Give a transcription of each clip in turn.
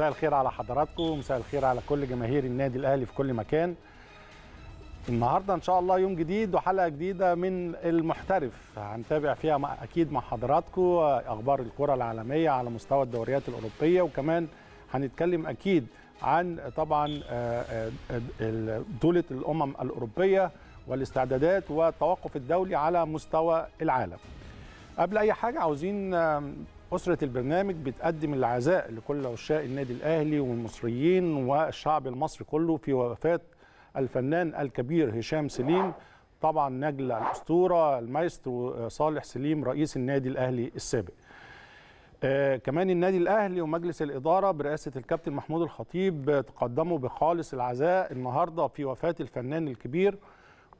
مساء الخير على حضراتكم ومساء الخير على كل جماهير النادي الاهلي في كل مكان النهارده ان شاء الله يوم جديد وحلقه جديده من المحترف هنتابع فيها مع اكيد مع حضراتكم اخبار الكره العالميه على مستوى الدوريات الاوروبيه وكمان هنتكلم اكيد عن طبعا آه، آه، آه، بطوله الامم الاوروبيه والاستعدادات والتوقف الدولي على مستوى العالم قبل اي حاجه عاوزين أسرة البرنامج بتقدم العزاء لكل عشاق النادي الأهلي والمصريين والشعب المصري كله في وفاة الفنان الكبير هشام سليم طبعا نجل الأسطورة المايسترو صالح سليم رئيس النادي الأهلي السابق آه كمان النادي الأهلي ومجلس الإدارة برئاسة الكابتن محمود الخطيب تقدموا بخالص العزاء النهاردة في وفاة الفنان الكبير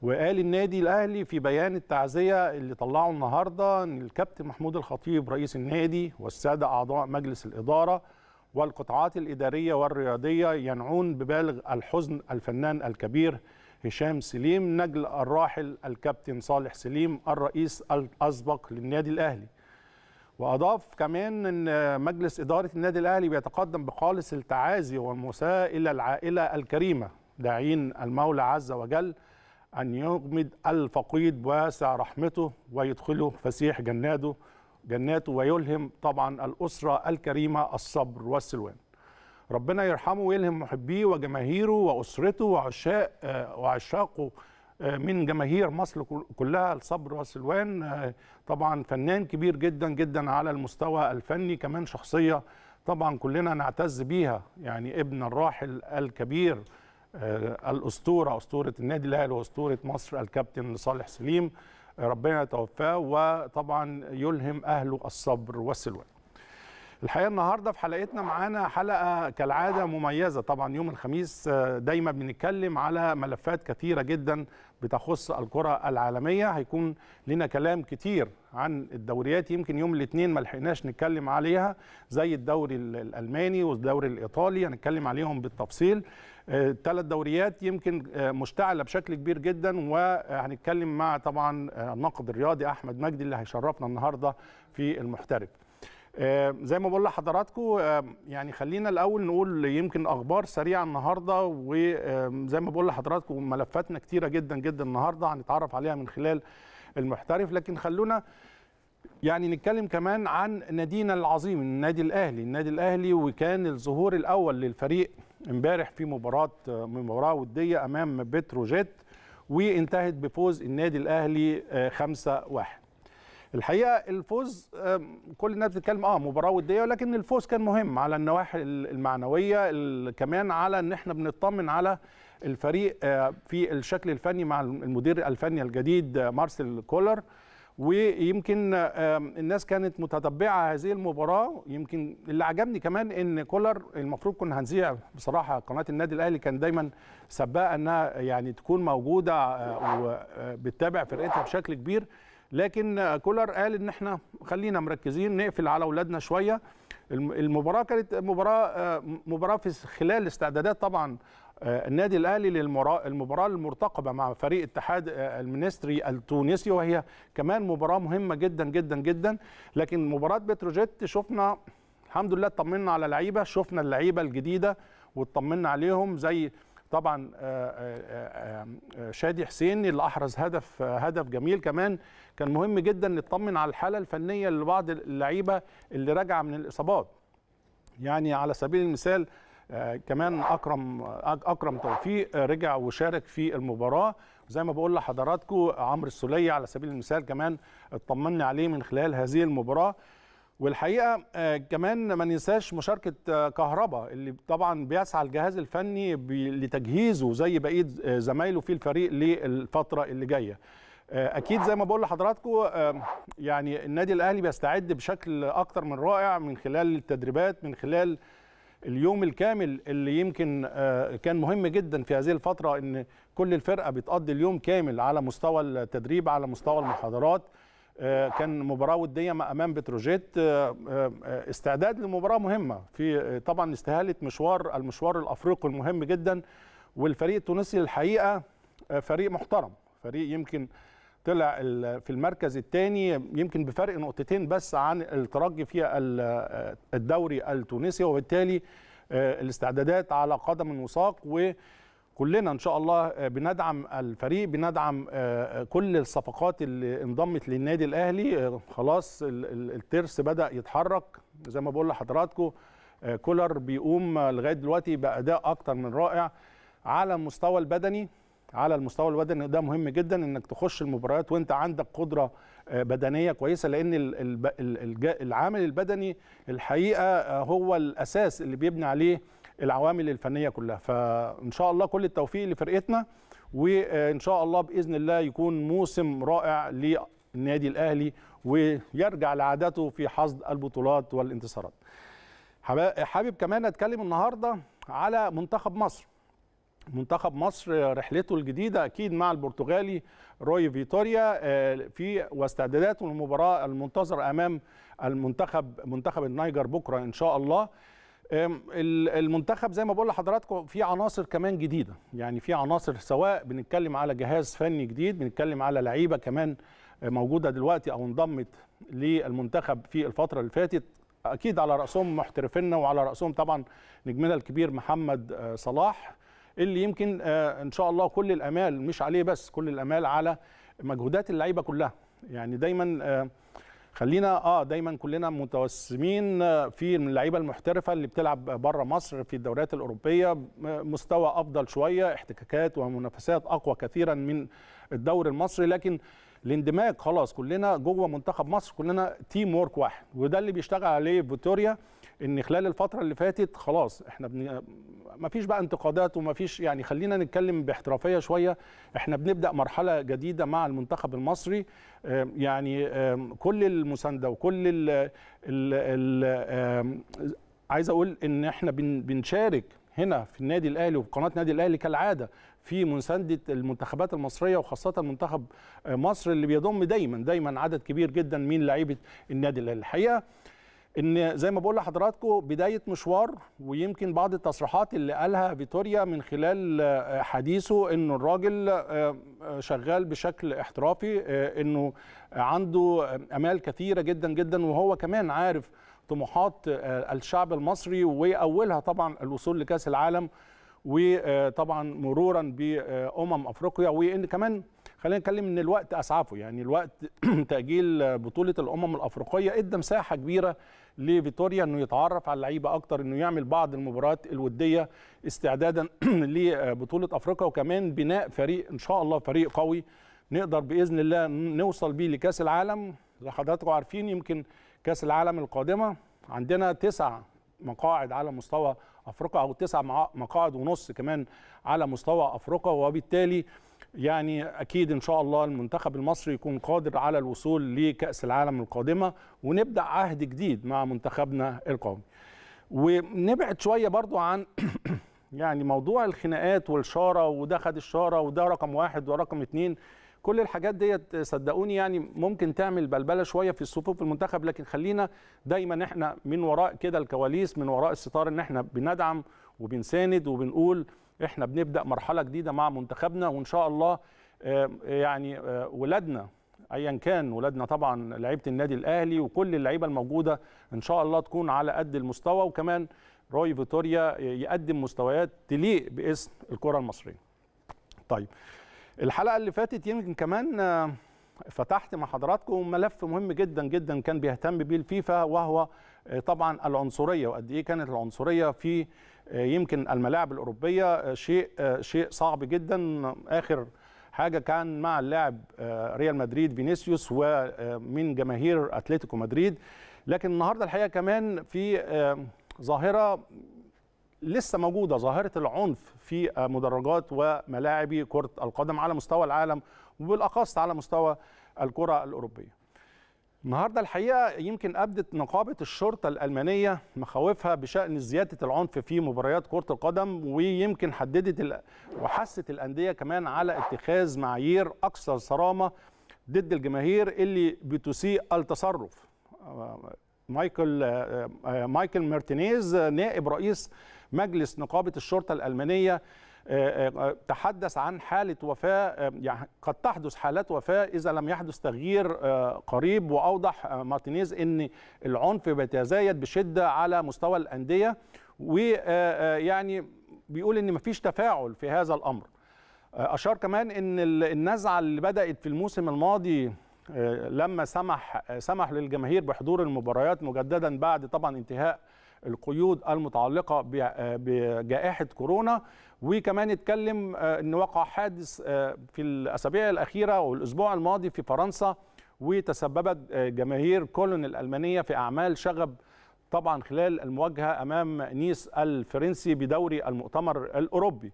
وقال النادي الاهلي في بيان التعزيه اللي طلعه النهارده ان الكابتن محمود الخطيب رئيس النادي والساده اعضاء مجلس الاداره والقطاعات الاداريه والرياضيه ينعون ببالغ الحزن الفنان الكبير هشام سليم نجل الراحل الكابتن صالح سليم الرئيس الاسبق للنادي الاهلي. واضاف كمان ان مجلس اداره النادي الاهلي بيتقدم بخالص التعازي والمساء الى العائله الكريمه داعين المولى عز وجل أن يغمد الفقيد واسع رحمته ويدخله فسيح جناته جناته ويلهم طبعا الأسرة الكريمة الصبر والسلوان ربنا يرحمه ويلهم محبيه وجماهيره وأسرته وعشاق آه، وعشاقه آه، من جماهير مصر كلها الصبر والسلوان آه، طبعا فنان كبير جدا جدا على المستوى الفني كمان شخصية طبعا كلنا نعتز بيها يعني ابن الراحل الكبير آه، الاسطوره اسطوره النادي الاهلي واسطوره مصر الكابتن صالح سليم آه، ربنا يتوفاه وطبعا يلهم اهله الصبر والسلوان. الحقيقه النهارده في حلقتنا معانا حلقه كالعاده مميزه طبعا يوم الخميس آه، دايما بنتكلم على ملفات كثيره جدا بتخص الكره العالميه هيكون لنا كلام كتير عن الدوريات يمكن يوم الاثنين ما لحقناش نتكلم عليها زي الدوري الالماني والدوري الايطالي هنتكلم عليهم بالتفصيل ثلاث آه، دوريات يمكن آه، مشتعله بشكل كبير جدا وهنتكلم مع طبعا آه، الناقد الرياضي احمد مجدي اللي هيشرفنا النهارده في المحترف. زي ما بقول لحضراتكم يعني خلينا الاول نقول يمكن اخبار سريعه النهارده وزي ما بقول لحضراتكم ملفاتنا كتيره جدا جدا النهارده هنتعرف عليها من خلال المحترف لكن خلونا يعني نتكلم كمان عن نادينا العظيم النادي الاهلي النادي الاهلي وكان الظهور الاول للفريق امبارح في مباراه مباراه وديه امام بتروجيت وانتهت بفوز النادي الاهلي 5-1 آه، الحقيقه الفوز كل الناس بتتكلم اه مباراه وديه ولكن الفوز كان مهم على النواحي المعنويه كمان على ان احنا بنطمن على الفريق آه، في الشكل الفني مع المدير الفني الجديد آه، مارسيل كولر ويمكن الناس كانت متتبعه هذه المباراه يمكن اللي عجبني كمان ان كولر المفروض كنا هنذيع بصراحه قناه النادي الاهلي كان دايما سباقه انها يعني تكون موجوده آه، وبتتابع آه، فرقتها بشكل كبير لكن آه، كولر قال ان احنا خلينا مركزين نقفل على اولادنا شويه المباراه كانت مباراه مباراه في خلال استعدادات طبعا آه، النادي الاهلي للمباراه المرتقبه مع فريق اتحاد آه، المنستري التونسي وهي كمان مباراه مهمه جدا جدا جدا لكن مباراه بتروجيت شفنا الحمد لله اطمنا على لعيبه شفنا اللعيبه الجديده واطمنا عليهم زي طبعا آه، شادي حسين اللي احرز هدف هدف جميل كمان كان مهم جدا نطمن على الحاله الفنيه لبعض اللعيبه اللي راجعه من الاصابات يعني على سبيل المثال آه، كمان اكرم اكرم توفيق رجع وشارك في المباراه زي ما بقول لحضراتكم عمرو السوليه على سبيل المثال كمان اطمني عليه من خلال هذه المباراه والحقيقه آه، كمان ما ننساش مشاركه آه، كهربا اللي طبعا بيسعى الجهاز الفني لتجهيزه زي بقيه زمايله في الفريق للفتره اللي جايه اكيد زي ما بقول لحضراتكم يعني النادي الاهلي بيستعد بشكل اكتر من رائع من خلال التدريبات من خلال اليوم الكامل اللي يمكن آه، كان مهم جدا في هذه الفتره ان كل الفرقه بتقضي اليوم كامل على مستوى التدريب على مستوى المحاضرات آه، كان مباراه وديه امام بتروجيت آه، استعداد لمباراه مهمه في طبعا استهاله مشوار المشوار الافريقي المهم جدا والفريق التونسي الحقيقه فريق محترم فريق يمكن طلع في المركز الثاني يمكن بفرق نقطتين بس عن الترجي في الدوري التونسي وبالتالي آه، الاستعدادات على قدم وساق وكلنا ان شاء الله آه، بندعم الفريق بندعم آه، كل الصفقات اللي انضمت للنادي الاهلي خلاص الترس بدا يتحرك زي ما بقول لحضراتكم كولر بيقوم لغايه دلوقتي باداء اكتر من رائع على المستوى البدني على المستوى البدني ده مهم جدا انك تخش المباريات وانت عندك قدره آه، بدنيه كويسه لان العامل البدني الحقيقه آه، هو الاساس اللي بيبني عليه العوامل الفنيه كلها فان شاء الله كل التوفيق لفرقتنا وان شاء الله باذن الله يكون موسم رائع للنادي الاهلي ويرجع لعادته في حصد البطولات والانتصارات حابب كمان اتكلم النهارده على منتخب مصر منتخب مصر رحلته الجديدة أكيد مع البرتغالي روي فيتوريا آه، في واستعداداته للمباراة المنتظرة أمام المنتخب منتخب النيجر بكرة إن شاء الله المنتخب زي ما بقول لحضراتكم في عناصر كمان جديدة يعني في عناصر سواء بنتكلم على جهاز فني جديد بنتكلم على لعيبة كمان موجودة دلوقتي أو انضمت للمنتخب في الفترة اللي فاتت أكيد على رأسهم محترفينا وعلى رأسهم طبعا نجمنا الكبير محمد آه، صلاح اللي يمكن آه، ان شاء الله كل الامال مش عليه بس كل الامال على مجهودات اللعيبه كلها يعني دايما آه، خلينا اه دايما كلنا متوسمين آه، في اللعيبه المحترفه اللي بتلعب بره مصر في الدوريات الاوروبيه مستوى افضل شويه احتكاكات ومنافسات اقوى كثيرا من الدوري المصري لكن الاندماج خلاص كلنا جوه منتخب مصر كلنا تيم وورك واحد وده اللي بيشتغل عليه فيتوريا ان خلال الفتره اللي فاتت خلاص احنا بن... ما فيش بقى انتقادات وما فيش يعني خلينا نتكلم باحترافيه شويه احنا بنبدا مرحله جديده مع المنتخب المصري يعني كل المسانده وكل ال... ال... ال... عايز اقول ان احنا بن... بنشارك هنا في النادي الاهلي وفي قناه النادي الاهلي كالعاده في مسانده المنتخبات المصريه وخاصه منتخب آه، مصر اللي بيضم دايما دايما عدد كبير جدا من لعيبه النادي الاهلي الحقيقه ان زي ما بقول لحضراتكم بدايه مشوار ويمكن بعض التصريحات اللي قالها فيتوريا من خلال آه، حديثه انه الراجل آه، آه، شغال بشكل احترافي انه عنده امال كثيره جدا جدا وهو كمان عارف طموحات الشعب المصري واولها طبعا الوصول لكاس العالم وطبعا مرورا بامم افريقيا وان كمان خلينا نتكلم ان الوقت اسعفه يعني الوقت تاجيل بطوله الامم الافريقيه ادى مساحه كبيره لفيتوريا انه يتعرف على اللعيبه اكتر انه يعمل بعض المباريات الوديه استعدادا لبطوله افريقيا وكمان بناء فريق ان شاء الله فريق قوي نقدر باذن الله نوصل بيه لكاس العالم زي حضراتكم عارفين يمكن كاس العالم القادمه عندنا تسع مقاعد على مستوى افريقيا او تسع مقاعد ونص كمان على مستوى افريقيا وبالتالي يعني اكيد ان شاء الله المنتخب المصري يكون قادر على الوصول لكاس العالم القادمه ونبدا عهد جديد مع منتخبنا القومي ونبعد شويه برضو عن يعني موضوع الخناقات والشاره وده خد الشاره وده رقم واحد ورقم اتنين كل الحاجات ديت صدقوني يعني ممكن تعمل بلبله شويه في صفوف المنتخب لكن خلينا دايما احنا من وراء كده الكواليس من وراء الستار ان احنا بندعم وبنساند وبنقول احنا بنبدا مرحله جديده مع منتخبنا وان شاء الله يعني آه، ولادنا ايا كان ولادنا طبعا لعيبه النادي الاهلي وكل اللعيبه الموجوده ان شاء الله تكون على قد المستوى وكمان روي فيتوريا يقدم مستويات تليق باسم الكره المصريه. طيب الحلقه اللي فاتت يمكن كمان آه، فتحت مع حضراتكم ملف مهم جدا جدا كان بيهتم بيه الفيفا وهو آه، طبعا العنصريه وقد ايه كانت العنصريه في يمكن الملاعب الاوروبيه آه، شيء آه، شيء صعب جدا اخر حاجه كان مع اللاعب آه، ريال مدريد فينيسيوس ومن جماهير اتلتيكو مدريد لكن النهارده الحقيقه كمان في ظاهره لسه موجوده ظاهره العنف في مدرجات وملاعب كره القدم على مستوى العالم وبالاخص على مستوى الكره الاوروبيه النهارده الحقيقه يمكن ابدت نقابه الشرطه الالمانيه مخاوفها بشان زياده العنف في مباريات كره القدم ويمكن حددت وحست الانديه كمان على اتخاذ معايير اكثر صرامه ضد الجماهير اللي بتسيء التصرف آه، مايكل آه، آه، مايكل مارتينيز نائب رئيس مجلس نقابه الشرطه الالمانيه آه، آه، آه، تحدث عن حالة وفاة يعني قد تحدث حالات وفاة إذا لم يحدث تغيير قريب وأوضح مارتينيز أن العنف بيتزايد بشدة على مستوى الأندية ويعني بيقول أن مفيش تفاعل في هذا الأمر أشار كمان أن النزعة اللي بدأت في الموسم الماضي لما سمح سمح للجماهير بحضور المباريات مجددا بعد طبعا انتهاء القيود المتعلقه بجائحه كورونا وكمان اتكلم آه، ان وقع حادث آه، في الاسابيع الاخيره والاسبوع الماضي في فرنسا وتسببت آه، جماهير كولون الالمانيه في اعمال شغب طبعا خلال المواجهه امام نيس الفرنسي بدوري المؤتمر الاوروبي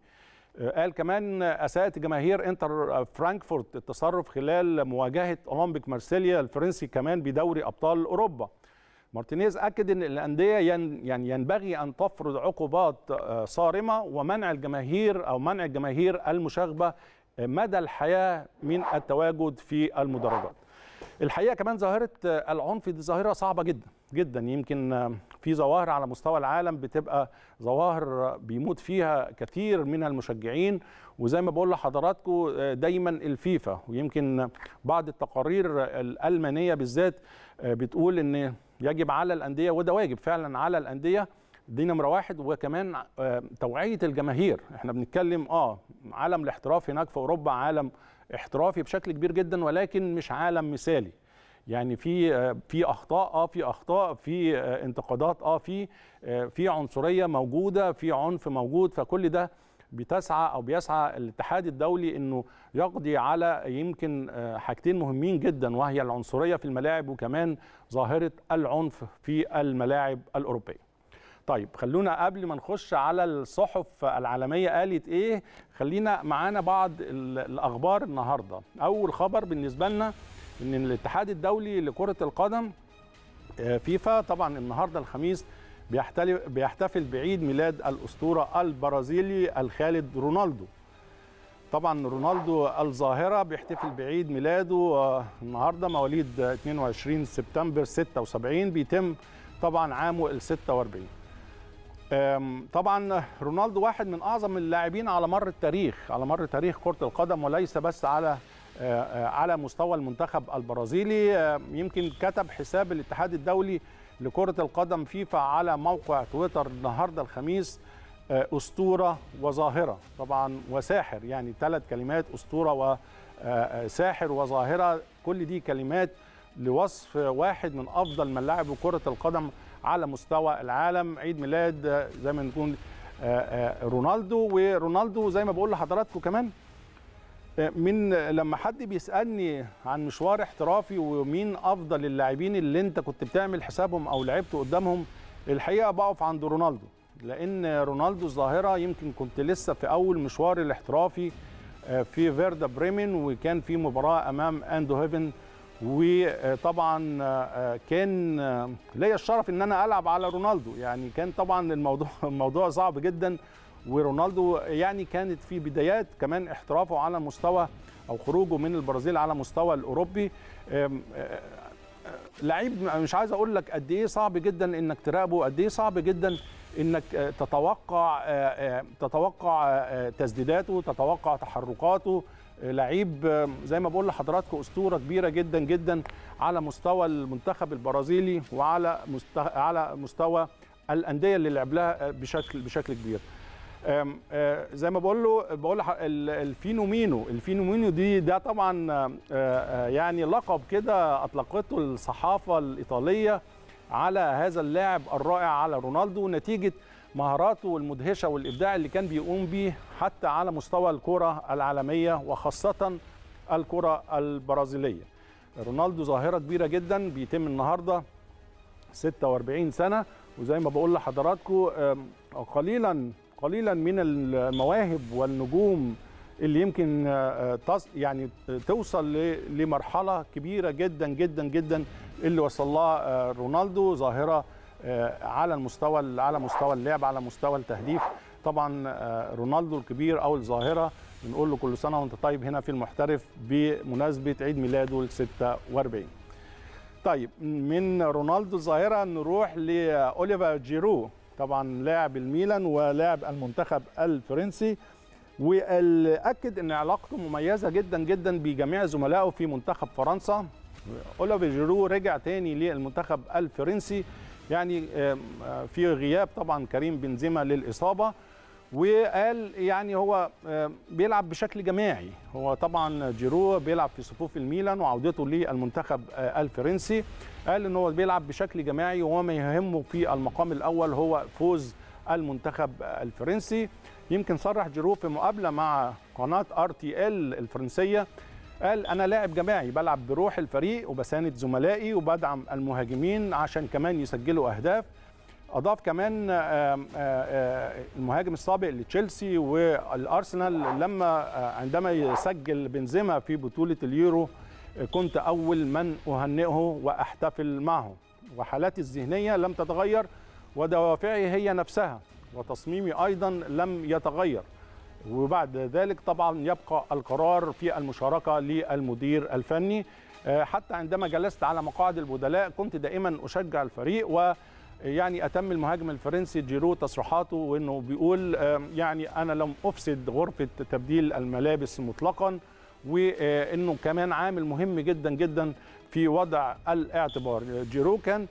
قال كمان اساءت جماهير انتر فرانكفورت التصرف خلال مواجهه اولمبيك مارسيليا الفرنسي كمان بدوري ابطال اوروبا مارتينيز اكد ان الانديه يعني ينبغي ان تفرض عقوبات آه، صارمه ومنع الجماهير او منع الجماهير المشاغبه آه، مدى الحياه من التواجد في المدرجات. الحقيقه كمان ظاهره آه، العنف دي ظاهره صعبه جدا جدا يمكن في ظواهر على مستوى العالم بتبقى ظواهر بيموت فيها كثير من المشجعين وزي ما بقول لحضراتكم دايما الفيفا ويمكن بعض التقارير الالمانيه بالذات بتقول ان يجب على الانديه وده واجب فعلا على الانديه دي نمره واحد وكمان آه، توعيه الجماهير احنا بنتكلم اه عالم الاحتراف هناك في اوروبا عالم احترافي بشكل كبير جدا ولكن مش عالم مثالي يعني في آه، في اخطاء اه في اخطاء في آه، انتقادات اه في في عنصريه موجوده في عنف موجود فكل ده بتسعى او بيسعى الاتحاد الدولي انه يقضي على يمكن آه، حاجتين مهمين جدا وهي العنصريه في الملاعب وكمان ظاهره العنف في الملاعب الاوروبيه. طيب خلونا قبل ما نخش على الصحف العالميه قالت ايه خلينا معانا بعض الاخبار النهارده. اول خبر بالنسبه لنا ان الاتحاد الدولي لكره القدم آه، فيفا طبعا النهارده الخميس بيحتفل بعيد ميلاد الأسطورة البرازيلي الخالد رونالدو طبعا رونالدو الظاهرة بيحتفل بعيد ميلاده آه، النهاردة مواليد 22 سبتمبر 76 بيتم طبعا عامه ال 46 طبعا رونالدو واحد من أعظم اللاعبين على مر التاريخ على مر تاريخ كرة القدم وليس بس على آه، آه، على مستوى المنتخب البرازيلي يمكن كتب حساب الاتحاد الدولي لكرة القدم فيفا على موقع تويتر النهاردة الخميس آه، أسطورة وظاهرة طبعا وساحر يعني ثلاث كلمات أسطورة وساحر آه، آه، وظاهرة كل دي كلمات لوصف واحد من أفضل من لعبوا كرة القدم على مستوى العالم عيد ميلاد زي ما نكون رونالدو ورونالدو زي ما بقول لحضراتكم كمان من لما حد بيسالني عن مشوار احترافي ومين افضل اللاعبين اللي انت كنت بتعمل حسابهم او لعبت قدامهم الحقيقه بقف عند رونالدو لان رونالدو الظاهره يمكن كنت لسه في اول مشوار الاحترافي آه، في فيردا بريمن وكان في مباراه امام اندو هيفن وطبعا آه، آه، كان ليا الشرف ان انا العب على رونالدو يعني كان طبعا الموضوع الموضوع صعب جدا ورونالدو يعني كانت في بدايات كمان احترافه على مستوى او خروجه من البرازيل على مستوى الاوروبي أه، أه، لعيب مش عايز اقول لك قد ايه صعب جدا انك تراقبه قد ايه صعب جدا انك أه، تتوقع تتوقع تسديداته تتوقع تحركاته لعيب زي ما بقول لحضراتكم اسطوره كبيره جدا جدا على مستوى المنتخب البرازيلي وعلى على مستوى الانديه اللي لعب لها بشكل بشكل كبير زي ما بقول له بقول الفينومينو الفينومينو دي ده طبعا يعني لقب كده اطلقته الصحافه الايطاليه على هذا اللاعب الرائع على رونالدو نتيجه مهاراته المدهشه والابداع اللي كان بيقوم بيه حتى على مستوى الكره العالميه وخاصه الكره البرازيليه. رونالدو ظاهره كبيره جدا بيتم النهارده 46 سنه وزي ما بقول لحضراتكم قليلا قليلا من المواهب والنجوم اللي يمكن آه، آه، يعني توصل لمرحله كبيره جدا جدا جدا اللي وصل لها آه، رونالدو ظاهره على المستوى على مستوى اللعب على مستوى التهديف طبعا رونالدو الكبير او الظاهره بنقول له كل سنه وانت طيب هنا في المحترف بمناسبه عيد ميلاده ال 46 طيب من رونالدو الظاهره نروح لاوليفا جيرو طبعا لاعب الميلان ولاعب المنتخب الفرنسي واكد ان علاقته مميزه جدا جدا بجميع زملائه في منتخب فرنسا اولافي جيرو رجع تاني للمنتخب الفرنسي يعني في غياب طبعا كريم بنزيما للاصابه وقال يعني هو بيلعب بشكل جماعي هو طبعا جيرو بيلعب في صفوف الميلان وعودته للمنتخب آه، الفرنسي قال ان هو بيلعب بشكل جماعي وما يهمه في المقام الاول هو فوز المنتخب الفرنسي يمكن صرح جيرو في مقابله مع قناه ار تي ال الفرنسيه قال انا لاعب جماعي بلعب بروح الفريق وبساند زملائي وبدعم المهاجمين عشان كمان يسجلوا اهداف اضاف كمان المهاجم السابق لتشيلسي والارسنال لما آه، عندما يسجل بنزيما في بطوله اليورو كنت أول من أهنئه وأحتفل معه وحالتي الذهنية لم تتغير ودوافعي هي نفسها وتصميمي أيضا لم يتغير وبعد ذلك طبعا يبقى القرار في المشاركة للمدير الفني آه، حتى عندما جلست على مقاعد البدلاء كنت دائما أشجع الفريق و يعني أتم المهاجم الفرنسي جيرو تصريحاته وأنه بيقول يعني أنا لم أفسد غرفة تبديل الملابس مطلقاً وانه كمان عامل مهم جدا جدا في وضع الاعتبار جيرو كان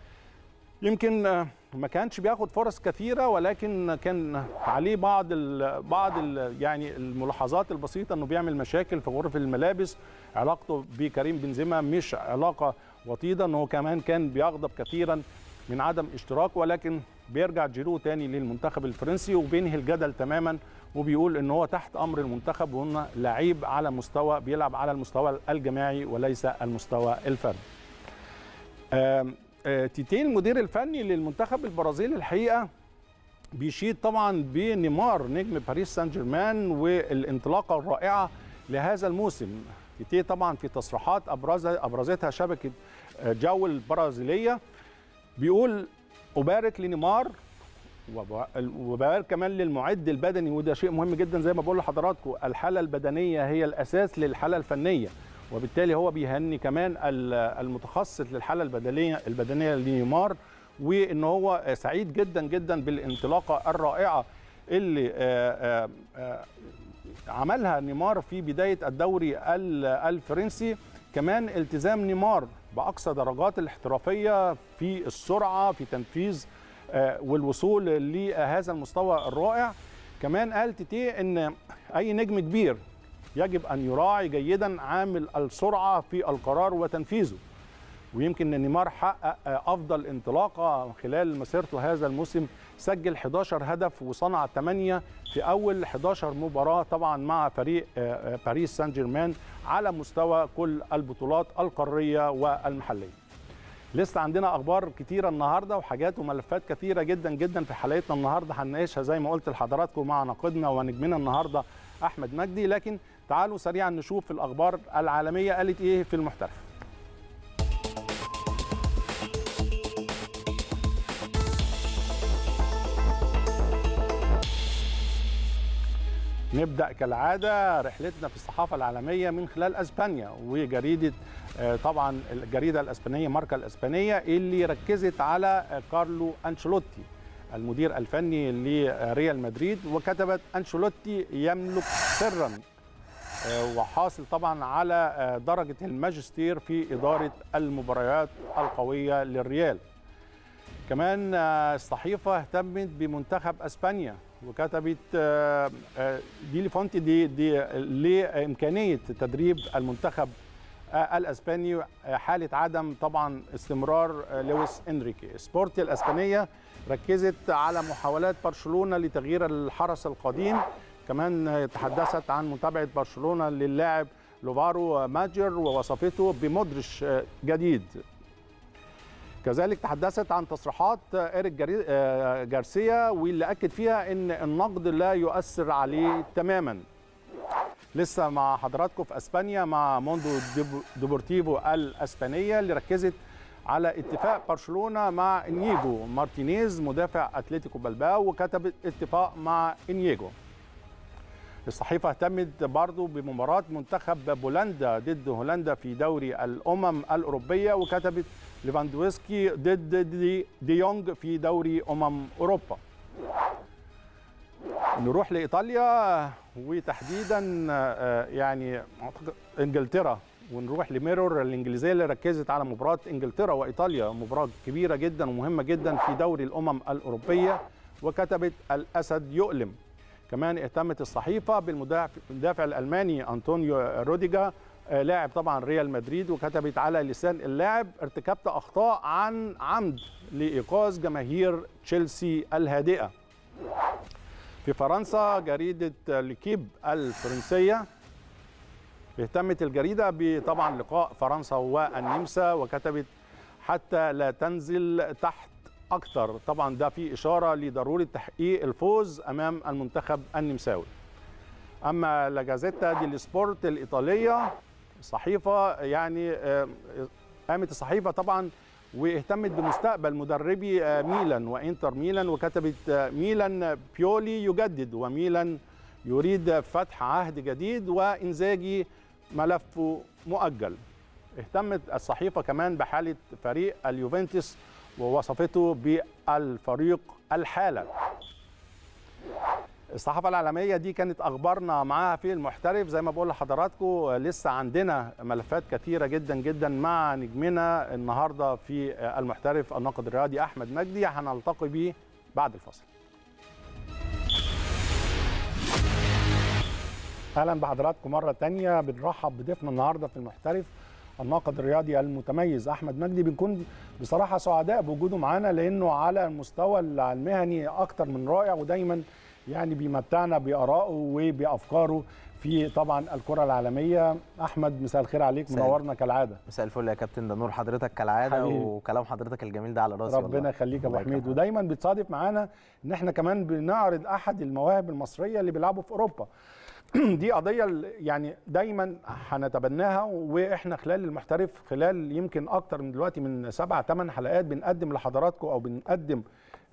يمكن ما كانش بياخد فرص كثيره ولكن كان عليه بعض ال بعض ال يعني الملاحظات البسيطه انه بيعمل مشاكل في غرف الملابس علاقته بكريم بنزيما مش علاقه وطيده انه كمان كان بيغضب كثيرا من عدم اشتراك ولكن بيرجع جيرو تاني للمنتخب الفرنسي وبينهي الجدل تماما وبيقول ان هو تحت امر المنتخب وان لعيب على مستوى بيلعب على المستوى الجماعي وليس المستوى الفردي. آه، تيتي المدير الفني للمنتخب البرازيلي الحقيقه بيشيد طبعا بنيمار نجم باريس سان جيرمان والانطلاقه الرائعه لهذا الموسم تيتي طبعا في تصريحات ابرزها ابرزتها شبكه آه، جو البرازيليه بيقول ابارك لنيمار وبقى كمان للمعد البدني وده شيء مهم جدا زي ما بقول لحضراتكم الحاله البدنيه هي الاساس للحاله الفنيه وبالتالي هو بيهني كمان المتخصص للحاله البدنيه البدنيه لنيمار وان هو سعيد جدا جدا بالانطلاقه الرائعه اللي عملها نيمار في بدايه الدوري الفرنسي كمان التزام نيمار باقصى درجات الاحترافيه في السرعه في تنفيذ آه، والوصول لهذا المستوى الرائع كمان قال تيتيه ان اي نجم كبير يجب ان يراعي جيدا عامل السرعه في القرار وتنفيذه ويمكن نيمار حقق آه، افضل انطلاقه خلال مسيرته هذا الموسم سجل 11 هدف وصنع 8 في اول 11 مباراه طبعا مع فريق آه، باريس سان جيرمان على مستوى كل البطولات القاريه والمحليه لسه عندنا اخبار كتيره النهارده وحاجات وملفات كتيره جدا جدا في حلقتنا النهارده هنناقشها زي ما قلت لحضراتكم مع ناقدنا ونجمنا النهارده احمد مجدي لكن تعالوا سريعا نشوف الاخبار العالميه قالت ايه في المحترف نبدأ كالعادة رحلتنا في الصحافة العالمية من خلال أسبانيا وجريدة آه، طبعا الجريدة الأسبانية ماركا الأسبانية اللي ركزت على آه، كارلو أنشيلوتي المدير الفني لريال مدريد وكتبت أنشيلوتي يملك سرا آه، وحاصل طبعا على درجة الماجستير في إدارة المباريات القوية للريال كمان الصحيفة اهتمت بمنتخب أسبانيا وكتبت دي آه، آه، ليفونتي دي, دي لامكانيه تدريب المنتخب آه، الاسباني حاله عدم طبعا استمرار لويس انريكي سبورتي الاسبانيه ركزت على محاولات برشلونه لتغيير الحرس القديم كمان تحدثت عن متابعه برشلونه للاعب لوفارو ماجر ووصفته بمدرش جديد كذلك تحدثت عن تصريحات إيريك آه، جارسيا واللي أكد فيها أن النقد لا يؤثر عليه تماما لسه مع حضراتكم في اسبانيا مع موندو دوبورتيفو الاسبانيه اللي ركزت على اتفاق برشلونه مع انيجو مارتينيز مدافع اتلتيكو بلباو وكتبت اتفاق مع انيجو الصحيفه اهتمت برضه بمباراه منتخب بولندا ضد هولندا في دوري الامم الاوروبيه وكتبت ليفاندوفسكي ضد دي, دي يونج في دوري أمم أوروبا نروح لإيطاليا وتحديدا آه، يعني أعتقد إنجلترا ونروح لميرور الانجليزيه اللي ركزت على مباراه انجلترا وايطاليا مباراه كبيره جدا ومهمه جدا في دوري الامم الاوروبيه وكتبت الاسد يؤلم كمان اهتمت الصحيفه بالمدافع الالماني انطونيو روديجا آه، لاعب طبعا ريال مدريد وكتبت على لسان اللاعب ارتكبت اخطاء عن عمد لايقاظ جماهير تشيلسي الهادئه في فرنسا جريده ليكيب الفرنسيه اهتمت الجريده بطبعا لقاء فرنسا والنمسا وكتبت حتى لا تنزل تحت اكثر طبعا ده في اشاره لضروره تحقيق الفوز امام المنتخب النمساوي اما لاجازيتا دي سبورت الايطاليه صحيفه يعني آه، قامت الصحيفه طبعا واهتمت بمستقبل مدربي آه، ميلان وانتر ميلان وكتبت آه، ميلان بيولي يجدد وميلان يريد فتح عهد جديد وانزاجي ملفه مؤجل اهتمت الصحيفه كمان بحاله فريق اليوفنتوس ووصفته بالفريق الحاله الصحافه العالميه دي كانت اخبارنا معاها في المحترف زي ما بقول لحضراتكم لسه عندنا ملفات كثيره جدا جدا مع نجمنا النهارده في المحترف الناقد الرياضي احمد مجدي هنلتقي بيه بعد الفاصل اهلا بحضراتكم مره تانية بنرحب بضيفنا النهارده في المحترف الناقد الرياضي المتميز احمد مجدي بنكون بصراحه سعداء بوجوده معانا لانه على المستوى المهني اكتر من رائع ودايما يعني بيمتعنا بارائه وبافكاره في طبعا الكره العالميه احمد مساء الخير عليك منورنا كالعاده مساء الفل يا كابتن ده نور حضرتك كالعاده حبيب. وكلام حضرتك الجميل ده على راسي ربنا يخليك يا ابو حميد ودايما بتصادف معانا ان احنا كمان بنعرض احد المواهب المصريه اللي بيلعبوا في اوروبا دي قضيه يعني دايما هنتبناها واحنا خلال المحترف خلال يمكن اكتر من دلوقتي من سبع ثمان حلقات بنقدم لحضراتكم او بنقدم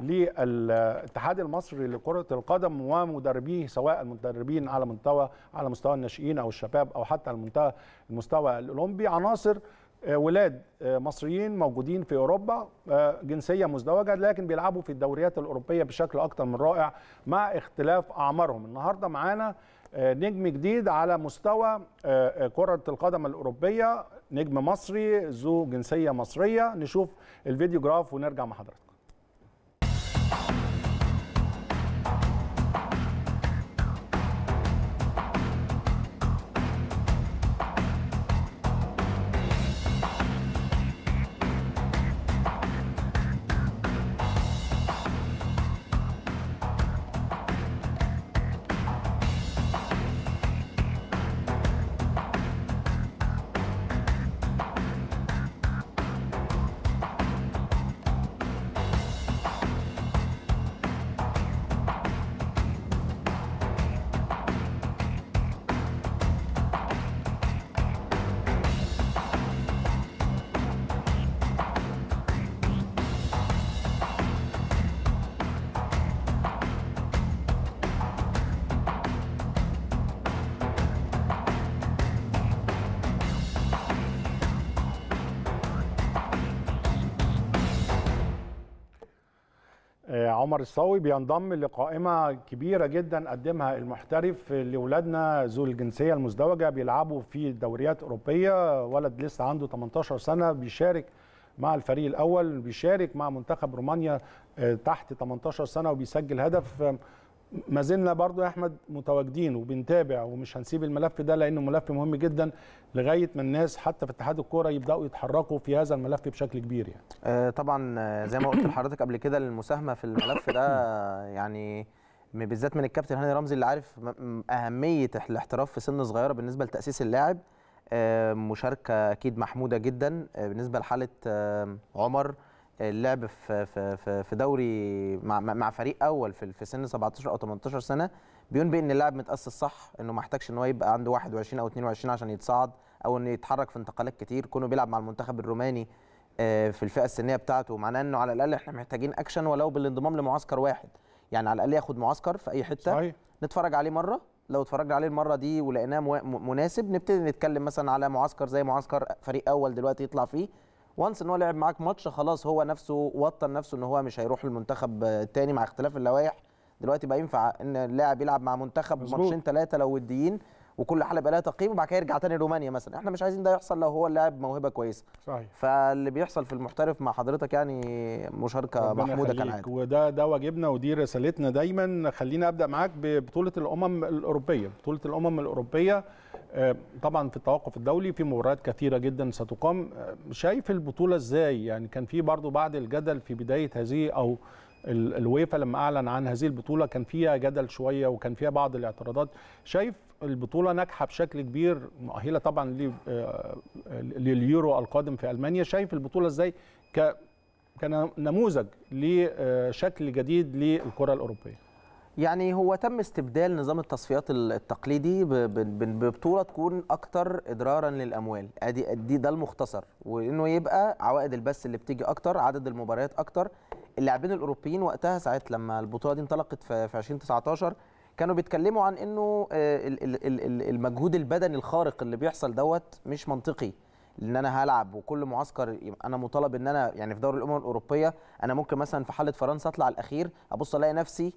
للاتحاد المصري لكرة القدم ومدربيه سواء المدربين على مستوى على مستوى الناشئين أو الشباب أو حتى المنتهى المستوى الأولمبي عناصر آه، ولاد آه، مصريين موجودين في اوروبا آه، جنسيه مزدوجه لكن بيلعبوا في الدوريات الاوروبيه بشكل اكثر من رائع مع اختلاف اعمارهم النهارده معانا نجم جديد على مستوى كره القدم الاوروبيه نجم مصري ذو جنسيه مصريه نشوف الفيديو جراف ونرجع مع حضرتك الصاوي بينضم لقائمه كبيره جدا قدمها المحترف لاولادنا ذو الجنسيه المزدوجه بيلعبوا في دوريات اوروبيه ولد لسه عنده 18 سنه بيشارك مع الفريق الاول بيشارك مع منتخب رومانيا آه، تحت 18 سنه وبيسجل هدف ما زلنا برضو يا احمد متواجدين وبنتابع ومش هنسيب الملف ده لانه ملف مهم جدا لغايه ما الناس حتى في اتحاد الكوره يبداوا يتحركوا في هذا الملف بشكل كبير يعني. آه، طبعا آه، زي ما قلت لحضرتك قبل كده المساهمه في الملف ده آه، يعني بالذات من الكابتن هاني رمزي اللي عارف اهميه الاحتراف في سن صغيره بالنسبه لتاسيس اللاعب مشاركه اكيد محموده جدا بالنسبه لحاله عمر اللعب في في في دوري مع مع فريق اول في في سن 17 او 18 سنه بينبئ ان اللاعب متاسس صح انه ما احتاجش ان هو يبقى عنده 21 او 22 عشان يتصعد او انه يتحرك في انتقالات كتير كونه بيلعب مع المنتخب الروماني آه، في الفئه السنيه بتاعته معناه انه على الاقل احنا محتاجين اكشن ولو بالانضمام لمعسكر واحد يعني على الاقل ياخد معسكر في اي حته صحيح. نتفرج عليه مره لو اتفرجنا عليه المره دي ولقيناه مناسب نبتدي نتكلم مثلا على معسكر زي معسكر فريق اول دلوقتي يطلع فيه وانس ان هو لعب معاك ماتش خلاص هو نفسه وطن نفسه ان هو مش هيروح المنتخب الثاني مع اختلاف اللوائح دلوقتي بقى ينفع ان اللاعب يلعب مع منتخب ماتشين ثلاثه لو وديين وكل حاله بقى لها تقييم وبعد كده يرجع تاني رومانيا مثلا احنا مش عايزين ده يحصل لو هو اللاعب موهبه كويسه صحيح فاللي بيحصل في المحترف مع حضرتك يعني مشاركه محموده كان عادي وده ده واجبنا ودي رسالتنا دايما خلينا ابدا معاك ببطوله الامم الاوروبيه بطوله الامم الاوروبيه آه، طبعا في التوقف الدولي في مباريات كثيره جدا ستقام آه، شايف البطوله ازاي يعني كان في برضو بعض الجدل في بدايه هذه او الويفا لما اعلن عن هذه البطوله كان فيها جدل شويه وكان فيها بعض الاعتراضات شايف البطوله ناجحه بشكل كبير مؤهله طبعا آه، لليورو القادم في المانيا شايف البطوله ازاي كنموذج لشكل جديد للكره الاوروبيه يعني هو تم استبدال نظام التصفيات التقليدي ببطوله تكون اكتر اضرارا للاموال ادي أدي ده المختصر وانه يبقى عوائد البث اللي بتيجي اكتر عدد المباريات اكتر اللاعبين الاوروبيين وقتها ساعه لما البطوله دي انطلقت في 2019 كانوا بيتكلموا عن انه آه، المجهود البدني الخارق اللي بيحصل دوت مش منطقي لان انا هلعب وكل معسكر انا مطالب ان انا يعني في دوري الامم الاوروبيه انا ممكن مثلا في حاله فرنسا اطلع الاخير ابص الاقي نفسي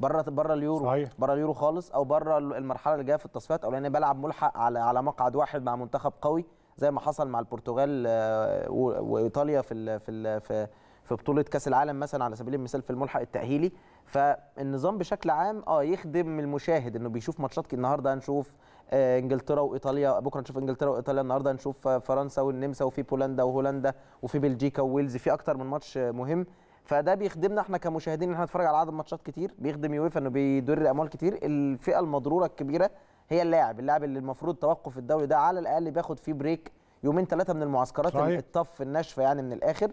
بره بره اليورو صحيح. بره اليورو خالص او بره المرحله اللي جايه في التصفيات او لان بلعب ملحق على على مقعد واحد مع منتخب قوي زي ما حصل مع البرتغال آه، وايطاليا في في في في بطوله كاس العالم مثلا على سبيل المثال في الملحق التاهيلي فالنظام بشكل عام اه يخدم المشاهد انه بيشوف ماتشات النهارده هنشوف آه، انجلترا وايطاليا بكره نشوف انجلترا وايطاليا النهارده هنشوف آه، فرنسا والنمسا وفي بولندا وهولندا وفي بلجيكا وويلز في اكتر من ماتش مهم فده بيخدمنا احنا كمشاهدين ان احنا نتفرج على عدد ماتشات كتير بيخدم يويفا انه بيدر اموال كتير الفئه المضروره الكبيره هي اللاعب اللاعب اللي المفروض توقف الدوري ده على الاقل بياخد فيه بريك يومين ثلاثه من المعسكرات الطف الناشفه يعني من الاخر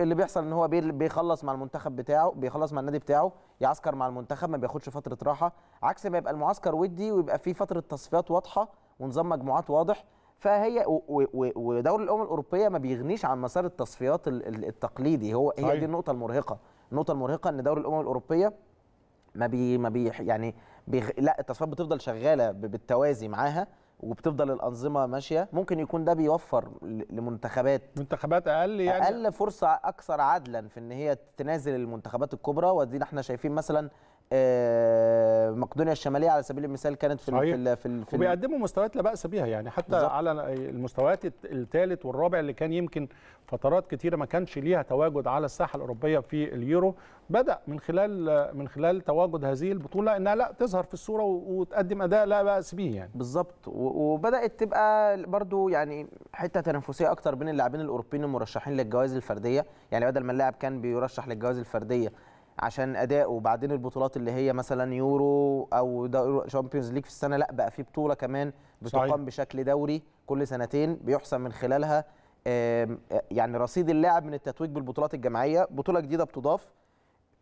اللي بيحصل ان هو بيخلص مع المنتخب بتاعه بيخلص مع النادي بتاعه يعسكر مع المنتخب ما بياخدش فتره راحه عكس ما يبقى المعسكر ودي ويبقى فيه فتره تصفيات واضحه ونظام مجموعات واضح فهي ودوري الامم الاوروبيه ما بيغنيش عن مسار التصفيات التقليدي هو هي دي النقطه المرهقه النقطه المرهقه ان دوري الامم الاوروبيه ما بي ما بي يعني بيغ... لا التصفيات بتفضل شغاله بالتوازي معاها وبتفضل الانظمه ماشيه ممكن يكون ده بيوفر لمنتخبات منتخبات اقل يعني اقل فرصه اكثر عدلا في ان هي تنازل المنتخبات الكبرى ودي احنا شايفين مثلا آه، مقدونيا الشماليه على سبيل المثال كانت في صحيح. في في, في وبيقدموا مستويات لا باس بيها يعني حتى بالزبط. على المستويات الثالث والرابع اللي كان يمكن فترات كتيره ما كانش ليها تواجد على الساحه الاوروبيه في اليورو بدا من خلال من خلال تواجد هذه البطوله انها لا تظهر في الصوره وتقدم اداء لا باس به يعني بالظبط وبدات تبقى برضو يعني حته تنافسيه اكتر بين اللاعبين الاوروبيين المرشحين للجوائز الفرديه يعني بدل ما اللاعب كان بيرشح للجوائز الفرديه عشان اداؤه وبعدين البطولات اللي هي مثلا يورو او شامبيونز ليج في السنه لا بقى في بطوله كمان بتقام بشكل دوري كل سنتين بيحسم من خلالها يعني رصيد اللاعب من التتويج بالبطولات الجماعيه بطوله جديده بتضاف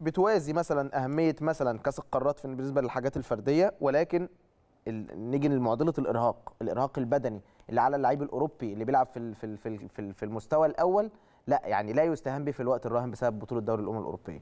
بتوازي مثلا اهميه مثلا كاس القارات في بالنسبه للحاجات الفرديه ولكن نيجي لمعضله الارهاق الارهاق البدني اللي على اللعيب الاوروبي اللي بيلعب في في في في المستوى الاول لا يعني لا يستهان به في الوقت الراهن بسبب بطوله دوري الامم الاوروبيه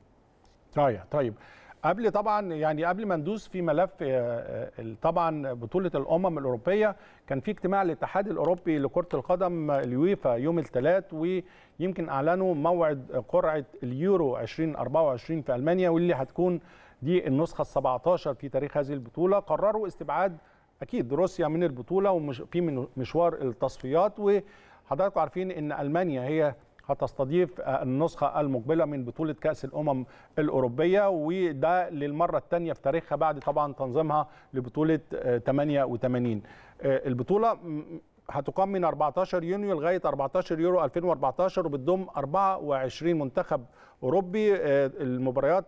رايح طيب،, طيب قبل طبعا يعني قبل ما ندوس في ملف آه، آه، طبعا بطوله الامم الاوروبيه كان في اجتماع الاتحاد الاوروبي لكره القدم آه، اليويفا يوم الثلاث ويمكن اعلنوا موعد قرعه اليورو 2024 في المانيا واللي هتكون دي النسخه ال17 في تاريخ هذه البطوله قرروا استبعاد اكيد روسيا من البطوله وفي مشوار التصفيات وحضراتكم عارفين ان المانيا هي هتستضيف النسخة المقبلة من بطولة كأس الأمم الأوروبية وده للمرة الثانية في تاريخها بعد طبعا تنظيمها لبطولة 88 آه، آه، البطولة هتقام من 14 يونيو لغايه 14 يورو 2014 وبتضم 24 منتخب اوروبي آه، المباريات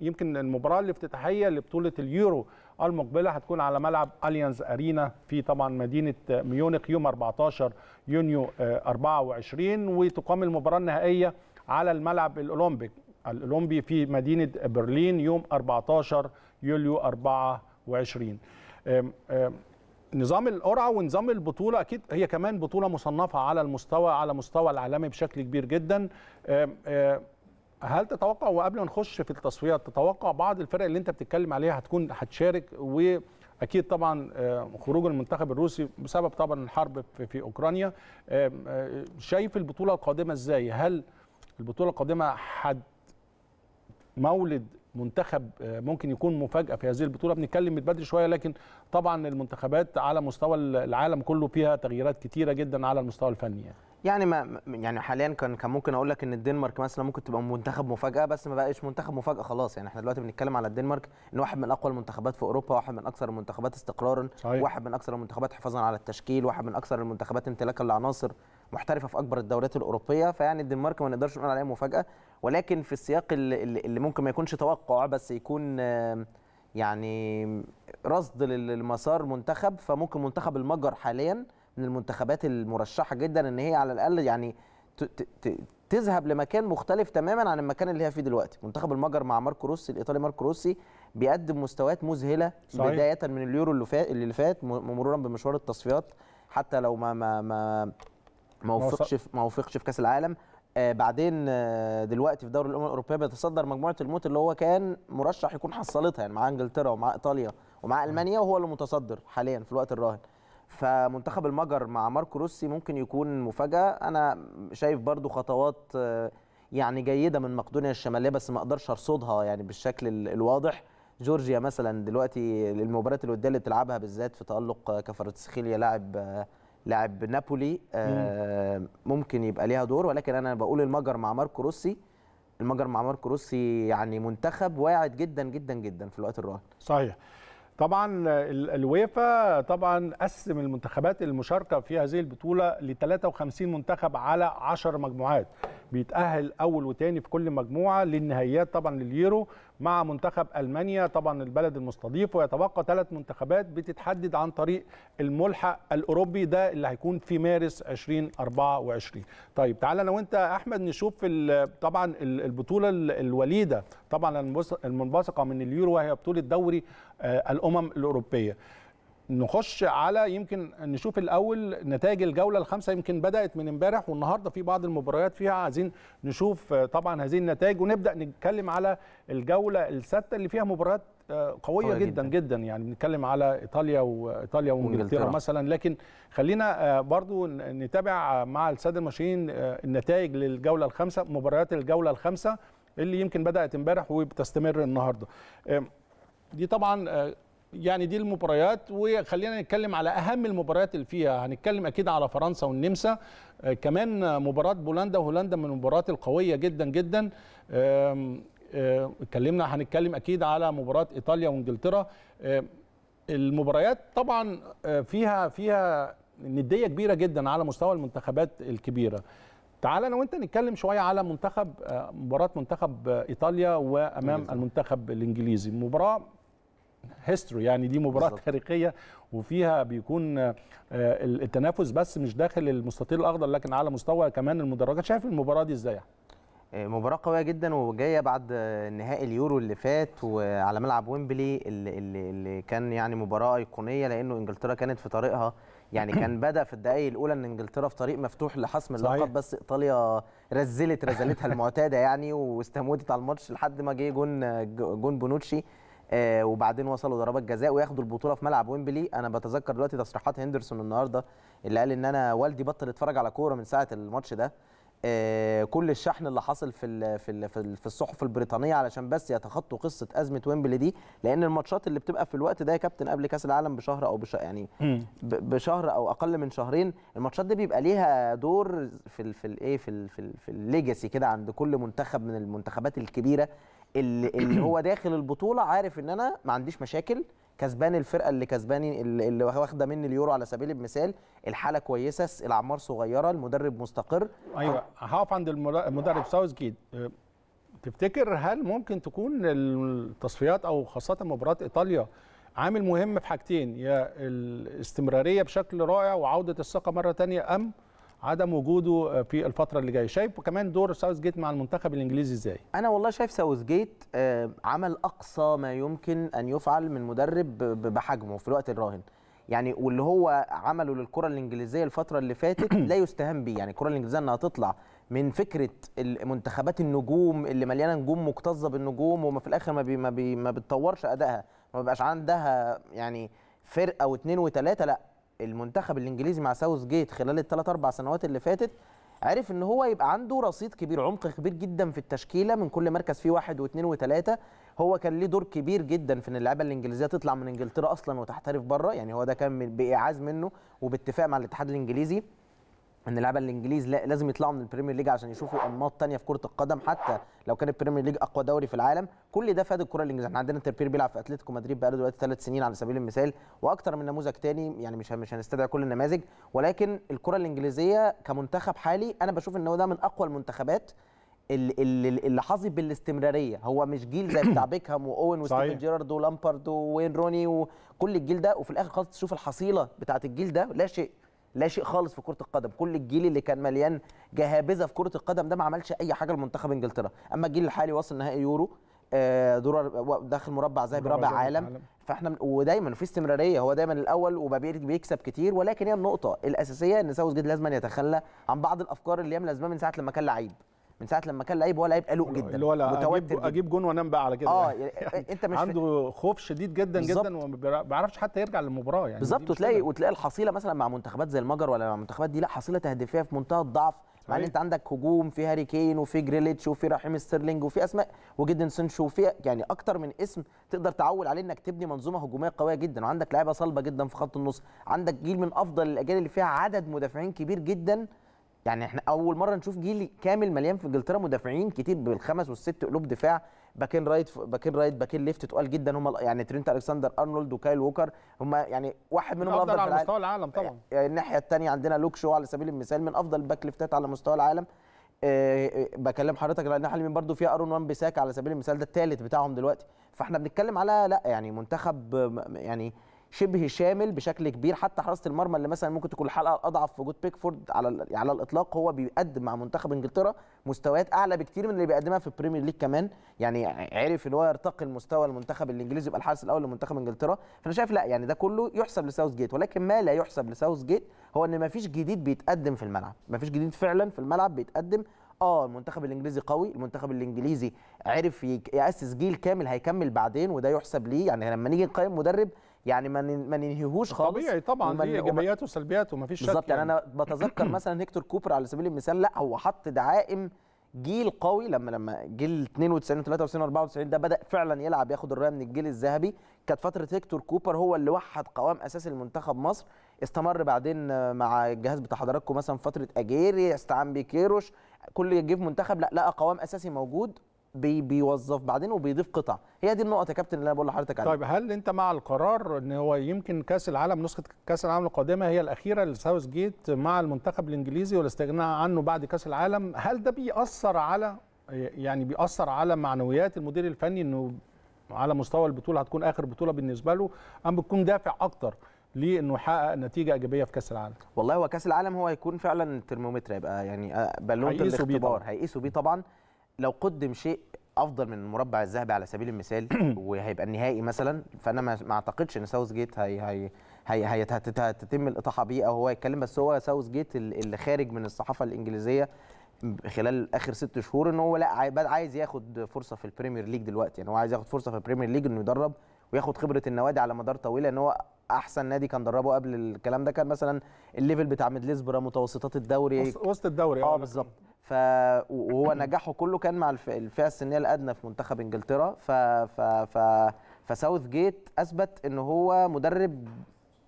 يمكن المباراه الافتتاحيه لبطوله اليورو المقبله هتكون على ملعب اليانز ارينا في طبعا مدينه ميونخ يوم 14 يونيو 24 آه، وتقام المباراه النهائيه على الملعب الاولمبيك الاولمبي في مدينه برلين يوم 14 يوليو 24 نظام القرعه ونظام البطوله اكيد هي كمان بطوله مصنفه على المستوى على مستوى العالمي بشكل كبير جدا هل تتوقع وقبل ما نخش في التصفيات تتوقع بعض الفرق اللي انت بتتكلم عليها هتكون هتشارك واكيد طبعا آه، خروج المنتخب الروسي بسبب طبعا الحرب في اوكرانيا آه، آه، شايف البطوله القادمه ازاي هل البطوله القادمه حد مولد منتخب ممكن يكون مفاجاه في هذه البطوله بنتكلم من بدري شويه لكن طبعا المنتخبات على مستوى العالم كله فيها تغييرات كتيره جدا على المستوى الفني يعني. يعني ما يعني حاليا كان كان ممكن اقول لك ان الدنمارك مثلا ممكن تبقى منتخب مفاجاه بس ما بقاش منتخب مفاجاه خلاص يعني احنا دلوقتي بنتكلم على الدنمارك ان واحد من اقوى المنتخبات في اوروبا واحد من اكثر المنتخبات استقرارا صحيح. واحد من اكثر المنتخبات حفاظا على التشكيل واحد من اكثر المنتخبات امتلاكا لعناصر محترفه في اكبر الدوريات الاوروبيه فيعني الدنمارك ما نقدرش نقول عليها مفاجاه ولكن في السياق اللي, اللي ممكن ما يكونش توقع بس يكون يعني رصد للمسار منتخب فممكن منتخب المجر حاليا من المنتخبات المرشحه جدا ان هي على الاقل يعني تذهب لمكان مختلف تماما عن المكان اللي هي فيه دلوقتي منتخب المجر مع ماركو روسي الايطالي ماركو روسي بيقدم مستويات مذهله صحيح. بدايه من اليورو اللي فات اللي فات مرورا بمشوار التصفيات حتى لو ما ما ما ما وفقش ما وفقش في كاس العالم آه بعدين آه دلوقتي في دوري الامم الاوروبيه بيتصدر مجموعه الموت اللي هو كان مرشح يكون حصلتها يعني مع انجلترا ومع ايطاليا ومع المانيا وهو اللي متصدر حاليا في الوقت الراهن فمنتخب المجر مع ماركو روسي ممكن يكون مفاجاه انا شايف برضو خطوات آه، يعني جيده من مقدونيا الشماليه بس ما اقدرش ارصدها يعني بالشكل الواضح جورجيا مثلا دلوقتي المباريات الوديه اللي بتلعبها بالذات في تالق كفرتسخيليا لاعب آه، لاعب نابولي آه، ممكن يبقى ليها دور ولكن انا بقول المجر مع ماركو روسي المجر مع ماركو روسي يعني منتخب واعد جدا جدا جدا في الوقت الراهن صحيح طبعا الويفا طبعا قسم المنتخبات المشاركه في هذه البطوله ل 53 منتخب على 10 مجموعات بيتاهل اول وثاني في كل مجموعه للنهائيات طبعا لليورو مع منتخب المانيا طبعا البلد المستضيف ويتبقى ثلاث منتخبات بتتحدد عن طريق الملحق الاوروبي ده اللي هيكون في مارس 2024 طيب تعالى انا وانت يا احمد نشوف طبعا البطوله الوليده طبعا المنبثقه من اليورو وهي بطوله دوري آه، الامم الاوروبيه نخش على يمكن نشوف الاول نتائج الجوله الخامسه يمكن بدات من امبارح والنهارده في بعض المباريات فيها عايزين نشوف آه، طبعا هذه النتائج ونبدا نتكلم على الجوله السادسه اللي فيها مباريات آه، قويه جدا, جدا جدا يعني بنتكلم على ايطاليا وايطاليا وانجلترا مثلا لكن خلينا آه، برضو نتابع مع الساده المشاهدين النتائج للجوله الخامسه مباريات الجوله الخامسه اللي يمكن بدات امبارح وبتستمر النهارده دي طبعا يعني دي المباريات وخلينا نتكلم على اهم المباريات اللي فيها هنتكلم اكيد على فرنسا والنمسا آه، كمان مباراه بولندا وهولندا من المباريات القويه جدا جدا آه، اتكلمنا هنتكلم اكيد على مباراه ايطاليا وانجلترا آه، المباريات طبعا فيها فيها نديه كبيره جدا على مستوى المنتخبات الكبيره تعال انا وانت نتكلم شويه على منتخب مباراه منتخب ايطاليا وامام المنتخب الانجليزي مباراه هيستوري يعني دي مباراه بالزبط. تاريخيه وفيها بيكون آه، التنافس بس مش داخل المستطيل الاخضر لكن على مستوى كمان المدرجات شايف المباراه دي ازاي آه، مباراة قوية جدا وجاية بعد آه، نهائي اليورو اللي فات وعلى ملعب ويمبلي اللي, اللي كان يعني مباراة أيقونية لأنه إنجلترا كانت في طريقها يعني كان بدأ في الدقايق الأولى إن إنجلترا في طريق مفتوح لحسم اللقب بس إيطاليا رزلت رزلتها المعتادة يعني واستموتت على الماتش لحد ما جه جون جون بونوتشي آه وبعدين وصلوا ضربات جزاء وياخدوا البطوله في ملعب ويمبلي انا بتذكر دلوقتي تصريحات هندرسون النهارده اللي قال ان انا والدي بطل يتفرج على كوره من ساعه الماتش ده آه كل الشحن اللي حصل في في في الصحف البريطانيه علشان بس يتخطوا قصه ازمه ويمبلي دي لان الماتشات اللي بتبقى في الوقت ده يا كابتن قبل كاس العالم بشهر او بش يعني بشهر او اقل من شهرين الماتشات دي بيبقى ليها دور في الـ في الايه في الـ في, في الليجاسي كده عند كل منتخب من المنتخبات الكبيره اللي, اللي هو داخل البطوله عارف ان انا ما عنديش مشاكل كسبان الفرقه اللي كسباني اللي واخده مني اليورو على سبيل المثال الحاله كويسه الاعمار صغيره المدرب مستقر ايوه هقف عند المدرب ساوث جيت أه، تفتكر هل ممكن تكون التصفيات او خاصه مباراه ايطاليا عامل مهم في حاجتين يا الاستمراريه بشكل رائع وعوده الثقه مره ثانيه ام عدم وجوده في الفتره اللي جايه شايف كمان دور ساوث جيت مع المنتخب الانجليزي ازاي انا والله شايف ساوث جيت آه، عمل اقصى ما يمكن ان يفعل من مدرب بحجمه في الوقت الراهن يعني واللي هو عمله للكره الانجليزيه الفتره اللي فاتت لا يستهان به يعني الكره الانجليزيه انها تطلع من فكره المنتخبات النجوم اللي مليانه نجوم مكتظه بالنجوم وما في الاخر ما بي ما, بي ما بتطورش ادائها ما بيبقاش عندها يعني فرقه واثنين وثلاثه لا المنتخب الانجليزي مع ساوث جيت خلال الثلاث اربع سنوات اللي فاتت عرف ان هو يبقى عنده رصيد كبير عمق كبير جدا في التشكيله من كل مركز فيه واحد واثنين وثلاثه هو كان ليه دور كبير جدا في ان اللعيبه الانجليزيه تطلع من انجلترا اصلا وتحترف بره يعني هو ده كان بايعاز منه وباتفاق مع الاتحاد الانجليزي ان اللعيبه الانجليز لازم يطلعوا من البريمير ليج عشان يشوفوا انماط ثانيه في كره القدم حتى لو كان البريمير ليج اقوى دوري في العالم كل ده فاد الكره الانجليزيه احنا عندنا تربير بيلعب في اتلتيكو مدريد بقاله دلوقتي ثلاث سنين على سبيل المثال واكتر من نموذج تاني يعني مش مش هنستدعي كل النماذج ولكن الكره الانجليزيه كمنتخب حالي انا بشوف ان هو ده من اقوى المنتخبات اللي, اللي حظي بالاستمراريه هو مش جيل زي بتاع بيكهام واوين وستيفن جيرارد ولامبارد وين روني وكل الجيل ده وفي الاخر خالص تشوف الحصيله بتاعه الجيل ده لا شيء لا شيء خالص في كره القدم كل الجيل اللي كان مليان جهابذه في كره القدم ده ما عملش اي حاجه لمنتخب انجلترا اما الجيل الحالي واصل نهائي يورو آه، دور داخل مربع ذهبي رابع عالم. عالم فاحنا ودايما في استمراريه هو دايما الاول وبيكسب كتير ولكن هي النقطه الاساسيه ان ساوث جيت لازم يتخلى عن بعض الافكار اللي يملى زمان من ساعه لما كان لعيب من ساعه لما كان لعيب هو لعيب قلق جدا اللي هو متوتر اجيب جون وانام بقى على كده اه يعني, يعني إيه، انت مش عنده خوف شديد جدا جدا وما بيعرفش حتى يرجع للمباراه يعني بالظبط وتلاقي وتلاقي الحصيله مثلا مع منتخبات زي المجر ولا مع المنتخبات دي لا حصيله تهديفيه في منتهى الضعف مع ان انت عندك هجوم في هاري كين وفي جريليتش وفي رحيم ستيرلينج وفي اسماء وجدن سنشو وفي يعني اكتر من اسم تقدر تعول عليه انك تبني منظومه هجوميه قويه جدا وعندك لعيبه صلبه جدا في خط النص عندك جيل من افضل الاجيال اللي فيها عدد مدافعين كبير جدا يعني احنا اول مره نشوف جيل كامل مليان في انجلترا مدافعين كتير بالخمس والست قلوب دفاع باكين رايت باكين رايت باكين ليفت تقال جدا هم يعني ترينت الكسندر ارنولد وكايل ووكر هم يعني واحد منهم افضل, أفضل على مستوى العالم طبعا يعني الناحيه الثانيه عندنا لوك شو على سبيل المثال من افضل باك ليفتات على مستوى العالم أه, آه، بكلم حضرتك على الناحيه اليمين برده فيها ارون وان بيساك على سبيل المثال ده الثالث بتاعهم دلوقتي فاحنا بنتكلم على لا يعني منتخب يعني شبه شامل بشكل كبير حتى حراسه المرمى اللي مثلا ممكن تكون الحلقه الاضعف في وجود بيكفورد على على الاطلاق هو بيقدم مع منتخب انجلترا مستويات اعلى بكتير من اللي بيقدمها في البريمير ليج كمان يعني عرف ان هو يرتقي لمستوى المنتخب الانجليزي يبقى الحارس الاول لمنتخب انجلترا فانا شايف لا يعني ده كله يحسب لساوث جيت ولكن ما لا يحسب لساوث جيت هو ان ما فيش جديد بيتقدم في الملعب ما فيش جديد فعلا في الملعب بيتقدم اه المنتخب الانجليزي قوي المنتخب الانجليزي عرف ياسس جيل كامل هيكمل بعدين وده يحسب ليه يعني لما نيجي نقيم مدرب يعني ما ننهيهوش خالص طبيعي طبعا ليه ايجابياته وسلبياته ما فيش شك بالظبط يعني انا يعني. بتذكر مثلا هيكتور كوبر على سبيل المثال لا هو حط دعائم جيل قوي لما لما جيل 92 93 94 ده بدا فعلا يلعب ياخد الرايه من الجيل الذهبي كانت فتره هيكتور كوبر هو اللي وحد قوام اساسي لمنتخب مصر استمر بعدين مع الجهاز بتاع حضراتكم مثلا فتره اجيري استعان بكيروش كل جه في منتخب لا لقى قوام اساسي موجود بي بيوظف بعدين وبيضيف قطع هي دي النقط يا كابتن اللي انا بقول لحضرتك عليها طيب هل انت مع القرار ان هو يمكن كاس العالم نسخه كاس العالم القادمه هي الاخيره لساوث جيت مع المنتخب الانجليزي والاستغناء عنه بعد كاس العالم هل ده بيأثر على يعني بيأثر على معنويات المدير الفني انه على مستوى البطوله هتكون اخر بطوله بالنسبه له ام بتكون دافع اكتر لانه يحقق نتيجه ايجابيه في كاس العالم والله هو كاس العالم هو هيكون فعلا الترمومتر هيبقى يعني آه، بالونه الاختبار هيقيسوا بيه طبعا لو قدم شيء افضل من المربع الذهبي على سبيل المثال وهيبقى النهائي مثلا فانا ما اعتقدش ان ساوث جيت هي هي هي هتتم الاطاحه بيه او هو يتكلم بس هو ساوث جيت اللي خارج من الصحافه الانجليزيه خلال اخر ست شهور ان هو لا عايز ياخد فرصه في البريمير ليج دلوقتي يعني هو عايز ياخد فرصه في البريمير ليج انه يدرب وياخد خبره النوادي على مدار طويل ان هو احسن نادي كان دربه قبل الكلام ده كان مثلا الليفل بتاع ميدلسبرا متوسطات الدوري وسط الدوري اه, آه، بالظبط ف وهو نجاحه كله كان مع الفئه السنيه الادنى في منتخب انجلترا ف ف ف فساوث جيت اثبت ان هو مدرب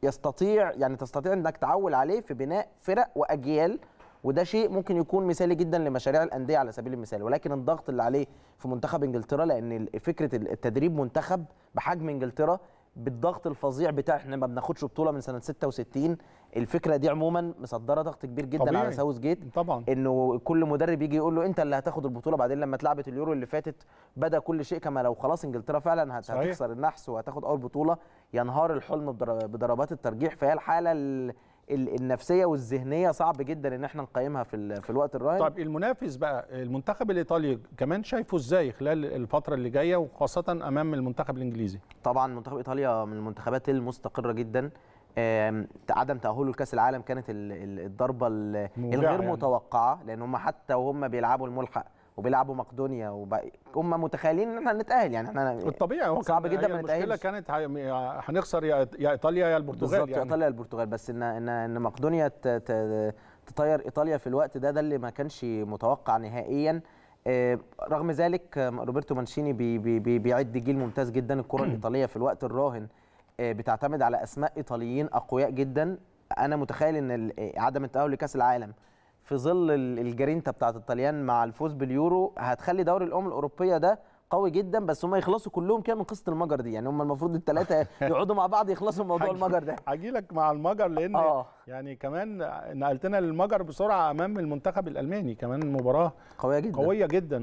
يستطيع يعني تستطيع انك تعول عليه في بناء فرق واجيال وده شيء ممكن يكون مثالي جدا لمشاريع الانديه على سبيل المثال ولكن الضغط اللي عليه في منتخب انجلترا لان فكره التدريب منتخب بحجم انجلترا بالضغط الفظيع بتاع احنا ما بناخدش بطوله من سنه 66 الفكره دي عموما مصدره ضغط كبير جدا طبيعي. على ساوث جيت طبعا انه كل مدرب يجي يقول له انت اللي هتاخد البطوله بعدين لما اتلعبت اليورو اللي فاتت بدا كل شيء كما لو خلاص انجلترا فعلا هتخسر النحس وهتاخد اول بطوله ينهار الحلم بضربات الترجيح فهي الحاله النفسيه والذهنيه صعب جدا ان احنا نقيمها في في الوقت الراهن طب المنافس بقى المنتخب الايطالي كمان شايفه ازاي خلال الفتره اللي جايه وخاصه امام المنتخب الانجليزي طبعا منتخب ايطاليا من المنتخبات المستقره جدا عدم تاهله لكاس العالم كانت الضربه الغير يعني. متوقعه لان هم حتى وهم بيلعبوا الملحق وبيلعبوا مقدونيا وبقى هم متخيلين ان احنا هنتاهل يعني احنا يعني الطبيعي هو صعب جدا ما نتاهلش المشكله كانت هنخسر يا ايطاليا يا البرتغال بالظبط يعني. ايطاليا يا البرتغال بس ان ان ان مقدونيا تطير ايطاليا في الوقت ده ده اللي ما كانش متوقع نهائيا آه، رغم ذلك آه، روبرتو مانشيني بي بي بيعد جيل ممتاز جدا الكره الايطاليه في الوقت الراهن آه، بتعتمد على اسماء ايطاليين اقوياء جدا انا متخيل ان عدم التاهل لكاس العالم في ظل الجرينتا بتاعت الطليان مع الفوز باليورو هتخلي دوري الامم الاوروبيه ده قوي جدا بس هم يخلصوا كلهم كده من قصه المجر دي يعني هم المفروض الثلاثه يقعدوا مع بعض يخلصوا موضوع المجر ده لك مع المجر لان آه. يعني كمان نقلتنا للمجر بسرعه امام المنتخب الالماني كمان مباراه قويه جدا قويه جدا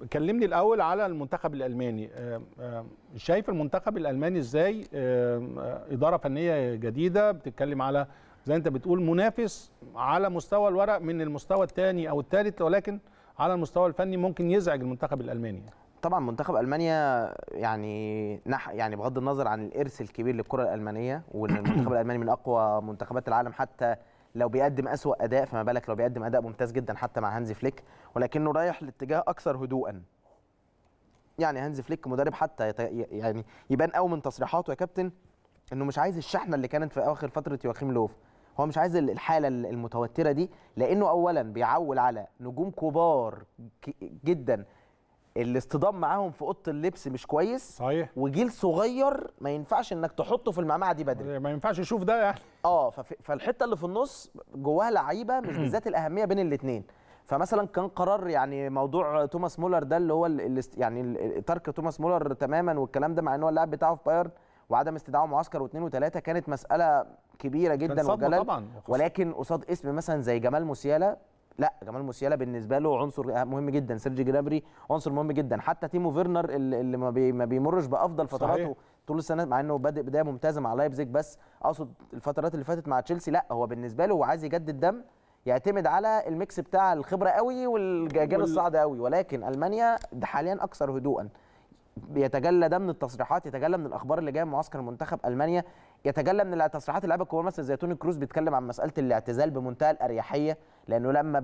وكلمني الاول على المنتخب الالماني آه، آه، شايف المنتخب الالماني ازاي آه، اداره فنيه جديده بتتكلم على زي انت بتقول منافس على مستوى الورق من المستوى الثاني او الثالث ولكن على المستوى الفني ممكن يزعج المنتخب الالماني يعني. طبعا منتخب المانيا يعني نح يعني بغض النظر عن الارث الكبير للكره الالمانيه وان المنتخب الالماني من اقوى منتخبات العالم حتى لو بيقدم اسوا اداء فما بالك لو بيقدم اداء ممتاز جدا حتى مع هانزي فليك ولكنه رايح لاتجاه اكثر هدوءا يعني هانزي فليك مدرب حتى يعني يبان قوي من تصريحاته يا كابتن انه مش عايز الشحنه اللي كانت في اخر فتره يواخيم لوف هو مش عايز الحاله المتوتره دي لانه اولا بيعول على نجوم كبار جدا الاصطدام معاهم في اوضه اللبس مش كويس صحيح وجيل صغير ما ينفعش انك تحطه في المعمعه دي بدري ما ينفعش يشوف ده يعني اه فالحته اللي في النص جواها لعيبه مش بالذات الاهميه بين الاثنين فمثلا كان قرار يعني موضوع توماس مولر ده اللي هو اللي يعني ترك توماس مولر تماما والكلام ده مع ان هو اللاعب بتاعه في بايرن وعدم استدعائه معسكر واثنين وثلاثه كانت مساله كبيره جدا وجلال طبعا ولكن قصاد اسم مثلا زي جمال موسيالا لا جمال موسيالا بالنسبه له عنصر مهم جدا سيرجي جنابري عنصر مهم جدا حتى تيمو فيرنر اللي ما, بي ما بيمرش بافضل فتراته صحيح. طول السنه مع انه بادئ بدايه ممتازه مع لايبزيج بس اقصد الفترات اللي فاتت مع تشيلسي لا هو بالنسبه له وعايز عايز يجدد دم يعتمد على الميكس بتاع الخبره قوي والجيل الصاعد قوي ولكن المانيا حاليا اكثر هدوءا يتجلى ده من التصريحات يتجلى من الاخبار اللي جايه من معسكر منتخب المانيا يتجلى من تصريحات اللعيبه الكبار مثلا زي توني كروز بيتكلم عن مساله الاعتزال بمنتهى الاريحيه لانه لما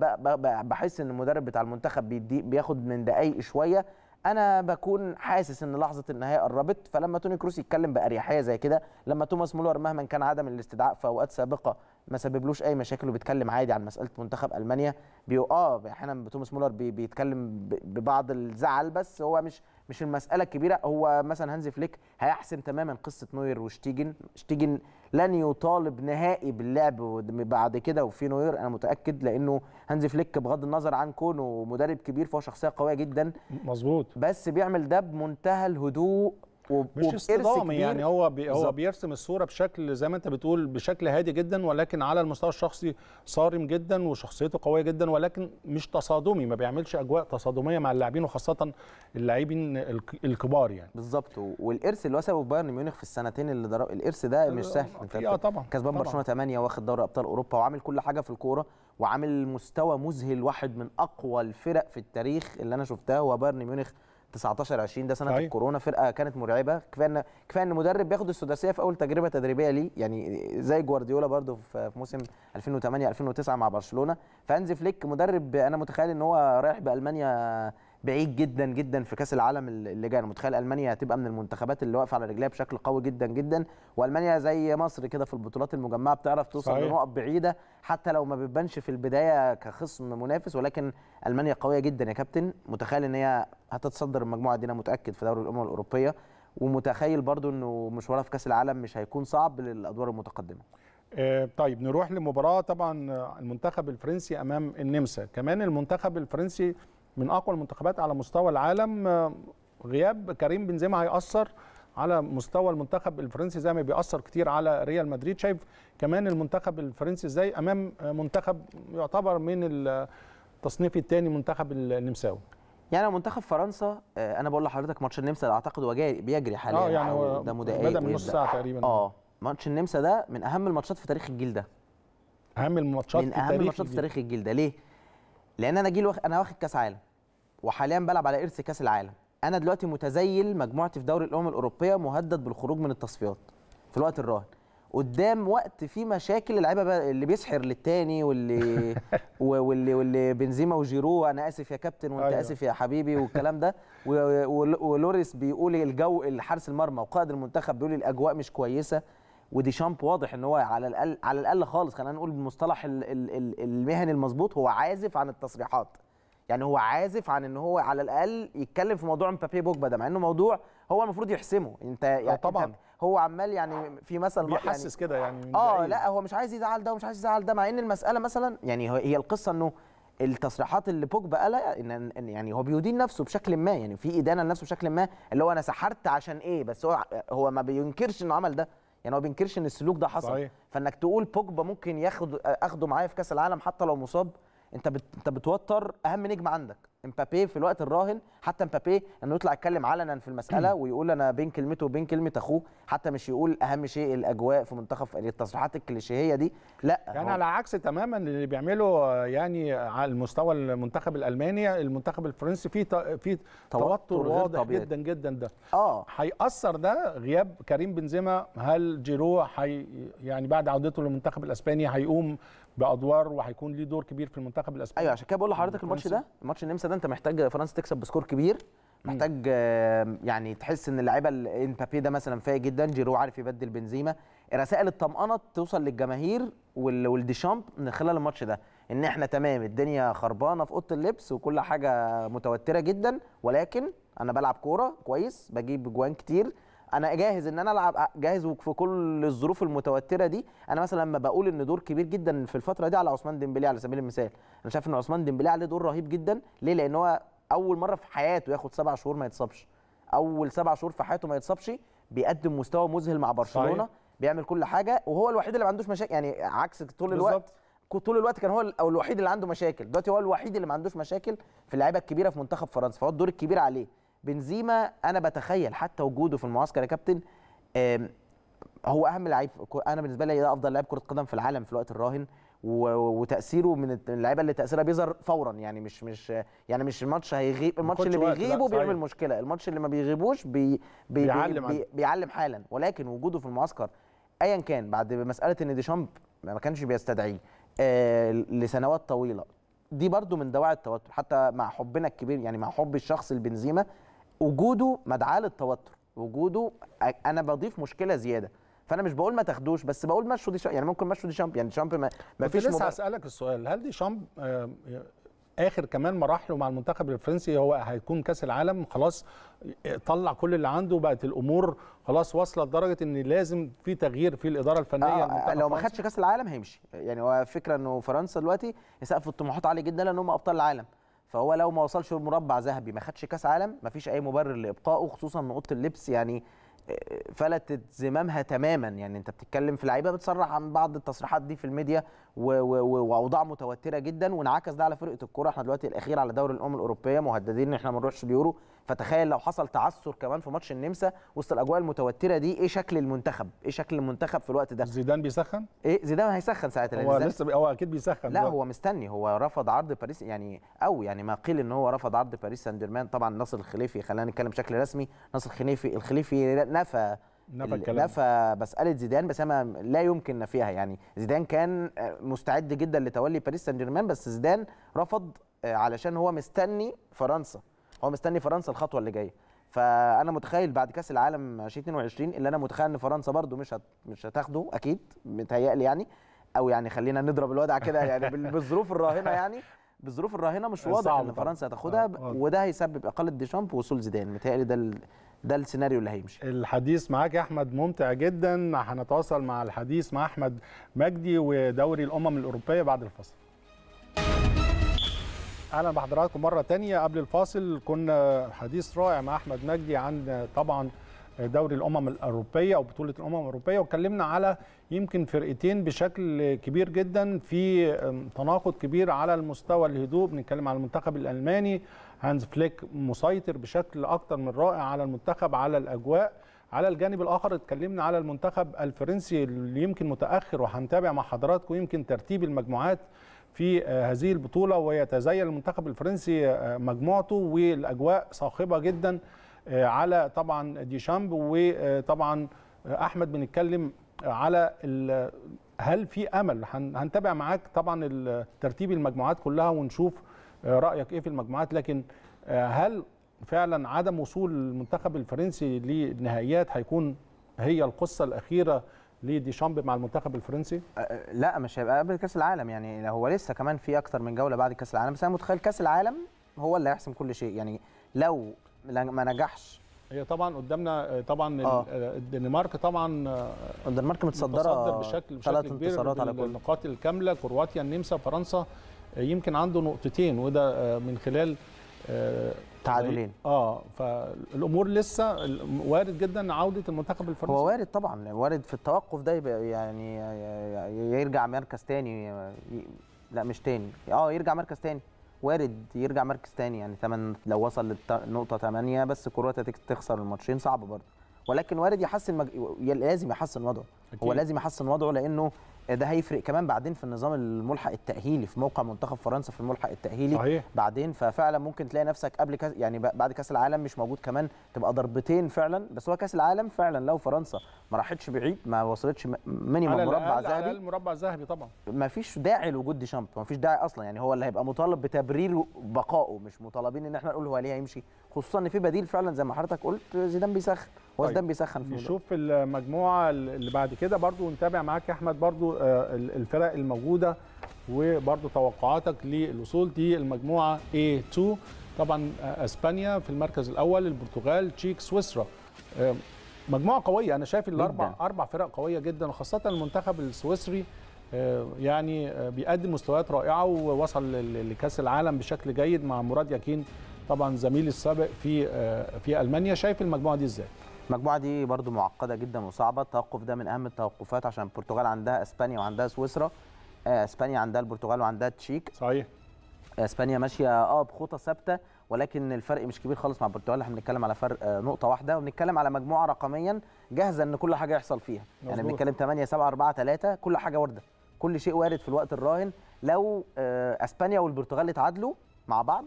بحس ان المدرب بتاع المنتخب بيدي بياخد من دقايق شويه انا بكون حاسس ان لحظه النهايه قربت فلما توني كروس يتكلم باريحيه زي كده لما توماس مولر مهما كان عدم الاستدعاء في اوقات سابقه ما سببلوش اي مشاكل وبيتكلم عادي عن مساله منتخب المانيا بي اه احيانا بتوماس مولر بي بيتكلم ببعض الزعل بس هو مش مش المساله الكبيره هو مثلا هانزي فليك هيحسم تماما قصه نوير وشتيجن شتيجن لن يطالب نهائي باللعب بعد كده وفي نوير انا متاكد لانه هانزي فليك بغض النظر عن كونه مدرب كبير فهو شخصيه قويه جدا مظبوط بس بيعمل ده بمنتهى الهدوء مش اصطدام يعني هو بي هو بيرسم الصوره بشكل زي ما انت بتقول بشكل هادي جدا ولكن على المستوى الشخصي صارم جدا وشخصيته قويه جدا ولكن مش تصادمي ما بيعملش اجواء تصادميه مع اللاعبين وخاصه اللاعبين الكبار يعني بالظبط والارث اللي هو بايرن ميونخ في السنتين اللي در... الارث ده آه، مش سهل آه، آه، طبعا كسبان برشلونه 8 واخد دوري ابطال اوروبا وعامل كل حاجه في الكوره وعامل مستوى مذهل واحد من اقوى الفرق في التاريخ اللي انا شفتها هو بايرن ميونخ 19 20 ده سنه أيوة. الكورونا فرقه كانت مرعبه كفايه ان كفايه ان مدرب بياخد السداسيه في اول تجربه تدريبيه ليه يعني زي جوارديولا برده في موسم 2008 2009 مع برشلونه فانزي فليك مدرب انا متخيل ان هو رايح بالمانيا بعيد جدا جدا في كاس العالم اللي جاي متخيل المانيا هتبقى من المنتخبات اللي واقفه على رجليها بشكل قوي جدا جدا والمانيا زي مصر كده في البطولات المجمعه بتعرف توصل لنقط بعيده حتى لو ما بتبانش في البدايه كخصم منافس ولكن المانيا قويه جدا يا كابتن متخيل ان هي هتتصدر المجموعه دي انا متاكد في دوري الامم الاوروبيه ومتخيل برضو انه مشوارها في كاس العالم مش هيكون صعب للادوار المتقدمه آه، طيب نروح لمباراه طبعا المنتخب الفرنسي امام النمسا كمان المنتخب الفرنسي من اقوى المنتخبات على مستوى العالم آه، غياب كريم بنزيما هيأثر على مستوى المنتخب الفرنسي زي ما بيأثر كتير على ريال مدريد شايف كمان المنتخب الفرنسي ازاي امام آه، منتخب يعتبر من التصنيف آه، الثاني منتخب النمساوي يعني منتخب فرنسا انا بقول لحضرتك ماتش النمسا اعتقد هو بيجري حاليا اه يعني هو ده مدقيق بدا من نص ساعه تقريبا اه ماتش النمسا ده من اهم الماتشات في تاريخ الجيل ده اهم الماتشات من اهم الماتشات في تاريخ الجيل ده ليه لان انا جيل انا واخد كاس عالم وحاليا بلعب على ارث كاس العالم انا دلوقتي متزيل مجموعتي في دوري الامم الاوروبيه مهدد بالخروج من التصفيات في الوقت الراهن قدام وقت فيه مشاكل اللعيبه اللي بيسحر للتاني واللي واللي واللي بنزيما وجيرو انا اسف يا كابتن وانت أيوة. اسف يا حبيبي والكلام ده ولوريس بيقول الجو حارس المرمى وقائد المنتخب بيقول الاجواء مش كويسه وديشامب واضح ان هو على الاقل على الاقل خالص خلينا نقول بالمصطلح المهني المظبوط هو عازف عن التصريحات يعني هو عازف عن ان هو على الاقل يتكلم في موضوع مبابي بوجبا ده مع انه موضوع هو المفروض يحسمه انت يعني طبعا انت هو عمال يعني في مثل بيحسس يعني كده يعني اه لا هو مش عايز يزعل ده ومش عايز يزعل ده مع ان المساله مثلا يعني هي القصه انه التصريحات اللي بوجبا قالها ان يعني هو بيدين نفسه بشكل ما يعني في ادانه لنفسه بشكل ما اللي هو انا سحرت عشان ايه بس هو هو ما بينكرش انه عمل ده يعني هو بينكرش ان السلوك ده حصل صحيح. فانك تقول بوجبا ممكن ياخد آه، اخده معايا في كاس العالم حتى لو مصاب انت بت... انت بتوتر اهم نجم عندك امبابي في الوقت الراهن حتى امبابي انه يطلع يتكلم علنا في المساله ويقول انا بين كلمته وبين كلمه اخوه حتى مش يقول اهم شيء الاجواء في منتخب التصريحات الكليشيهيه دي لا يعني هو. على عكس تماما اللي بيعمله يعني على المستوى المنتخب الالماني المنتخب الفرنسي في في توتر, توتر واضح طبيعي. جدا جدا ده اه هيأثر ده غياب كريم بنزيما هل جيرو حي يعني بعد عودته للمنتخب الاسباني هيقوم بادوار وهيكون ليه دور كبير في المنتخب الاسباني ايوه عشان كده بقول لحضرتك يعني الماتش ده ماتش النمسا ده انت محتاج فرنسا تكسب بسكور كبير محتاج يعني تحس ان اللعيبه امبابي ده مثلا فايق جدا جيرو عارف يبدل بنزيما رسائل الطمانه توصل للجماهير والديشامب من خلال الماتش ده ان احنا تمام الدنيا خربانه في اوضه اللبس وكل حاجه متوتره جدا ولكن انا بلعب كوره كويس بجيب جوان كتير انا جاهز ان انا العب جاهز في كل الظروف المتوتره دي انا مثلا لما بقول ان دور كبير جدا في الفتره دي على عثمان ديمبلي على سبيل المثال انا شايف ان عثمان ديمبلي عليه دور رهيب جدا ليه لان هو اول مره في حياته ياخد سبع شهور ما يتصابش اول سبع شهور في حياته ما يتصابش بيقدم مستوى مذهل مع برشلونه صحيح. بيعمل كل حاجه وهو الوحيد اللي ما عندوش مشاكل يعني عكس طول الوقت طول الوقت كان هو الوحيد اللي عنده مشاكل دلوقتي هو الوحيد اللي ما عندوش مشاكل في اللعيبه الكبيره في منتخب فرنسا فهو الدور الكبير عليه بنزيما انا بتخيل حتى وجوده في المعسكر يا كابتن هو اهم لعيب انا بالنسبه لي ده افضل لاعب كره قدم في العالم في الوقت الراهن وتاثيره من اللعيبه اللي تاثيرها بيظهر فورا يعني مش مش يعني مش الماتش هيغيب الماتش اللي بيغيبه بيعمل مشكله الماتش اللي ما بيغيبوش بي بي بيعلم, بي بيعلم حالا ولكن وجوده في المعسكر ايا كان بعد مساله ان ديشامب ما كانش بيستدعيه آه لسنوات طويله دي برضو من دواعي التوتر حتى مع حبنا الكبير يعني مع حب الشخص لبنزيما وجوده مدعاه للتوتر وجوده انا بضيف مشكله زياده فانا مش بقول ما تاخدوش بس بقول مشوا دي يعني ممكن مشوا دي شامب يعني شامب ما, ما فيش لسه هسالك السؤال هل دي شامب آه، آه، اخر كمان مراحله مع المنتخب الفرنسي هو هيكون كاس العالم خلاص آه، طلع كل اللي عنده بقت الامور خلاص واصله لدرجه ان لازم في تغيير في الاداره الفنيه آه لو ما خدش كاس العالم هيمشي يعني هو فكره انه فرنسا دلوقتي سقف الطموحات عالي جدا لان هم ابطال العالم فهو لو ما وصلش المربع ذهبي ما خدش كاس عالم ما فيش اي مبرر لابقائه خصوصا ان اوضه اللبس يعني آه، فلتت زمامها تماما يعني انت بتتكلم في لعيبه بتصرح عن بعض التصريحات دي في الميديا واوضاع متوتره جدا وانعكس ده على فرقه الكوره احنا دلوقتي الاخير على دوري الامم الاوروبيه مهددين ان احنا ما نروحش اليورو فتخيل لو حصل تعثر كمان في ماتش النمسا وسط الاجواء المتوتره دي ايه شكل المنتخب ايه شكل المنتخب في الوقت ده زيدان بيسخن ايه زيدان هيسخن ساعتها هو لسه بي... هو اكيد بيسخن لا هو مستني هو رفض عرض باريس يعني او يعني ما قيل ان هو رفض عرض باريس سان جيرمان طبعا ناصر الخليفي خلينا نتكلم بشكل رسمي ناصر الخليفي الخليفي نفى نفى الكلام نفى مساله زيدان بس انا لا يمكن نفيها يعني زيدان كان آه، مستعد جدا لتولي باريس سان جيرمان بس زيدان رفض آه، علشان هو مستني فرنسا هو مستني فرنسا الخطوه اللي جايه فانا متخيل بعد كاس العالم 2022 اللي انا متخيل ان فرنسا برضو مش هت... مش هتاخده اكيد متهيألي يعني او يعني خلينا نضرب الوضع كده يعني بالظروف الراهنه يعني بالظروف الراهنه مش واضح ان فرنسا هتاخدها آه، وده هيسبب اقاله ديشامب ووصول زيدان متهيألي ده ده السيناريو اللي هيمشي الحديث معاك يا احمد ممتع جدا هنتواصل مع الحديث مع احمد مجدي ودوري الامم الاوروبيه بعد الفاصل اهلا بحضراتكم مره تانية قبل الفاصل كنا حديث رائع مع احمد مجدي عن طبعا دوري الامم الاوروبيه او بطوله الامم الاوروبيه واتكلمنا على يمكن فرقتين بشكل كبير جدا في تناقض كبير على المستوى الهدوء بنتكلم على المنتخب الالماني هانز فليك مسيطر بشكل اكتر من رائع على المنتخب على الاجواء على الجانب الاخر اتكلمنا على المنتخب الفرنسي اللي يمكن متاخر وهنتابع مع حضراتكم يمكن ترتيب المجموعات في آه، هذه البطوله ويتزين المنتخب الفرنسي آه، مجموعته والاجواء صاخبه جدا آه، على طبعا ديشامب وطبعا احمد بنتكلم على هل في امل هنتابع معاك طبعا ترتيب المجموعات كلها ونشوف آه، رايك ايه في المجموعات لكن آه، هل فعلا عدم وصول المنتخب الفرنسي للنهائيات هيكون هي القصه الاخيره لديشامب مع المنتخب الفرنسي؟ آه، لا مش هيبقى قبل كاس العالم يعني هو لسه كمان في اكتر من جوله بعد كاس العالم بس انا متخيل كاس العالم هو اللي هيحسم كل شيء يعني لو ما نجحش هي طبعا قدامنا طبعا الدنمارك طبعا الدنمارك متصدره متصدر بشكل بشكل كبير على كل النقاط الكامله كرواتيا النمسا فرنسا يمكن عنده نقطتين وده آه، من خلال آه، تعادلين اه فالامور لسه وارد جدا عوده المنتخب الفرنسي هو وارد طبعا وارد في التوقف ده يبقى يعني آه، يرجع مركز تاني لا مش تاني اه يرجع مركز تاني وارد يرجع مركز تاني يعني ثمان لو وصل للنقطه 8 بس كرواتيا تخسر الماتشين صعب برضه ولكن وارد يحسن مج... لازم يحسن وضعه هو لازم يحسن وضعه لانه آه، ده هيفرق كمان بعدين في النظام الملحق التاهيلي في موقع منتخب فرنسا في الملحق التاهيلي صحيح. بعدين ففعلا ممكن تلاقي نفسك قبل كاس يعني بعد كاس العالم مش موجود كمان تبقى ضربتين فعلا بس هو كاس العالم فعلا لو فرنسا ما راحتش بعيد ما وصلتش مينيمم مربع ذهبي على المربع الذهبي طبعا ما فيش داعي لوجود ديشامب ما فيش داعي اصلا يعني هو اللي هيبقى مطالب بتبرير بقائه مش مطالبين ان احنا نقول هو ليه هيمشي خصوصا ان في بديل فعلا زي ما حضرتك قلت زيدان بيسخن هو طيب. بيسخن في نشوف المجموعه اللي بعد كده برضو نتابع معاك يا احمد برضو آه، الفرق الموجوده وبرضو توقعاتك للوصول دي المجموعه A2 طبعا آه، اسبانيا في المركز الاول البرتغال تشيك سويسرا آه، مجموعه قويه انا شايف الاربع اربع فرق قويه جدا وخاصه المنتخب السويسري يعني بيقدم مستويات رائعه ووصل لكاس العالم بشكل جيد مع مراد ياكين طبعا زميلي السابق في في المانيا شايف المجموعه دي ازاي المجموعه دي برضو معقده جدا وصعبه التوقف ده من اهم التوقفات عشان البرتغال عندها اسبانيا وعندها سويسرا آه، اسبانيا عندها البرتغال وعندها التشيك صحيح آه، اسبانيا ماشيه اه بخطى ثابته ولكن الفرق مش كبير خالص مع البرتغال احنا بنتكلم على فرق آه، نقطه واحده وبنتكلم على مجموعه رقميا جاهزه ان كل حاجه يحصل فيها مزبوط. يعني بنتكلم 8 7 4 3 كل حاجه وارده كل شيء وارد في الوقت الراهن لو اسبانيا والبرتغال اتعادلوا مع بعض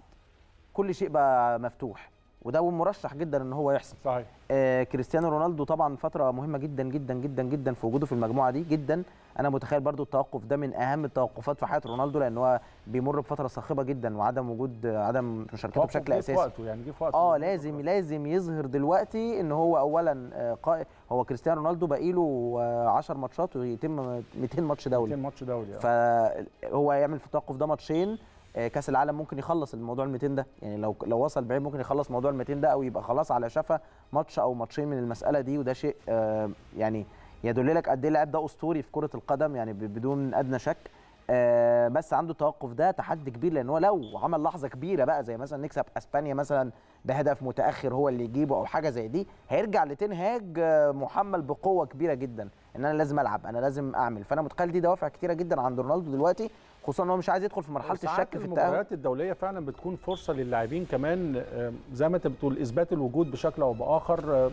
كل شيء بقى مفتوح وده مرشح جدا ان هو يحصل صحيح آه كريستيانو رونالدو طبعا فتره مهمه جدا جدا جدا جدا في وجوده في المجموعه دي جدا انا متخيل برضو التوقف ده من اهم التوقفات في حياه رونالدو لان هو بيمر بفتره صاخبه جدا وعدم وجود عدم مشاركته بشكل اساسي في وقته يعني جه في وقته اه لازم لازم يظهر دلوقتي ان هو اولا آه، قائد هو كريستيانو رونالدو باقي له 10 آه، ماتشات ويتم 200 ماتش دولي 200 ماتش دولي آه. فهو هيعمل في التوقف ده ماتشين آه، كاس العالم ممكن يخلص الموضوع ال 200 ده يعني لو لو وصل بعيد ممكن يخلص موضوع ال 200 ده او يبقى خلاص على شفا ماتش او ماتشين من المساله دي وده شيء آه، يعني يدل لك قد ايه اللاعب ده اسطوري في كره القدم يعني بدون ادنى شك آه، بس عنده التوقف ده تحدي كبير لان هو لو عمل لحظه كبيره بقى زي مثلا نكسب اسبانيا مثلا بهدف متاخر هو اللي يجيبه او حاجه زي دي هيرجع لتنهاج محمل بقوه كبيره جدا ان انا لازم العب انا لازم اعمل فانا متخيل دي دوافع كتيره جدا عند رونالدو دلوقتي خصوصا ان هو مش عايز يدخل في مرحله الشك في التاهل المباريات الدوليه فعلا بتكون فرصه للاعبين كمان آه، زي ما انت بتقول اثبات الوجود بشكل او باخر آه،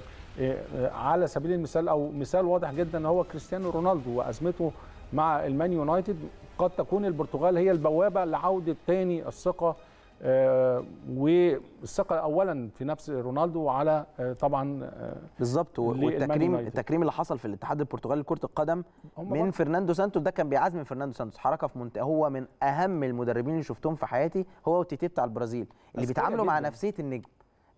آه، على سبيل المثال او مثال واضح جدا هو كريستيانو رونالدو وازمته مع المان يونايتد قد تكون البرتغال هي البوابه لعوده تاني الثقه آه، والثقه اولا في نفس رونالدو وعلى آه، طبعا آه، بالظبط والتكريم التكريم اللي حصل في الاتحاد البرتغالي لكره القدم من فرناندو سانتوس ده كان بيعزم فرناندو سانتوس حركه في منتهى هو من اهم المدربين اللي شفتهم في حياتي هو وتيتي بتاع البرازيل اللي بيتعاملوا مع نفسيه النجم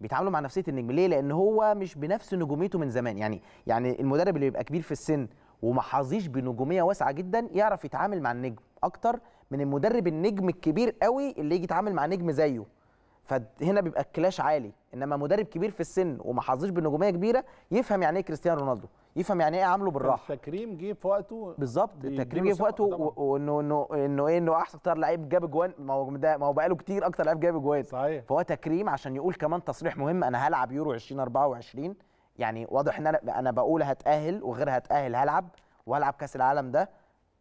بيتعاملوا مع نفسيه النجم ليه لان هو مش بنفس نجوميته من زمان يعني يعني المدرب اللي بيبقى كبير في السن وما حظيش بنجوميه واسعه جدا يعرف يتعامل مع النجم اكتر من المدرب النجم الكبير قوي اللي يجي يتعامل مع نجم زيه فهنا بيبقى الكلاش عالي انما مدرب كبير في السن وما حظيش بنجوميه كبيره يفهم يعني ايه كريستيانو رونالدو يفهم يعني ايه عامله بالراحه التكريم جه في وقته بالظبط التكريم جه في وقته وانه انه انه ايه انه احسن اكتر لعيب جاب اجوان ما هو ده ما هو بقاله كتير اكتر لعيب جاب اجوان صحيح فهو تكريم عشان يقول كمان تصريح مهم انا هلعب يورو 2024 يعني واضح ان انا انا بقول هتاهل وغير هتاهل هلعب وهلعب كاس العالم ده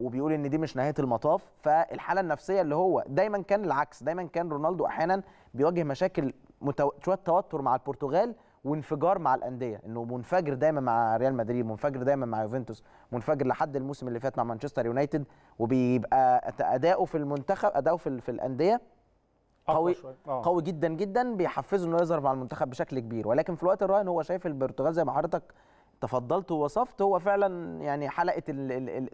وبيقول ان دي مش نهايه المطاف فالحاله النفسيه اللي هو دايما كان العكس دايما كان رونالدو احيانا بيواجه مشاكل متو... شويه توتر مع البرتغال وانفجار مع الانديه انه منفجر دايما مع ريال مدريد منفجر دايما مع يوفنتوس منفجر لحد الموسم اللي فات مع مانشستر يونايتد وبيبقى اداؤه في المنتخب اداؤه في, في الانديه قوي آه. قوي جدا جدا بيحفزه انه يظهر مع المنتخب بشكل كبير ولكن في الوقت الراهن هو شايف البرتغال زي ما حضرتك تفضلت ووصفت هو فعلا يعني حلقه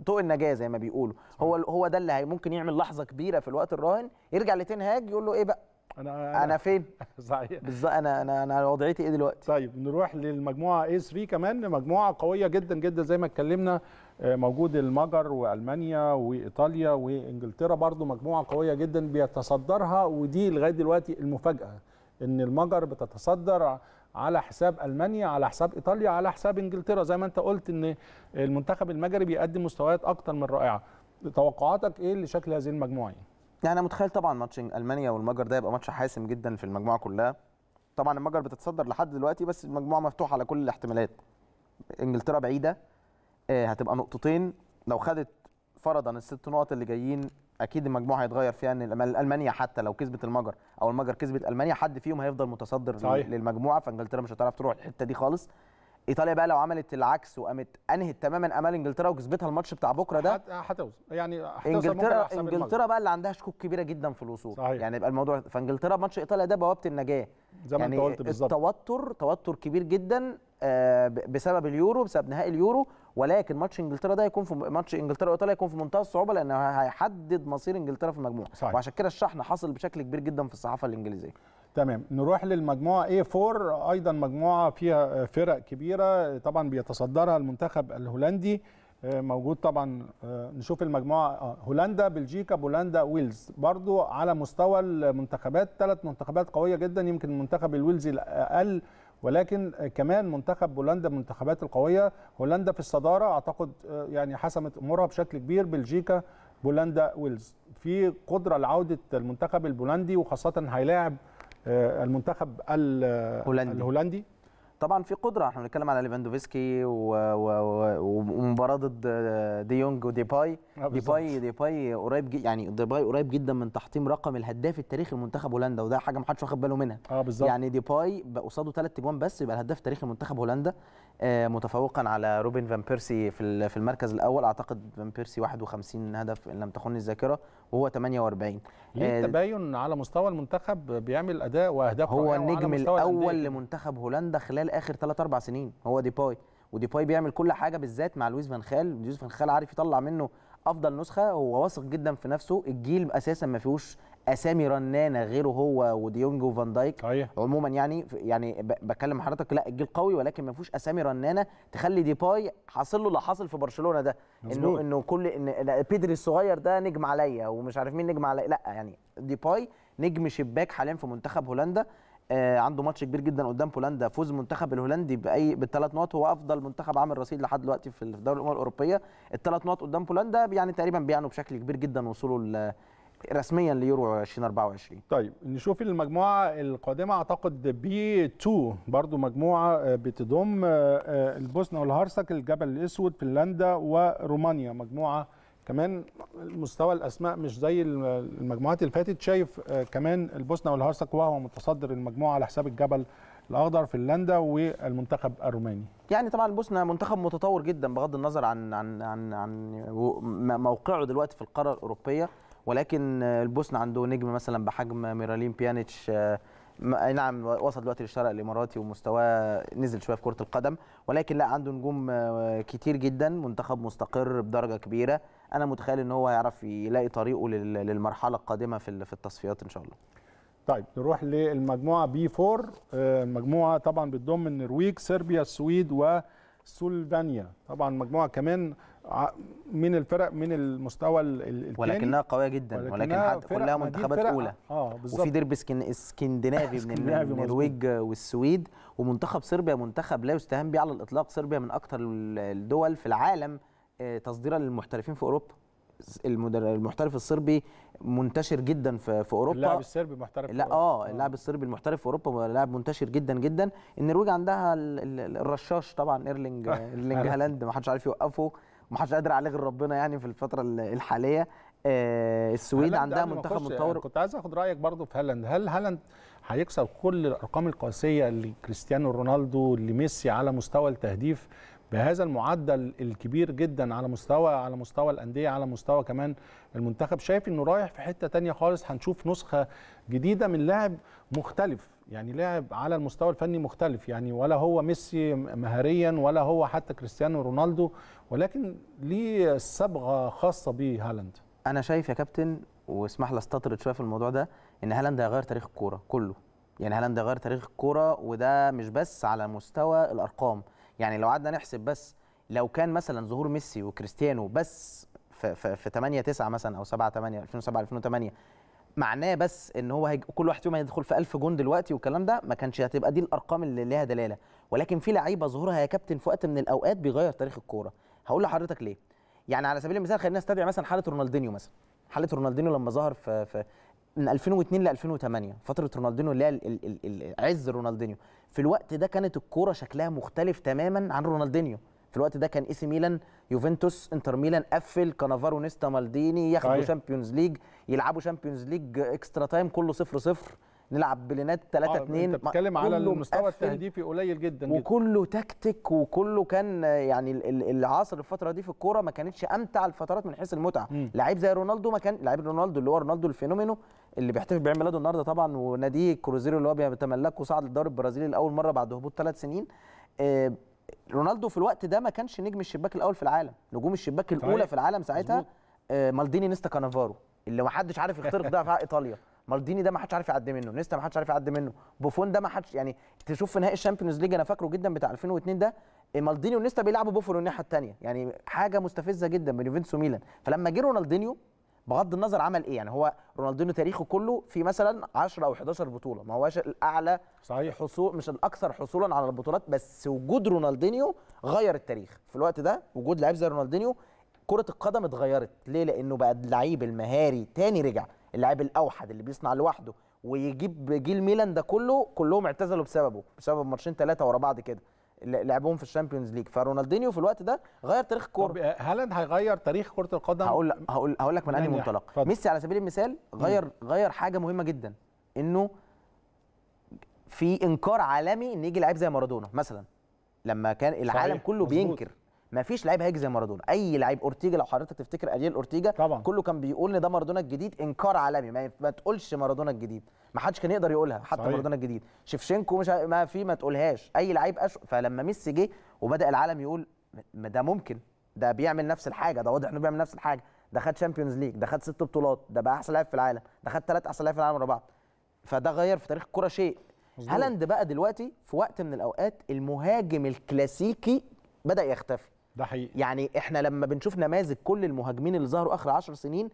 طوق النجاه زي ما بيقولوا هو هو ده اللي ممكن يعمل لحظه كبيره في الوقت الراهن يرجع لتنهاج يقول له ايه بقى انا انا فين صحيح بالظبط انا انا انا وضعيتي ايه دلوقتي طيب نروح للمجموعه اي 3 كمان مجموعه قويه جدا جدا زي ما اتكلمنا آه، موجود المجر والمانيا وايطاليا وانجلترا برضو مجموعه قويه جدا بيتصدرها ودي لغايه دلوقتي المفاجاه ان المجر بتتصدر على حساب المانيا على حساب ايطاليا على حساب انجلترا زي ما انت قلت ان المنتخب المجري بيقدم مستويات اكتر من رائعه توقعاتك ايه لشكل هذه المجموعه يعني انا متخيل طبعا ماتش المانيا والمجر ده يبقى ماتش حاسم جدا في المجموعه كلها طبعا المجر بتتصدر لحد دلوقتي بس المجموعه مفتوحه على كل الاحتمالات انجلترا بعيده آه، هتبقى نقطتين لو خدت فرضا الست نقط اللي جايين اكيد المجموعه هيتغير فيها ان المانيا حتى لو كسبت المجر او المجر كسبت المانيا حد فيهم هيفضل متصدر صحيح. للمجموعه فانجلترا مش هتعرف تروح الحته دي خالص ايطاليا بقى لو عملت العكس وقامت انهت تماما امال انجلترا وكسبتها الماتش بتاع بكره ده هتوصل يعني انجلترا انجلترا بقى اللي عندها شكوك كبيره جدا في الوصول صحيح. يعني يبقى الموضوع فانجلترا ماتش ايطاليا ده بوابه النجاه زي ما يعني انت قلت بالظبط التوتر توتر كبير جدا آه، بسبب اليورو بسبب نهائي اليورو ولكن ماتش انجلترا ده يكون في ماتش انجلترا وايطاليا يكون في منتهى الصعوبه لانه هيحدد مصير انجلترا في المجموعه صحيح. وعشان كده الشحن حاصل بشكل كبير جدا في الصحافه الانجليزيه تمام نروح للمجموعه A4 ايضا مجموعه فيها فرق كبيره طبعا بيتصدرها المنتخب الهولندي آه، موجود طبعا آه، نشوف المجموعه آه، هولندا بلجيكا بولندا ويلز برضو على مستوى المنتخبات ثلاث منتخبات قويه جدا يمكن المنتخب الويلزي الاقل ولكن كمان منتخب بولندا من المنتخبات القويه هولندا في الصداره اعتقد آه، يعني حسمت امورها بشكل كبير بلجيكا بولندا ويلز في قدره لعوده المنتخب البولندي وخاصه هيلاعب آه، المنتخب الهولندي, الهولندي طبعا في قدره احنا بنتكلم على ليفاندوفسكي ومباراه ضد ديونج وديباي آه، ديباي ديباي قريب يعني ديباي قريب جدا من تحطيم رقم الهداف التاريخي لمنتخب هولندا وده حاجه ما حدش واخد باله منها اه بالظبط يعني ديباي قصاده ثلاث اجوان بس يبقى الهداف التاريخي لمنتخب هولندا آه، متفوقا على روبن فان بيرسي في في المركز الاول اعتقد فان بيرسي 51 هدف ان لم تخن الذاكره وهو 48 ليه التباين آه، على مستوى المنتخب بيعمل اداء واهداف هو النجم الاول لمنتخب هولندا خلال اخر 3 4 سنين هو ديباي وديباي بيعمل كل حاجه بالذات مع لويس فان خال لويس فان خال عارف يطلع منه افضل نسخه هو واثق جدا في نفسه الجيل اساسا ما فيهوش اسامي رنانه غيره هو وديونج وفان دايك أيه. عموما يعني يعني بكلم حضرتك لا الجيل قوي ولكن ما فيهوش اسامي رنانه تخلي ديباي حاصل له اللي حاصل في برشلونه ده انه انه كل ان بيدري الصغير ده نجم عليا ومش عارف مين نجم عليا لا يعني ديباي نجم شباك حاليا في منتخب هولندا آه عنده ماتش كبير جدا قدام بولندا فوز المنتخب الهولندي باي بالثلاث نقط هو افضل منتخب عامل رصيد لحد دلوقتي في دوري الامم الاوروبيه الثلاث نقط قدام بولندا يعني تقريبا بيعنوا بشكل كبير جدا وصوله رسميا ليورو 2024 طيب نشوف المجموعه القادمه اعتقد بي 2 برضو مجموعه آه، بتضم آه، آه، البوسنه والهرسك الجبل الاسود فنلندا ورومانيا مجموعه كمان مستوى الاسماء مش زي المجموعات اللي فاتت شايف كمان البوسنه والهرسك وهو متصدر المجموعه على حساب الجبل الاخضر فنلندا والمنتخب الروماني يعني طبعا البوسنه منتخب متطور جدا بغض النظر عن عن عن, عن موقعه دلوقتي في القاره الاوروبيه ولكن البوسنه عنده نجم مثلا بحجم ميرالين بيانيتش آه، اي نعم وصل دلوقتي للشرق الاماراتي ومستواه نزل شويه في كره القدم ولكن لا عنده نجوم آه، كتير جدا منتخب مستقر بدرجه كبيره انا متخيل ان هو هيعرف يلاقي طريقه للمرحله القادمه في في التصفيات ان شاء الله طيب نروح للمجموعه بي 4 المجموعه آه، طبعا بتضم النرويج صربيا السويد وسلوفينيا طبعا مجموعه كمان من الفرق من المستوى الثاني ولكنها قويه جدا ولكن حد كلها منتخبات اولى اه بالظبط وفي ديربي اسكندنافي من النرويج والسويد ومنتخب صربيا منتخب لا يستهان به على الاطلاق صربيا من اكثر الدول في العالم آه، تصديرا للمحترفين في اوروبا المحترف الصربي منتشر جدا في في اوروبا اللاعب الصربي محترف لا آه،, اه اللاعب الصربي المحترف في اوروبا لاعب منتشر جدا جدا النرويج عندها الرشاش طبعا ايرلينج ايرلينج هالاند ما حدش عارف يوقفه ما حدش قادر عليه غير ربنا يعني في الفتره الحاليه آه، السويد عندها منتخب متطور كنت عايز اخد رايك برضو في هالاند هل هالاند هيكسر كل الارقام القاسيه لكريستيانو رونالدو لميسي على مستوى التهديف بهذا المعدل الكبير جدا على مستوى على مستوى الانديه على مستوى كمان المنتخب شايف انه رايح في حته تانية خالص هنشوف نسخه جديده من لاعب مختلف يعني لاعب على المستوى الفني مختلف يعني ولا هو ميسي مهاريا ولا هو حتى كريستيانو رونالدو ولكن ليه صبغه خاصه بيه هالاند انا شايف يا كابتن واسمح لي استطرد شويه في الموضوع ده ان هالاند هيغير تاريخ الكوره كله يعني هالاند غير تاريخ الكوره وده مش بس على مستوى الارقام يعني لو قعدنا نحسب بس لو كان مثلا ظهور ميسي وكريستيانو بس في, في, في 8 9 مثلا او 7 8 2007 2008 معناه بس ان هو هيج... كل واحد فيهم هيدخل في 1000 جون دلوقتي والكلام ده ما كانش هتبقى دي الارقام اللي ليها دلاله ولكن في لعيبه ظهورها يا كابتن في وقت من الاوقات بيغير تاريخ الكوره هقول لحضرتك ليه يعني على سبيل المثال خلينا نستدعي مثلا حاله رونالدينيو مثلا حاله رونالدينيو لما ظهر في, في من 2002 ل 2008 فتره رونالدينيو اللي هي عز رونالدينيو في الوقت ده كانت الكوره شكلها مختلف تماما عن رونالدينيو في الوقت ده كان اي سي ميلان يوفنتوس انتر ميلان قفل كانافارو نيستا مالديني ياخدوا شامبيونز ليج يلعبوا شامبيونز ليج اكسترا تايم كله 0 0 نلعب بلينات 3 آه، 2 انت بتتكلم على المستوى التهديفي قليل جدا وكله جداً. تكتيك وكله كان يعني العصر الفتره دي في الكوره ما كانتش امتع الفترات من حيث المتعه لعيب زي رونالدو ما كان لعيب رونالدو اللي هو رونالدو الفينومينو اللي بيحتفل بعيد ميلاده النهارده طبعا وناديه كروزيرو اللي هو بيتملكه صعد للدوري البرازيلي لاول مره بعد هبوط ثلاث سنين آه، رونالدو في الوقت ده ما كانش نجم الشباك الاول في العالم نجوم الشباك الاولى طيب. في العالم ساعتها آه، مالديني نيستا كانافارو اللي ما حدش عارف يخترق ده في ايطاليا مالديني ده ما حدش عارف يعدي منه نيستا ما حدش عارف يعدي منه بوفون ده ما حدش يعني تشوف في نهائي الشامبيونز ليج انا فاكره جدا بتاع 2002 ده آه، مالديني ونيستا بيلعبوا بوفون الناحيه الثانيه يعني حاجه مستفزه جدا من يوفنتوس وميلان فلما جه رونالدينيو بغض النظر عمل ايه يعني هو رونالدينو تاريخه كله في مثلا 10 او 11 بطوله ما هوش الاعلى صحيح حصول مش الاكثر حصولا على البطولات بس وجود رونالدينيو غير التاريخ في الوقت ده وجود لعيب زي رونالدينيو كره القدم اتغيرت ليه لانه بقى اللعيب المهاري تاني رجع اللاعب الاوحد اللي بيصنع لوحده ويجيب جيل ميلان ده كله كلهم اعتزلوا بسببه بسبب ماتشين ثلاثه ورا بعض كده لعبهم في الشامبيونز ليج فرونالدينيو في الوقت ده غير تاريخ الكوره آه، هالاند هيغير تاريخ كره القدم هقول لك هقول هقول لك من انهي يعني منطلق ميسي على سبيل المثال غير مم. غير حاجه مهمه جدا انه في انكار عالمي ان يجي لعيب زي مارادونا مثلا لما كان العالم صحيح. كله مزبوط. بينكر ما فيش لعيب هيجي زي مارادونا اي لعيب اورتيجا لو حضرتك تفتكر اريال اورتيجا طبعا كله كان بيقول ان ده مارادونا الجديد انكار عالمي ما, ما تقولش مارادونا الجديد ما حدش كان يقدر يقولها حتى مارادونا الجديد شيفشينكو مش ما في ما تقولهاش اي لعيب أش... فلما ميسي جه وبدا العالم يقول ما ده ممكن ده بيعمل نفس الحاجه ده واضح انه بيعمل نفس الحاجه ده خد شامبيونز ليج ده خد ست بطولات ده بقى احسن لاعب في العالم ده خد ثلاث احسن لاعب في العالم ورا بعض فده غير في تاريخ الكره شيء هالاند بقى دلوقتي في وقت من الاوقات المهاجم الكلاسيكي بدا يختفي ده حقيقي يعني احنا لما بنشوف نماذج كل المهاجمين اللي ظهروا اخر 10 سنين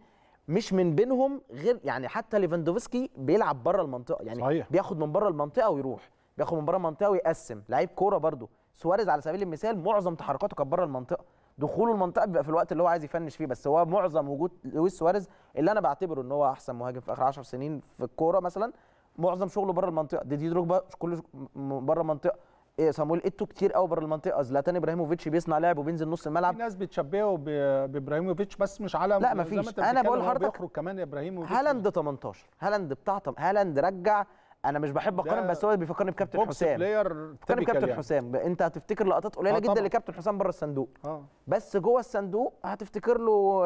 مش من بينهم غير يعني حتى ليفاندوفسكي بيلعب بره المنطقه يعني صحيح. بياخد من بره المنطقه ويروح بياخد من بره المنطقه ويقسم لعيب كوره برده سواريز على سبيل المثال معظم تحركاته كانت بره المنطقه دخوله المنطقه بيبقى في الوقت اللي هو عايز يفنش فيه بس هو معظم وجود لويس سواريز اللي انا بعتبره ان هو احسن مهاجم في اخر 10 سنين في الكوره مثلا معظم شغله بره المنطقه دي دي دروجبا كله بره المنطقه إيه صامويل ايتو كتير قوي بره المنطقه زلاتان ابراهيموفيتش بيصنع لعب وبينزل نص الملعب في ناس بتشبهه بابراهيموفيتش بس مش على لا مفيش انا بقول لحضرتك بيخرج كمان ابراهيموفيتش هالاند 18 هالاند بتاع هالاند رجع انا مش بحب اقارن بس هو بيفكرني بكابتن حسام بيفكرني بكابتن يعني. حسام انت هتفتكر لقطات قليله آه جدا لكابتن حسام بره الصندوق آه. بس جوه الصندوق هتفتكر له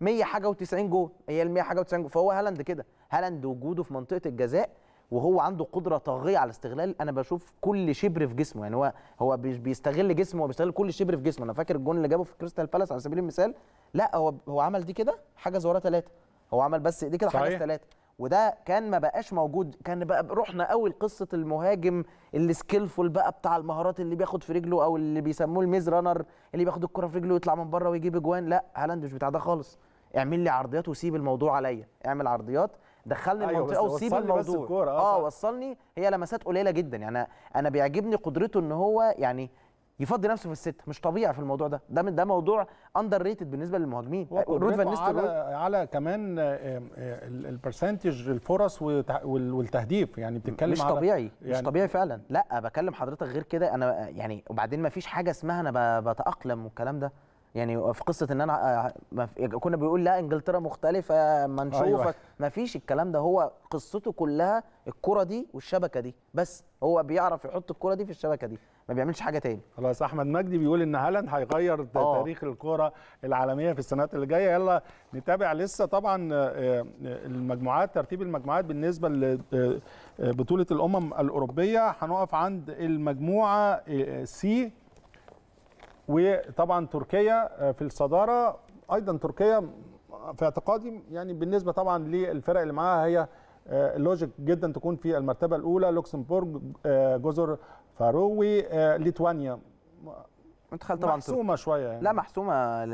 100 حاجه و90 جول هي ال 100 حاجه و90 جول فهو هالاند كده هالاند وجوده في منطقه الجزاء وهو عنده قدره طاغيه على استغلال انا بشوف كل شبر في جسمه يعني هو هو بيستغل جسمه وبيستغل كل شبر في جسمه انا فاكر الجون اللي جابه في كريستال بالاس على سبيل المثال لا هو هو عمل دي كده حجز ورا ثلاثه هو عمل بس دي كده حجز ثلاثه وده كان ما بقاش موجود كان بقى رحنا قوي لقصه المهاجم اللي سكيلفول بقى بتاع المهارات اللي بياخد في رجله او اللي بيسموه الميز رانر اللي بياخد الكره في رجله ويطلع من بره ويجيب اجوان لا هالاند مش بتاع ده خالص اعمل لي عرضيات وسيب الموضوع عليا اعمل عرضيات دخلني أيوة المنطقه وسيب الموضوع اه, آه وصلني هي لمسات قليله جدا يعني انا بيعجبني قدرته ان هو يعني يفضي نفسه في الست مش طبيعي في الموضوع ده ده ده موضوع اندر ريتد بالنسبه للمهاجمين رود فان على, على كمان آه، آه، البرسنتج الفرص والتهديف يعني بتتكلم مش طبيعي يعني مش طبيعي فعلا لا بكلم حضرتك غير كده انا يعني وبعدين ما فيش حاجه اسمها انا بتاقلم والكلام ده يعني في قصه ان انا آه، كنا بيقول لا انجلترا مختلفه ما أيوة. نشوفك أيوة. ما فيش الكلام ده هو قصته كلها الكره دي والشبكه دي بس هو بيعرف يحط الكره دي في الشبكه دي ما بيعملش حاجه تاني خلاص احمد مجدي بيقول ان هالاند هيغير آه. تاريخ الكره العالميه في السنوات اللي جايه يلا نتابع لسه طبعا آه، المجموعات ترتيب المجموعات بالنسبه لبطوله الامم الاوروبيه هنقف عند المجموعه سي وطبعا تركيا آه، في الصداره ايضا تركيا في اعتقادي يعني بالنسبه طبعا للفرق اللي معاها هي آه، لوجيك جدا تكون في المرتبه الاولى لوكسمبورغ آه، جزر فاروي ليتوانيا منتخب طبعا محسومه شويه يعني. لا محسومه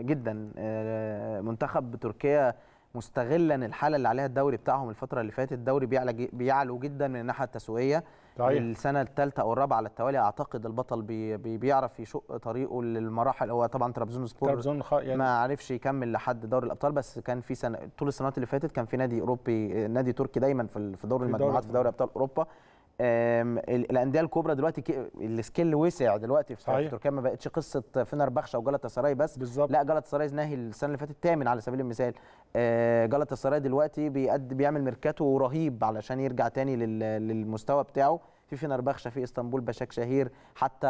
جدا منتخب تركيا مستغلا الحاله اللي عليها الدوري بتاعهم الفتره اللي فاتت الدوري بيعلو جدا من الناحيه التسويقيه طيب. السنه الثالثه او الرابعه على التوالي اعتقد البطل بي بي بيعرف يشق طريقه للمراحل هو طبعا ترابزون سبور ترابزون خ... يعني... ما عرفش يكمل لحد دوري الابطال بس كان في سنه طول السنوات اللي فاتت كان في نادي اوروبي نادي تركي دايما في دور المجموعات في دوري ابطال اوروبا الانديه الكبرى دلوقتي السكيل وسع دلوقتي في, في تركيا ما بقتش قصه او جلطه سراي بس بالزبط. لا جلطه سراي ناهي السنه اللي فاتت الثامن على سبيل المثال آه، جلطه سراي دلوقتي بيقد بيعمل ميركاتو رهيب علشان يرجع تاني للمستوى بتاعه في بخشة في اسطنبول بشاك شهير حتى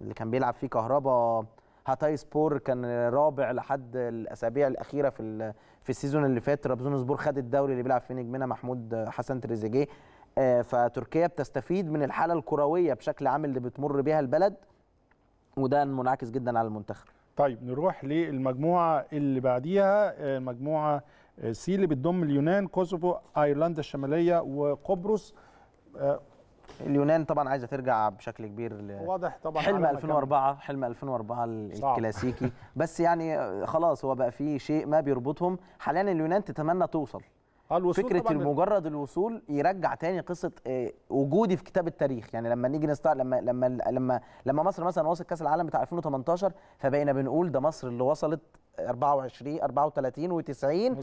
اللي كان بيلعب فيه كهربا هاتاي سبور كان رابع لحد الاسابيع الاخيره في في السيزون اللي فات رابزون سبور خد الدوري اللي بيلعب فيه نجمنا محمود حسن تريزيجيه آه، فتركيا بتستفيد من الحاله الكرويه بشكل عام اللي بتمر بها البلد وده منعكس جدا على المنتخب طيب نروح للمجموعه اللي بعديها آه، مجموعه آه، سي اللي بتضم اليونان كوسوفو ايرلندا الشماليه وقبرص اليونان طبعا عايزه ترجع بشكل كبير ل... واضح طبعا حلم 2004 حلم 2004 الكلاسيكي بس يعني خلاص هو بقى في شيء ما بيربطهم حاليا اليونان تتمنى توصل آه، فكره مجرد الوصول يرجع تاني قصه آه، وجودي في كتاب التاريخ يعني لما نيجي نستع لما لما لما لما مصر مثلا وصلت كاس العالم بتاع 2018 فبقينا بنقول ده مصر اللي وصلت 24 34 و90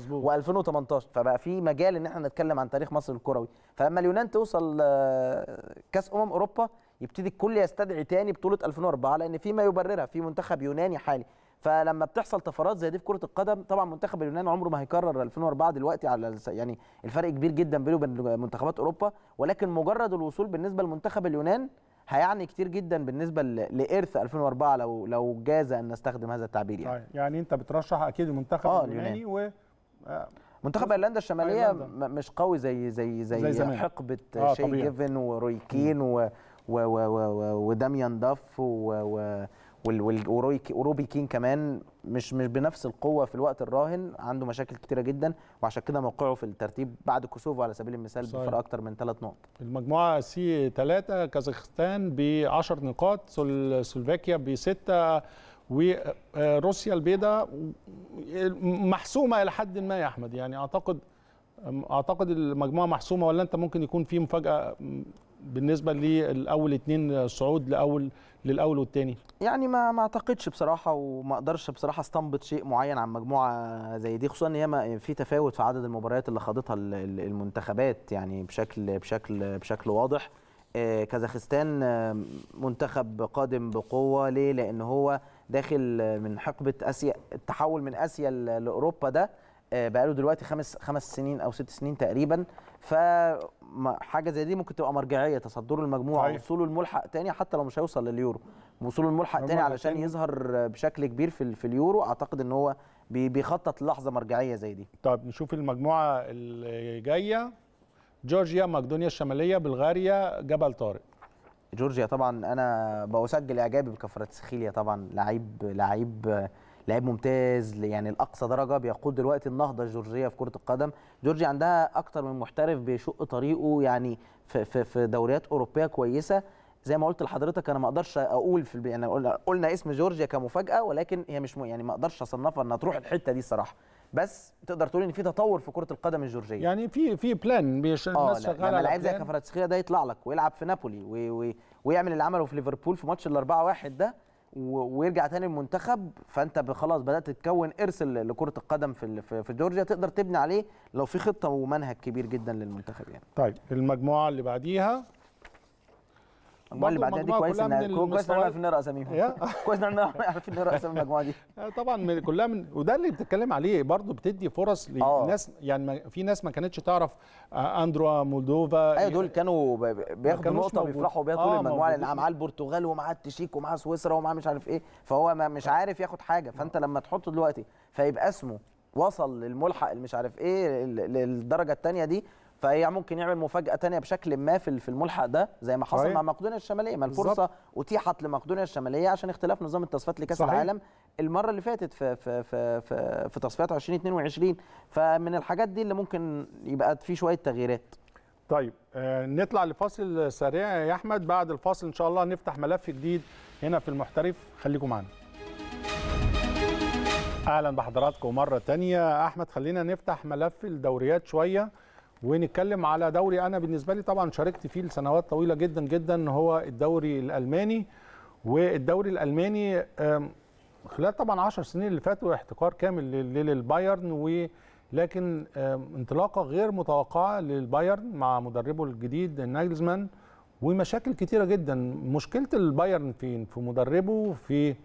و2018 فبقى في مجال ان احنا نتكلم عن تاريخ مصر الكروي فلما اليونان توصل آه، كاس امم اوروبا يبتدي الكل يستدعي تاني بطوله 2004 لان في ما يبررها في منتخب يوناني حالي فلما بتحصل طفرات زي دي في كره القدم طبعا منتخب اليونان عمره ما هيكرر 2004 دلوقتي على يعني الفرق كبير جدا بينه وبين منتخبات اوروبا ولكن مجرد الوصول بالنسبه لمنتخب اليونان هيعني كتير جدا بالنسبه لارث 2004 لو لو جاز ان نستخدم هذا التعبير يعني طيب، يعني انت بترشح اكيد المنتخب آه اليوناني و آه، منتخب ايرلندا الشماليه أيرلندا. مش قوي زي زي زي, زي حقبه آه شي جيفن وروي كين وداميان داف و, و وروبي كين كمان مش مش بنفس القوه في الوقت الراهن عنده مشاكل كتيره جدا وعشان كده موقعه في الترتيب بعد كوسوفو على سبيل المثال بفرق اكتر من ثلاث نقط المجموعه سي 3 كازاخستان ب 10 نقاط سلوفاكيا بسته وروسيا البيضاء محسومه الى حد ما يا احمد يعني اعتقد اعتقد المجموعه محسومه ولا انت ممكن يكون في مفاجاه بالنسبه للاول اثنين صعود لاول للاول والثاني يعني ما ما اعتقدش بصراحه وما اقدرش بصراحه استنبط شيء معين عن مجموعه زي دي خصوصا ان هي في تفاوت في عدد المباريات اللي خاضتها المنتخبات يعني بشكل بشكل بشكل واضح آه، كازاخستان آه، منتخب قادم بقوه ليه لان هو داخل من حقبه اسيا التحول من اسيا لاوروبا ده آه، بقاله دلوقتي خمس خمس سنين او ست سنين تقريبا فحاجه زي دي ممكن تبقى مرجعيه تصدره المجموعه طيب. وصوله الملحق تاني حتى لو مش هيوصل لليورو وصوله الملحق تاني علشان تاني. يظهر بشكل كبير في, في اليورو اعتقد ان هو بيخطط للحظه مرجعيه زي دي طيب نشوف المجموعه الجايه جورجيا مقدونيا الشماليه بلغاريا جبل طارق جورجيا طبعا انا بسجل اعجابي بكفراتسخيليا طبعا لعيب لعيب لاعب ممتاز يعني لاقصى درجه بيقود دلوقتي النهضه الجورجيه في كره القدم جورجيا عندها اكتر من محترف بيشق طريقه يعني في, في, دوريات اوروبيه كويسه زي ما قلت لحضرتك انا ما اقدرش اقول في البي... يعني قلنا اسم جورجيا كمفاجاه ولكن هي مش م... يعني ما اقدرش اصنفها انها تروح الحته دي الصراحه بس تقدر تقول ان في تطور في كره القدم الجورجيه يعني في في بلان بيش آه، الناس شغاله لما لعيب زي كفراتسخيليا ده يطلع لك ويلعب في نابولي وي وي ويعمل اللي عمله في ليفربول في ماتش الاربعه واحد ده ويرجع تاني المنتخب فانت خلاص بدات تتكون ارث لكره القدم في في جورجيا تقدر تبني عليه لو في خطه ومنهج كبير جدا للمنتخب يعني. طيب المجموعه اللي بعديها المجموعه اللي بعدها دي كويس ان كويس ان عارفين نقرا اساميهم كويس ان احنا عارفين نقرا اسامي المجموعه دي آه، طبعا كلها من وده اللي بتتكلم عليه برضه بتدي فرص آه. لناس يعني في ناس ما كانتش تعرف آه، اندرو مولدوفا ايوه دول كانوا بياخدوا نقطه بيفرحوا بيها طول المجموعه لان معاه البرتغال ومعاه التشيك ومعاه سويسرا ومعاه مش عارف ايه فهو مش عارف ياخد حاجه فانت لما تحطه دلوقتي فيبقى اسمه وصل للملحق مش عارف ايه للدرجه الثانيه دي فهي ممكن يعمل مفاجاه ثانيه بشكل ما في في الملحق ده زي ما حصل صحيح. مع مقدونيا الشماليه ما الفرصه اتيحت لمقدونيا الشماليه عشان اختلاف نظام التصفيات لكاس صحيح. العالم المره اللي فاتت في في في في, في تصفيات 2022 فمن الحاجات دي اللي ممكن يبقى في شويه تغييرات طيب آه، نطلع لفاصل سريع يا احمد بعد الفاصل ان شاء الله نفتح ملف جديد هنا في المحترف خليكم معانا اهلا بحضراتكم مره تانية احمد خلينا نفتح ملف الدوريات شويه ونتكلم على دوري انا بالنسبه لي طبعا شاركت فيه لسنوات طويله جدا جدا هو الدوري الالماني والدوري الالماني خلال طبعا 10 سنين اللي فاتوا احتكار كامل للبايرن ولكن انطلاقه غير متوقعه للبايرن مع مدربه الجديد ناجلزمان ومشاكل كتيره جدا مشكله البايرن فين في مدربه في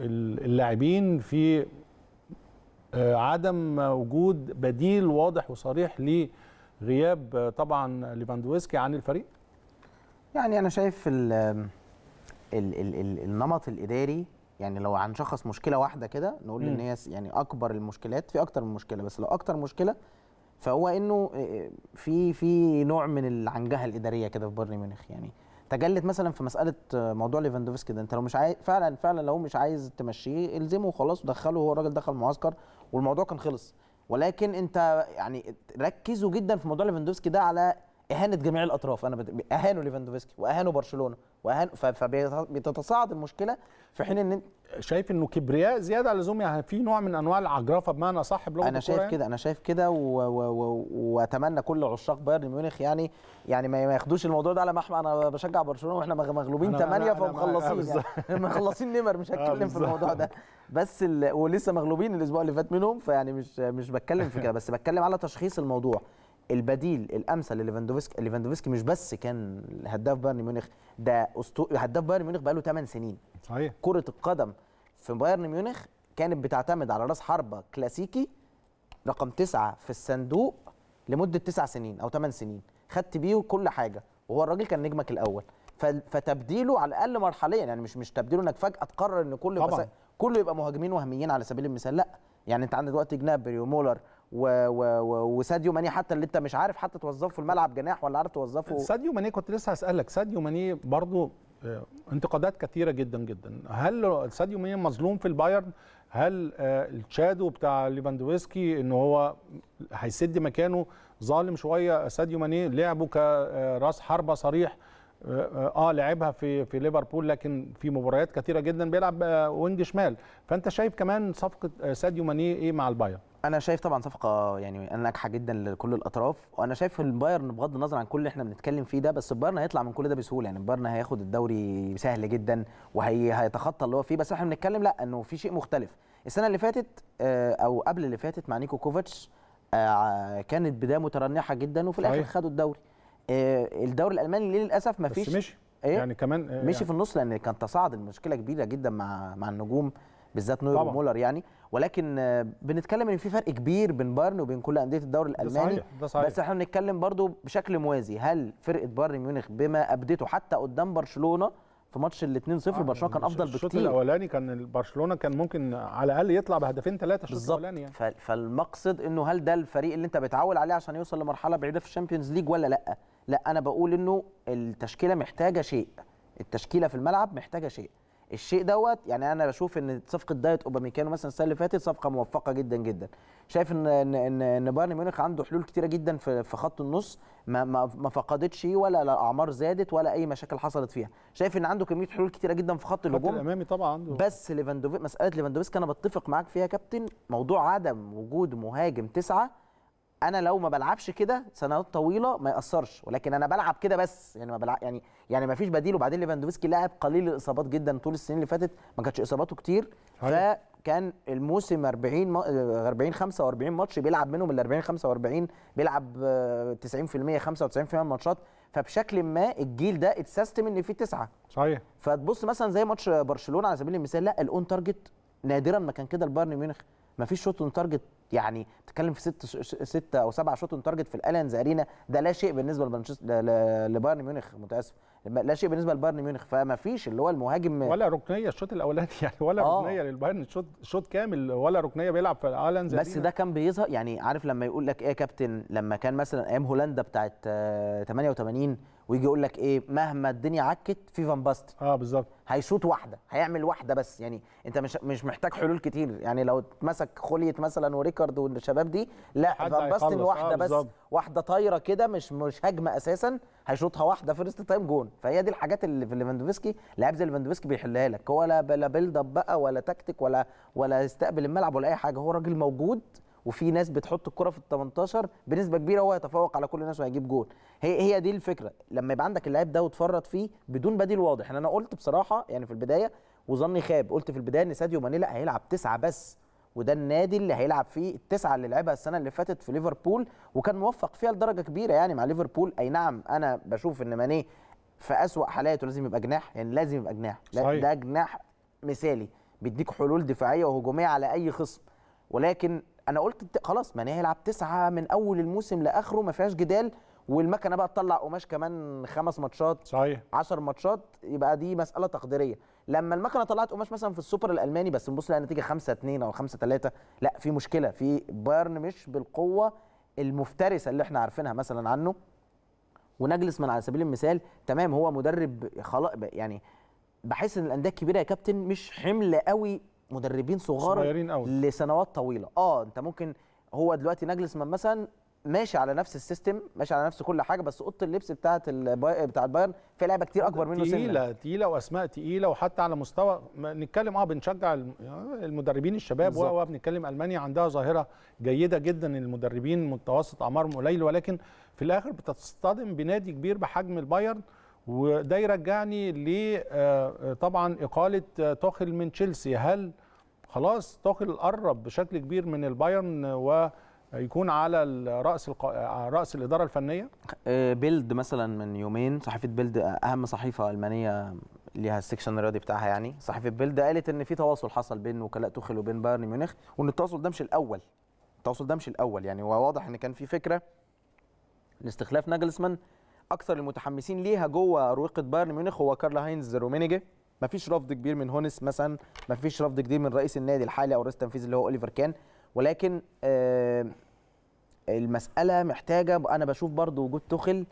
اللاعبين في آه، عدم وجود بديل واضح وصريح ليه غياب طبعا ليفاندوفسكي عن الفريق يعني انا شايف الـ الـ الـ الـ النمط الاداري يعني لو هنشخص مشكله واحده كده نقول ان هي يعني اكبر المشكلات في اكتر من مشكله بس لو اكتر مشكله فهو انه في في نوع من العنجهه الاداريه كده في بايرن ميونخ يعني تجلت مثلا في مساله موضوع ليفاندوفسكي ده انت لو مش عايز فعلا فعلا لو مش عايز تمشيه الزمه وخلاص ودخله هو الراجل دخل معسكر والموضوع كان خلص ولكن انت يعني ركزوا جدا في موضوع ليفاندوفسكي ده على اهانه جميع الاطراف انا بد... اهانوا ليفاندوفسكي واهانوا برشلونه واهان ف... فبتتصاعد المشكله في حين ان شايف انه كبرياء زياده على اللزوم يعني في نوع من انواع العجرفه بمعنى صح بلغه انا شايف كده انا شايف كده و... و... و... واتمنى كل عشاق بايرن ميونخ يعني يعني ما ياخدوش الموضوع ده على محمى انا بشجع برشلونه واحنا مغلوبين ثمانية فمخلصين يعني مخلصين نمر مش هتكلم آه، في الموضوع ده بس ال... ولسه مغلوبين الاسبوع اللي فات منهم فيعني مش مش بتكلم في كده بس بتكلم على تشخيص الموضوع البديل الامثل لليفاندوفسكي ليفاندوفسكي مش بس كان هداف بايرن ميونخ ده أسطو... هداف بايرن ميونخ بقاله 8 سنين صحيح كره القدم في بايرن ميونخ كانت بتعتمد على راس حربه كلاسيكي رقم تسعة في الصندوق لمده 9 سنين او 8 سنين خدت بيه كل حاجه وهو الراجل كان نجمك الاول فتبديله على الاقل مرحليا يعني مش مش تبديله انك فجاه تقرر ان كله يبقى كله يبقى مهاجمين وهميين على سبيل المثال لا يعني انت عندك دلوقتي جنابري ومولر و... و... و... وساديو ماني حتى اللي انت مش عارف حتى توظفه في الملعب جناح ولا عارف توظفه ساديو ماني كنت لسه هسالك ساديو ماني برضو آه، انتقادات كثيره جدا جدا هل ساديو ماني مظلوم في البايرن هل آه، التشادو بتاع ليفاندوفسكي ان هو هيسد مكانه ظالم شويه ساديو ماني لعبه كراس حربه صريح اه, آه، لعبها في في ليفربول لكن في مباريات كثيره جدا بيلعب وينج شمال فانت شايف كمان صفقه ساديو ماني ايه مع البايرن انا شايف طبعا صفقه يعني ناجحه جدا لكل الاطراف وانا شايف البايرن بغض النظر عن كل اللي احنا بنتكلم فيه ده بس البايرن هيطلع من كل ده بسهوله يعني البايرن هياخد الدوري سهل جدا وهيتخطى اللي هو فيه بس احنا بنتكلم لا انه في شيء مختلف السنه اللي فاتت آه، او قبل اللي فاتت مع نيكو كوفاتش آه، كانت بدايه مترنحه جدا وفي الاخر خدوا الدوري آه، الدوري الالماني ليه للاسف ما فيش مشي إيه؟ يعني كمان مشي يعني في النص لان كان تصاعد المشكله كبيره جدا مع مع النجوم بالذات نوير ومولر يعني ولكن بنتكلم ان في فرق كبير بين بايرن وبين كل انديه الدوري الالماني ده صحيح. ده صحيح. بس احنا بنتكلم برضو بشكل موازي هل فرقه بايرن ميونخ بما ابدته حتى قدام برشلونه في ماتش ال 2-0 آه برشلونه كان افضل بكتير الشوط الاولاني كان برشلونه كان ممكن على الاقل يطلع بهدفين ثلاثه الشوط الاولاني يعني. فالمقصد انه هل ده الفريق اللي انت بتعول عليه عشان يوصل لمرحله بعيده في الشامبيونز ليج ولا لا؟ لا انا بقول انه التشكيله محتاجه شيء التشكيله في الملعب محتاجه شيء الشيء دوت يعني انا بشوف ان صفقه دايت اوباميكانو مثلا السنه اللي فاتت صفقه موفقه جدا جدا شايف ان ان ان بايرن ميونخ عنده حلول كتيره جدا في في خط النص ما ما ما فقدتش ولا الاعمار زادت ولا اي مشاكل حصلت فيها شايف ان عنده كميه حلول كتيره جدا في خط الهجوم الامامي طبعا عنده بس ليفاندوفسكي مساله ليفاندوفسكي انا بتفق معاك فيها يا كابتن موضوع عدم وجود مهاجم تسعه انا لو ما بلعبش كده سنوات طويله ما ياثرش ولكن انا بلعب كده بس يعني ما بلعب يعني يعني ما فيش بديل وبعدين ليفاندوفسكي لعب قليل الاصابات جدا طول السنين اللي فاتت ما كانتش اصاباته كتير هاي. فكان الموسم 40 40 45 ماتش بيلعب منهم ال 40 45 بيلعب 90% آه، 95% من الماتشات فبشكل ما الجيل ده اتسيستم ان فيه تسعه صحيح فتبص مثلا زي ماتش برشلونه على سبيل المثال لا الاون تارجت نادرا ما كان كده البايرن ميونخ ما فيش شوت اون تارجت يعني تتكلم في ست ست او سبع شوط تارجت في الالينز ارينا ده لا شيء بالنسبه لمانشستر لبايرن ميونخ متاسف لا شيء بالنسبه لبايرن ميونخ فما فيش اللي هو المهاجم ولا ركنيه الشوط الاولاني يعني ولا آه. ركنيه للبايرن شوط شوط كامل ولا ركنيه بيلعب في الالينز بس ده كان بيظهر يعني عارف لما يقول لك ايه يا كابتن لما كان مثلا ايام هولندا بتاعه آه، 88 ويجي يقول لك ايه مهما الدنيا عكت في فان باستن اه بالظبط هيشوط واحده هيعمل واحده بس يعني انت مش مش محتاج حلول كتير يعني لو اتمسك خليه مثلا وريكارد والشباب دي لا فان باستن واحده آه بس واحده طايره كده مش مش هجمه اساسا هيشوطها واحده فيرست تايم جون فهي دي الحاجات اللي في ليفاندوفسكي لعيب زي ليفاندوفسكي بيحلها لك هو لا بيلد اب بقى ولا تكتيك ولا ولا يستقبل الملعب ولا اي حاجه هو راجل موجود وفي ناس بتحط الكره في ال 18 بنسبه كبيره هو هيتفوق على كل الناس وهيجيب جول هي هي دي الفكره لما يبقى عندك اللاعب ده وتفرط فيه بدون بديل واضح يعني انا قلت بصراحه يعني في البدايه وظني خاب قلت في البدايه ان ساديو ماني لا هيلعب تسعه بس وده النادي اللي هيلعب فيه التسعه اللي لعبها السنه اللي فاتت في ليفربول وكان موفق فيها لدرجه كبيره يعني مع ليفربول اي نعم انا بشوف ان ماني في اسوأ حالاته لازم يبقى جناح يعني لازم يبقى جناح صحيح. ده جناح مثالي بيديك حلول دفاعيه وهجوميه على اي خصم ولكن انا قلت خلاص ما هيلعب تسعه من اول الموسم لاخره ما فيهاش جدال والمكنه بقى تطلع قماش كمان خمس ماتشات صحيح 10 ماتشات يبقى دي مساله تقديريه لما المكنه طلعت قماش مثلا في السوبر الالماني بس نبص لها نتيجه 5 2 او 5 3 لا في مشكله في بايرن مش بالقوه المفترسه اللي احنا عارفينها مثلا عنه ونجلس من على سبيل المثال تمام هو مدرب خلاص يعني بحس ان الانديه الكبيره يا كابتن مش حمل قوي مدربين صغار صغيرين قوي لسنوات طويله اه انت ممكن هو دلوقتي نجلسمان مثلا ماشي على نفس السيستم ماشي على نفس كل حاجه بس اوضه اللبس بتاعه الباي... البايرن بايرن في لعيبه كتير اكبر منه سنة تقيله تقيله واسماء تقيله وحتى على مستوى نتكلم اه بنشجع المدربين الشباب وبنتكلم المانيا عندها ظاهره جيده جدا المدربين متوسط اعمارهم قليل ولكن في الاخر بتصطدم بنادي كبير بحجم البايرن وده يرجعني ل آه، آه، طبعا اقاله آه، توخل من تشيلسي هل خلاص توخل قرب بشكل كبير من البايرن و يكون على راس الق... راس الاداره الفنيه بيلد مثلا من يومين صحيفه بيلد اهم صحيفه المانيه ليها السكشن الرياضي بتاعها يعني صحيفه بيلد قالت ان في تواصل حصل بين وكلاء توخل وبين بايرن ميونخ وان التواصل ده مش الاول التواصل ده مش الاول يعني هو واضح ان كان في فكره لاستخلاف ناجلسمان اكثر المتحمسين ليها جوه اروقه بايرن ميونخ هو كارل هاينز رومينيجي مفيش رفض كبير من هونس مثلا مفيش رفض كبير من رئيس النادي الحالي او رئيس التنفيذي اللي هو اوليفر كان ولكن آه المساله محتاجه انا بشوف برضو وجود تخل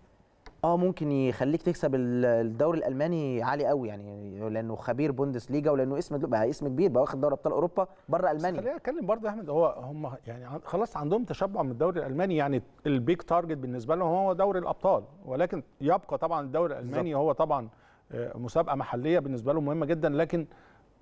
اه ممكن يخليك تكسب الدوري الالماني عالي قوي يعني لانه خبير بوندس ليجا ولانه اسم بقى اسم كبير بقى واخد دوري ابطال اوروبا بره المانيا خلينا اتكلم برضه يا احمد هو هم يعني خلاص عندهم تشبع من الدوري الالماني يعني البيج تارجت بالنسبه لهم هو دوري الابطال ولكن يبقى طبعا الدوري الالماني بالزبط. هو طبعا آه، مسابقه محليه بالنسبه لهم مهمه جدا لكن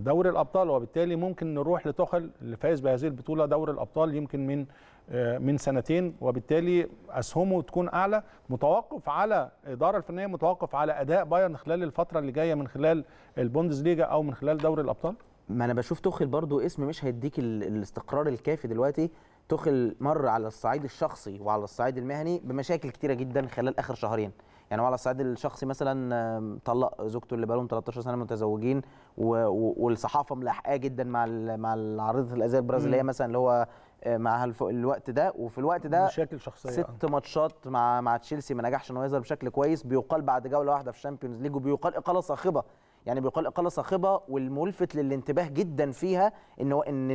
دوري الابطال وبالتالي ممكن نروح لتوخل اللي فايز بهذه البطوله دوري الابطال يمكن من آه، من سنتين وبالتالي اسهمه تكون اعلى متوقف على الاداره الفنيه متوقف على اداء بايرن خلال الفتره اللي جايه من خلال ليجا او من خلال دوري الابطال ما انا بشوف توخل برضو اسم مش هيديك الاستقرار الكافي دلوقتي توخل مر على الصعيد الشخصي وعلى الصعيد المهني بمشاكل كتيره جدا خلال اخر شهرين يعني على الصعيد الشخصي مثلا طلق زوجته اللي بقالهم 13 سنه متزوجين والصحافه ملاحقاه جدا مع مع عارضه الازياء البرازيليه مثلا اللي هو آه، مع الوقت ده وفي الوقت ده مشاكل شخصيه ست آه. ماتشات مع مع تشيلسي ما نجحش ان هو يظهر بشكل كويس بيقال بعد جوله واحده في الشامبيونز ليج وبيقال اقاله صاخبه يعني بيقال اقاله صاخبه والملفت للانتباه جدا فيها ان ان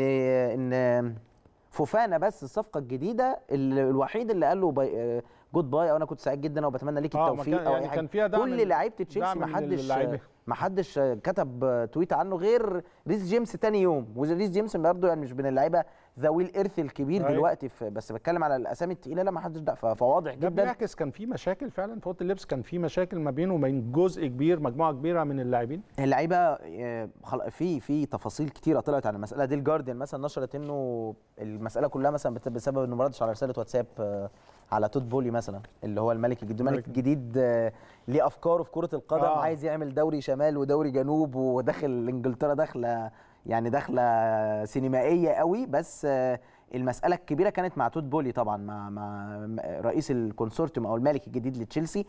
ان فوفانا بس الصفقه الجديده الوحيد اللي قال له باي جود باي او انا كنت سعيد جدا وبتمنى ليك آه، التوفيق او يعني كان فيها دعم كل لعيبه تشيلسي ما حدش ما حدش كتب تويت عنه غير ريس جيمس تاني يوم وريس جيمس برضه يعني مش بين اللعيبه ذوي الارث الكبير أيه. دلوقتي في بس بتكلم على الاسامي الثقيله لا ما حدش فواضح جدا ده بيعكس كان في مشاكل فعلا في اوضه اللبس كان في مشاكل ما بينه وبين جزء كبير مجموعه كبيره من اللاعبين اللعيبه آه، في في تفاصيل كتيره طلعت عن المساله دي الجارديان مثلا نشرت انه المساله كلها مثلا بسبب انه ما ردش على رساله واتساب آه، على توت بولي مثلا اللي هو الملك الجديد الملك آه، الجديد ليه افكاره في كره القدم آه. عايز يعمل دوري شمال ودوري جنوب وداخل انجلترا داخله يعني داخله سينمائيه قوي بس آه، المساله الكبيره كانت مع توت بولي طبعا مع مع رئيس الكونسورتيوم او المالك الجديد لتشيلسي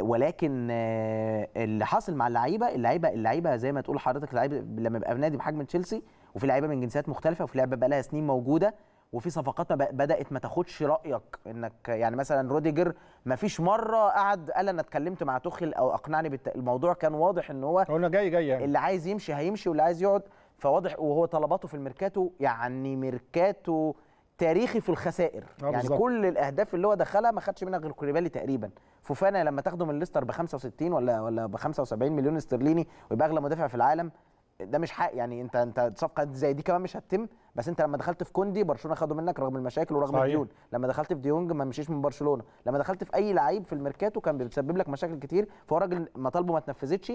ولكن آه، اللي حاصل مع اللعيبه اللعيبه اللعيبه زي ما تقول حضرتك اللعيبه لما يبقى في نادي بحجم تشيلسي وفي لعيبه من جنسيات مختلفه وفي لعيبه بقى لها سنين موجوده وفي صفقات بدات ما تاخدش رايك انك يعني مثلا روديجر ما فيش مره قعد قال انا اتكلمت مع توخل او اقنعني بالموضوع كان واضح ان هو هو جاي جاي يعني. اللي عايز يمشي هيمشي واللي عايز يقعد فواضح وهو طلباته في الميركاتو يعني ميركاتو تاريخي في الخسائر آه، يعني بالزبط. كل الاهداف اللي هو دخلها ما خدش منها غير كوليبالي تقريبا فوفانا لما تاخده من ليستر ب 65 ولا ولا ب 75 مليون استرليني ويبقى اغلى مدافع في العالم ده مش حق يعني انت انت صفقه زي دي كمان مش هتتم بس انت لما دخلت في كوندي برشلونه خده منك رغم المشاكل ورغم الديون لما دخلت في ديونج ما مشيش من برشلونه لما دخلت في اي لعيب في الميركاتو كان بيسبب لك مشاكل كتير فهو راجل مطالبه ما تنفذتش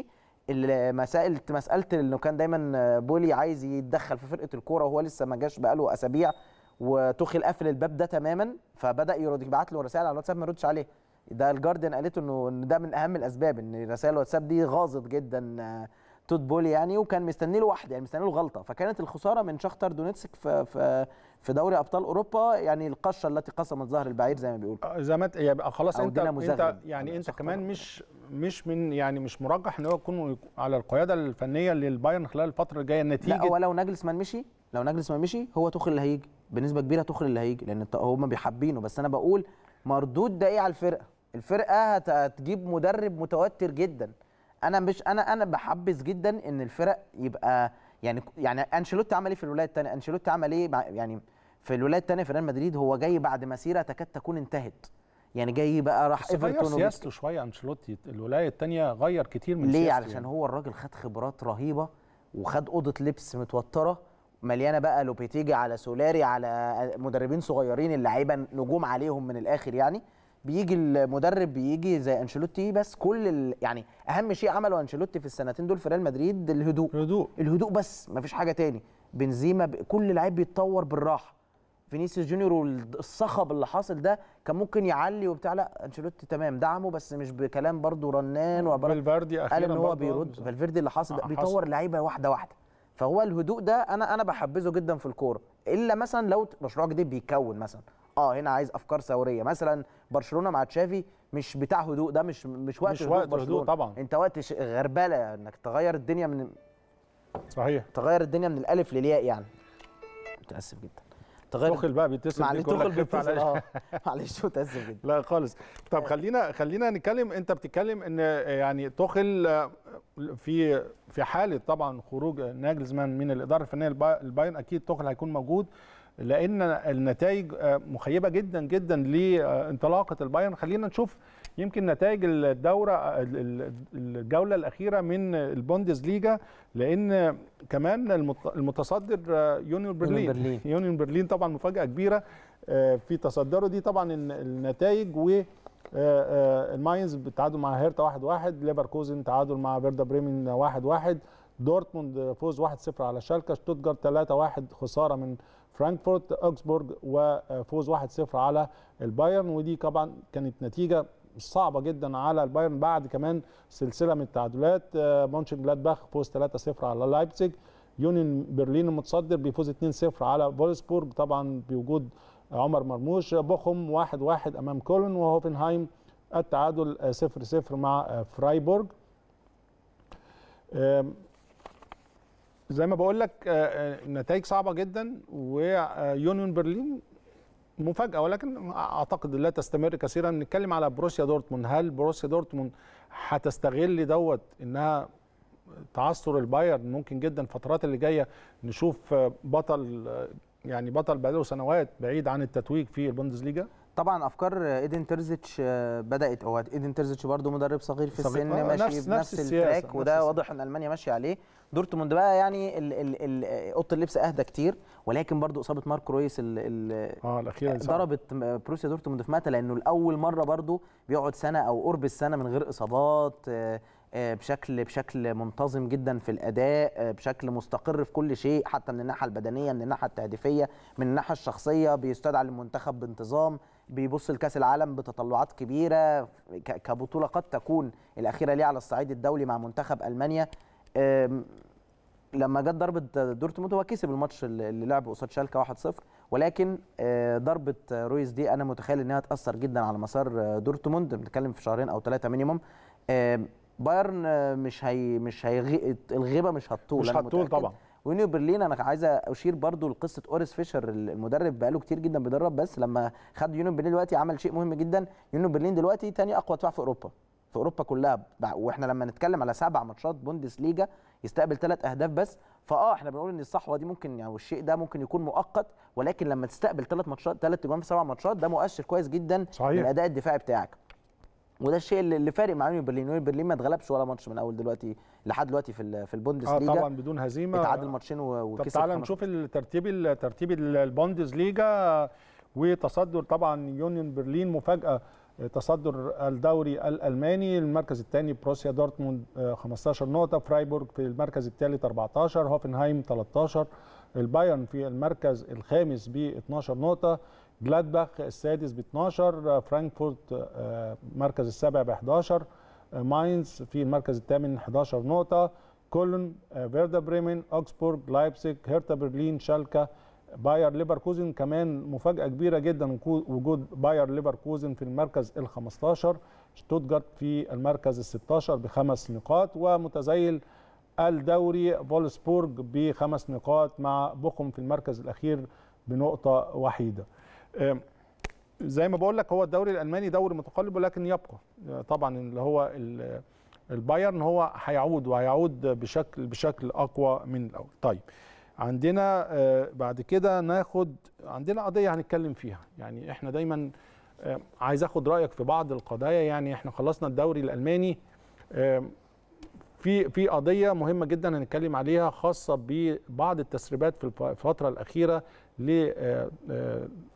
المسائل مساله انه كان دايما بولي عايز يتدخل في فرقه الكوره وهو لسه ما جاش بقاله اسابيع وتخل قفل الباب ده تماما فبدا يرد يبعت له رسائل على الواتساب ما يردش عليه ده الجاردن قالته انه ده من اهم الاسباب ان رسائل الواتساب دي غاظت جدا توت بول يعني وكان مستني له واحده يعني مستني له غلطه فكانت الخساره من شختر دونيتسك في في في دوري ابطال اوروبا يعني القشه التي قسمت ظهر البعير زي ما بيقولوا زي آه، ما يبقى خلاص انت انت يعني انت كمان مش مش من يعني مش مرجح ان هو يكون على القياده الفنيه للبايرن خلال الفتره الجايه النتيجه لا هو لو من مشي لو نجلس من مشي هو تخل اللي هيجي بنسبه كبيره تخل اللي هيجي لان هم بيحبينه بس انا بقول مردود ده ايه على الفرقه الفرقه هتجيب مدرب متوتر جدا انا مش انا انا بحبذ جدا ان الفرق يبقى يعني يعني انشيلوتي عمل ايه في الولايه الثانيه انشيلوتي عمل ايه يعني في الولايه الثانيه في ريال مدريد هو جاي بعد مسيره تكاد تكون انتهت يعني جاي بقى راح ايفرتون سياسته شويه انشيلوتي الولايه الثانيه غير كتير من ليه سياسته علشان يعني. هو الراجل خد خبرات رهيبه وخد اوضه لبس متوتره مليانه بقى لوبيتيجي على سولاري على مدربين صغيرين اللعيبه نجوم عليهم من الاخر يعني بيجي المدرب بيجي زي انشيلوتي بس كل ال... يعني اهم شيء عمله انشيلوتي في السنتين دول في ريال مدريد الهدوء الهدوء الهدوء بس مفيش حاجه تاني بنزيما ب... كل لعيب بيتطور بالراحه فينيسيوس جونيور والصخب اللي حاصل ده كان ممكن يعلي وبتاع لا انشيلوتي تمام دعمه بس مش بكلام برده رنان وعبارات فالفيردي قال ان هو بيرد آه، فالفيردي اللي حاصل ده آه، بيطور لعيبه واحده واحده فهو الهدوء ده انا انا بحبذه جدا في الكوره الا مثلا لو مشروع جديد بيتكون مثلا اه هنا عايز افكار ثوريه مثلا برشلونه مع تشافي مش بتاع هدوء ده مش مش وقت مش هدوء وقت برشلونه طبعا انت وقت غربله انك تغير الدنيا من صحيح تغير الدنيا من الالف للياء يعني متاسف جدا تغير تخل بقى بيتصل معلش تخل بيتصل اه معلش متاسف جدا لا خالص طب خلينا خلينا نتكلم انت بتتكلم ان آه، يعني تخل آه، في في حاله طبعا خروج ناجلزمان من الاداره الفنيه البايرن اكيد تخل هيكون موجود لان النتائج آه، مخيبه جدا جدا لانطلاقه البايرن خلينا نشوف يمكن نتائج الدوره الجوله الاخيره من البوندز ليجا لان كمان المتصدر آه، يونيون برلين يونيون برلين طبعا مفاجاه كبيره آه، في تصدره دي طبعا النتائج و الماينز بالتعادل مع هيرتا 1-1 واحد واحد. ليفركوزن تعادل مع فيردا بريمن 1-1 واحد دورتموند فوز 1-0 على شالكا شتوتجارت 3-1 خساره من فرانكفورت اوكسبورج وفوز 1-0 على البايرن ودي طبعا كانت نتيجه صعبه جدا على البايرن بعد كمان سلسله من التعادلات آه، مونشن جلادباخ فوز 3-0 على لايبزيج يونيون برلين المتصدر بيفوز 2-0 على فولسبورج طبعا بوجود عمر مرموش بوخم 1-1 امام كولن وهوفنهايم التعادل 0-0 مع فرايبورج زي ما بقول لك آه، آه، نتائج صعبه جدا ويونيون برلين مفاجاه ولكن اعتقد لا تستمر كثيرا نتكلم على بروسيا دورتموند هل بروسيا دورتموند هتستغل دوت انها تعثر البايرن ممكن جدا الفترات اللي جايه نشوف بطل آه، يعني بطل بقاله سنوات بعيد عن التتويج في البوندسليجا طبعا افكار ايدن ترزيتش آه، بدات هو ايدن ترزيتش برده مدرب صغير في السن آه، ماشي نفس, بنفس التراك وده واضح ان المانيا ماشيه عليه دورتموند بقى يعني اوضه اللبس اهدى كتير ولكن برده اصابه ماركو رويس اه الاخيره آه، ضربت بروسيا دورتموند في ماتا لانه لاول مره برده بيقعد سنه او قرب السنه من غير اصابات بشكل بشكل منتظم جدا في الاداء بشكل مستقر في كل شيء حتى من الناحيه البدنيه من الناحيه التهديفيه من الناحيه الشخصيه بيستدعى للمنتخب بانتظام بيبص لكاس العالم بتطلعات كبيره كبطوله قد تكون الاخيره ليه على الصعيد الدولي مع منتخب المانيا لما جت ضربه دورتموند هو كسب الماتش اللي لعبه قصاد شالكا 1-0 ولكن آه، ضربه رويس دي انا متخيل انها تاثر جدا على مسار دورتموند بنتكلم في شهرين او ثلاثه مينيموم بايرن آه، مش هي مش هيغي الغيبه مش هتطول مش هتطول طبعا ونيو برلين انا عايز اشير برضو لقصه اوريس فيشر المدرب بقاله كتير جدا بيدرب بس لما خد يونيو برلين دلوقتي عمل شيء مهم جدا يونيو برلين دلوقتي تاني اقوى دفاع في اوروبا في اوروبا كلها واحنا لما نتكلم على سبع ماتشات بوندس ليجا يستقبل ثلاث اهداف بس فاه احنا بنقول ان الصحوه دي ممكن يعني والشيء ده ممكن يكون مؤقت ولكن لما تستقبل ثلاث ماتشات ثلاث اجوان في سبع ماتشات ده مؤشر كويس جدا صحيح. للاداء الدفاعي بتاعك وده الشيء اللي فارق مع يونيون برلين يونيون برلين ما اتغلبش ولا ماتش من اول دلوقتي لحد دلوقتي في في البوندس آه طبعا بدون هزيمه اتعادل ماتشين وكسب طب تعالى نشوف الترتيب ترتيب البوندس ليجا وتصدر طبعا يونيون برلين مفاجاه تصدر الدوري الالماني المركز الثاني بروسيا دورتموند 15 آه، نقطه فرايبورغ في المركز الثالث 14 هوفنهايم 13 البايرن في المركز الخامس ب 12 نقطه جلادباخ السادس ب 12 فرانكفورت المركز آه، السابع ب 11 آه، ماينز في المركز الثامن 11 نقطه كولن آه، فيردا بريمن اوكسبورغ لايبسك هيرتا برلين شالكا باير ليفركوزن كمان مفاجاه كبيره جدا وجود باير ليفركوزن في المركز ال 15 شتوتجارت في المركز ال 16 بخمس نقاط ومتزيل الدوري فولسبورج بخمس نقاط مع بوخم في المركز الاخير بنقطه وحيده زي ما بقول لك هو الدوري الالماني دوري متقلب ولكن يبقى آه، طبعا اللي هو البايرن هو هيعود وهيعود بشكل بشكل اقوى من الاول طيب عندنا آه، بعد كده ناخد عندنا قضيه هنتكلم فيها يعني احنا دايما آه، عايز اخد رايك في بعض القضايا يعني احنا خلصنا الدوري الالماني في في قضيه مهمه جدا هنتكلم عليها خاصه ببعض التسريبات في الفتره الاخيره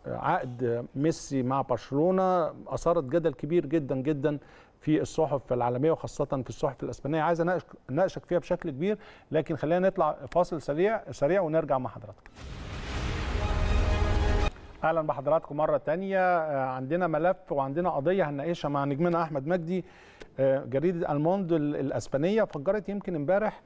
لعقد ميسي مع برشلونه اثارت جدل كبير جدا جدا في الصحف العالميه وخاصه في الصحف الاسبانيه عايز اناقشك فيها بشكل كبير لكن خلينا نطلع فاصل سريع سريع ونرجع مع حضرتك اهلا بحضراتكم مره تانية آه، عندنا ملف وعندنا قضيه هنناقشها مع نجمنا احمد مجدي آه، جريده الموند الاسبانيه فجرت يمكن امبارح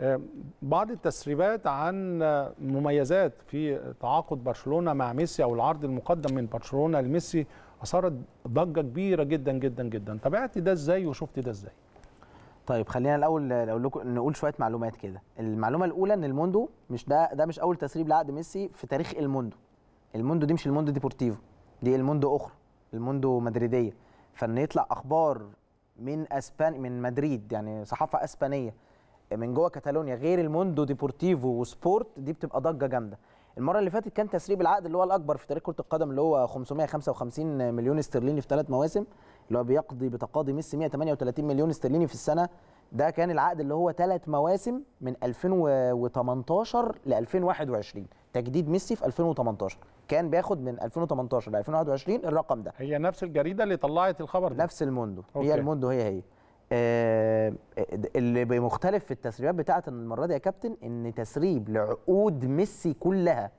آه، بعض التسريبات عن مميزات في تعاقد برشلونه مع ميسي او العرض المقدم من برشلونه لميسي اثارت ضجه كبيره جدا جدا جدا تابعت ده ازاي وشفت ده ازاي طيب خلينا الاول اقول لكم نقول شويه معلومات كده المعلومه الاولى ان الموندو مش ده ده مش اول تسريب لعقد ميسي في تاريخ الموندو الموندو دي مش الموندو ديبورتيفو دي الموندو اخرى الموندو مدريديه فان يطلع اخبار من اسبان من مدريد يعني صحافه اسبانيه من جوه كاتالونيا غير الموندو ديبورتيفو وسبورت دي بتبقى ضجه جامده المره اللي فاتت كان تسريب العقد اللي هو الاكبر في تاريخ كره القدم اللي هو 555 مليون استرليني في ثلاث مواسم اللي هو بيقضي بتقاضي ميسي 138 مليون استرليني في السنه ده كان العقد اللي هو ثلاث مواسم من 2018 ل 2021 تجديد ميسي في 2018 كان بياخد من 2018 ل 2021 الرقم ده هي نفس الجريده اللي طلعت الخبر ده نفس الموندو أوكي. هي الموندو هي هي آه، آه، اللي مختلف في التسريبات بتاعت المره دي يا كابتن ان تسريب لعقود ميسي كلها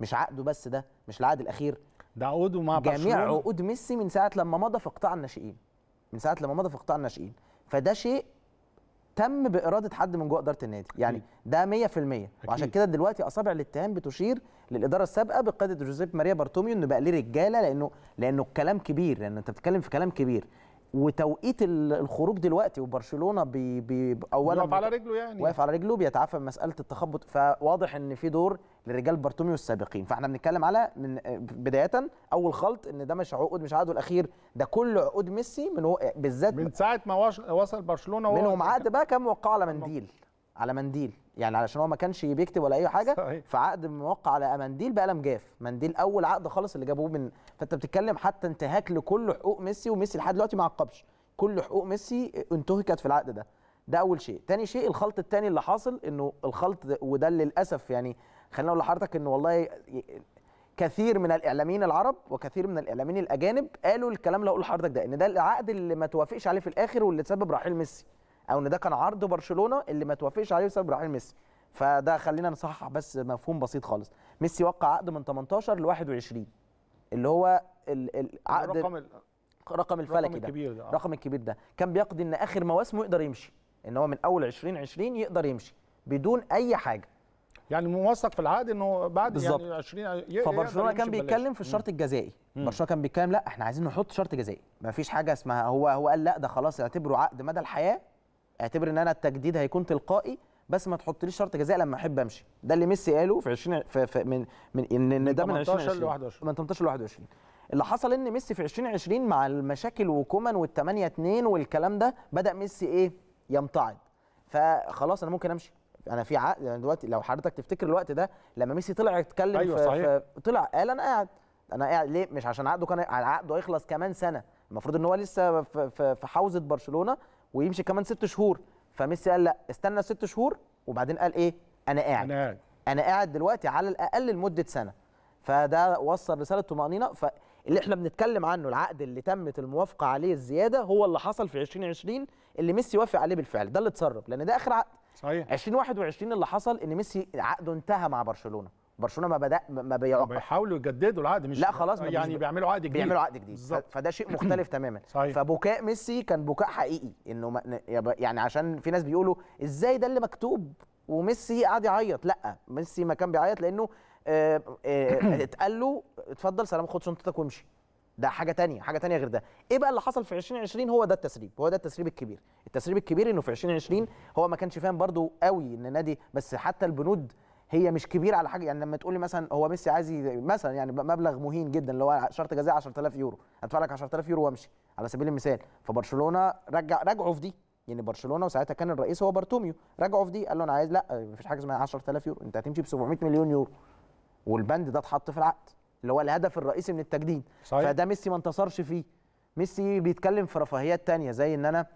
مش عقده بس ده مش العقد الاخير ده عقوده مع برشلونه جميع عقود ميسي من ساعه لما مضى في قطاع الناشئين من ساعه لما مضى في قطاع الناشئين فده شيء تم باراده حد من جوه اداره النادي يعني ده 100% وعشان كده دلوقتي اصابع الاتهام بتشير للاداره السابقه بقياده جوزيف ماريا بارتوميو انه بقى ليه رجاله لانه لانه الكلام كبير لان انت بتتكلم في كلام كبير وتوقيت الخروج دلوقتي وبرشلونه بي بي اولا واقف على رجله يعني واقف على رجله بيتعافى من مساله التخبط فواضح ان في دور لرجال بارتوميو السابقين فاحنا بنتكلم على من بدايه اول خلط ان ده مش عقود مش عقده الاخير ده كل عقود ميسي من بالذات من ساعه ما وصل برشلونه منهم عقد بقى كان وقع على منديل على منديل يعني علشان هو ما كانش بيكتب ولا اي حاجه صحيح. فعقد موقع على منديل بقلم جاف منديل اول عقد خالص اللي جابوه من فانت بتتكلم حتى انتهاك لكل حقوق ميسي وميسي لحد دلوقتي ما عقبش كل حقوق ميسي انتهكت في العقد ده ده اول شيء تاني شيء الخلط التاني اللي حاصل انه الخلط وده للاسف يعني خلينا نقول لحضرتك انه والله كثير من الاعلاميين العرب وكثير من الاعلاميين الاجانب قالوا الكلام اللي هقوله لحضرتك ده ان ده العقد اللي ما توافقش عليه في الاخر واللي تسبب رحيل ميسي او ان ده كان عرض برشلونه اللي ما توافقش عليه بسبب رحيل ميسي فده خلينا نصحح بس مفهوم بسيط خالص ميسي وقع عقد من 18 ل 21 اللي هو العقد رقم ال... رقم الفلكي رقم الكبير ده الرقم آه. الكبير ده كان بيقضي ان اخر مواسمه يقدر يمشي ان هو من اول 2020 يقدر يمشي بدون اي حاجه يعني موثق في العقد انه بعد بالزبط. يعني 20 فبرشلونه كان بيتكلم في الشرط الجزائي برشلونه كان بيتكلم لا احنا عايزين نحط شرط جزائي ما فيش حاجه اسمها هو هو قال لا ده خلاص اعتبره عقد مدى الحياه اعتبر ان انا التجديد هيكون تلقائي بس ما تحطليش شرط جزاء لما احب امشي ده اللي ميسي قاله في 20 في, في من من ان, من ده من 18 ل 21 من 18 ل 21 اللي حصل ان ميسي في 2020 مع المشاكل وكومان وال8 2 والكلام ده بدا ميسي ايه يمتعض فخلاص انا ممكن امشي انا في عقد يعني دلوقتي لو حضرتك تفتكر الوقت ده لما ميسي طلع يتكلم أيوة صحيح. طلع قال انا قاعد انا قاعد ليه مش عشان عقده كان عقده هيخلص كمان سنه المفروض ان هو لسه في حوزه برشلونه ويمشي كمان ست شهور فميسي قال لا استنى ست شهور وبعدين قال ايه انا قاعد انا قاعد انا قاعد دلوقتي على الاقل لمده سنه فده وصل رساله طمانينه فاللي احنا بنتكلم عنه العقد اللي تمت الموافقه عليه الزياده هو اللي حصل في 2020 اللي ميسي وافق عليه بالفعل ده اللي اتسرب لان ده اخر عقد صحيح 2021 اللي حصل ان ميسي عقده انتهى مع برشلونه برشلونه ما بدا ما بيعقد بيحاولوا يجددوا العقد مش لا خلاص ما يعني بيعملوا عقد جديد بيعملوا عقد جديد بالزبط. فده شيء مختلف تماما صحيح. فبكاء ميسي كان بكاء حقيقي انه يعني عشان في ناس بيقولوا ازاي ده اللي مكتوب وميسي قعد يعيط لا ميسي ما كان بيعيط لانه آه آه اتقال له اتفضل سلام خد شنطتك وامشي ده حاجه تانية حاجه تانية غير ده ايه بقى اللي حصل في 2020 هو ده التسريب هو ده التسريب الكبير التسريب الكبير انه في 2020 هو ما كانش فاهم برضو قوي ان نادي بس حتى البنود هي مش كبيره على حاجه يعني لما تقول لي مثلا هو ميسي عايز مثلا يعني مبلغ مهين جدا اللي هو شرط جزاء 10000 يورو هدفع لك 10000 يورو وامشي على سبيل المثال فبرشلونه رجع رجعوا في دي يعني برشلونه وساعتها كان الرئيس هو بارتوميو رجعوا في دي قال له انا عايز لا مفيش حاجه اسمها 10000 يورو انت هتمشي ب 700 مليون يورو والبند ده اتحط في العقد اللي هو الهدف الرئيسي من التجديد صحيح. فده ميسي ما انتصرش فيه ميسي بيتكلم في رفاهيات تانية زي ان انا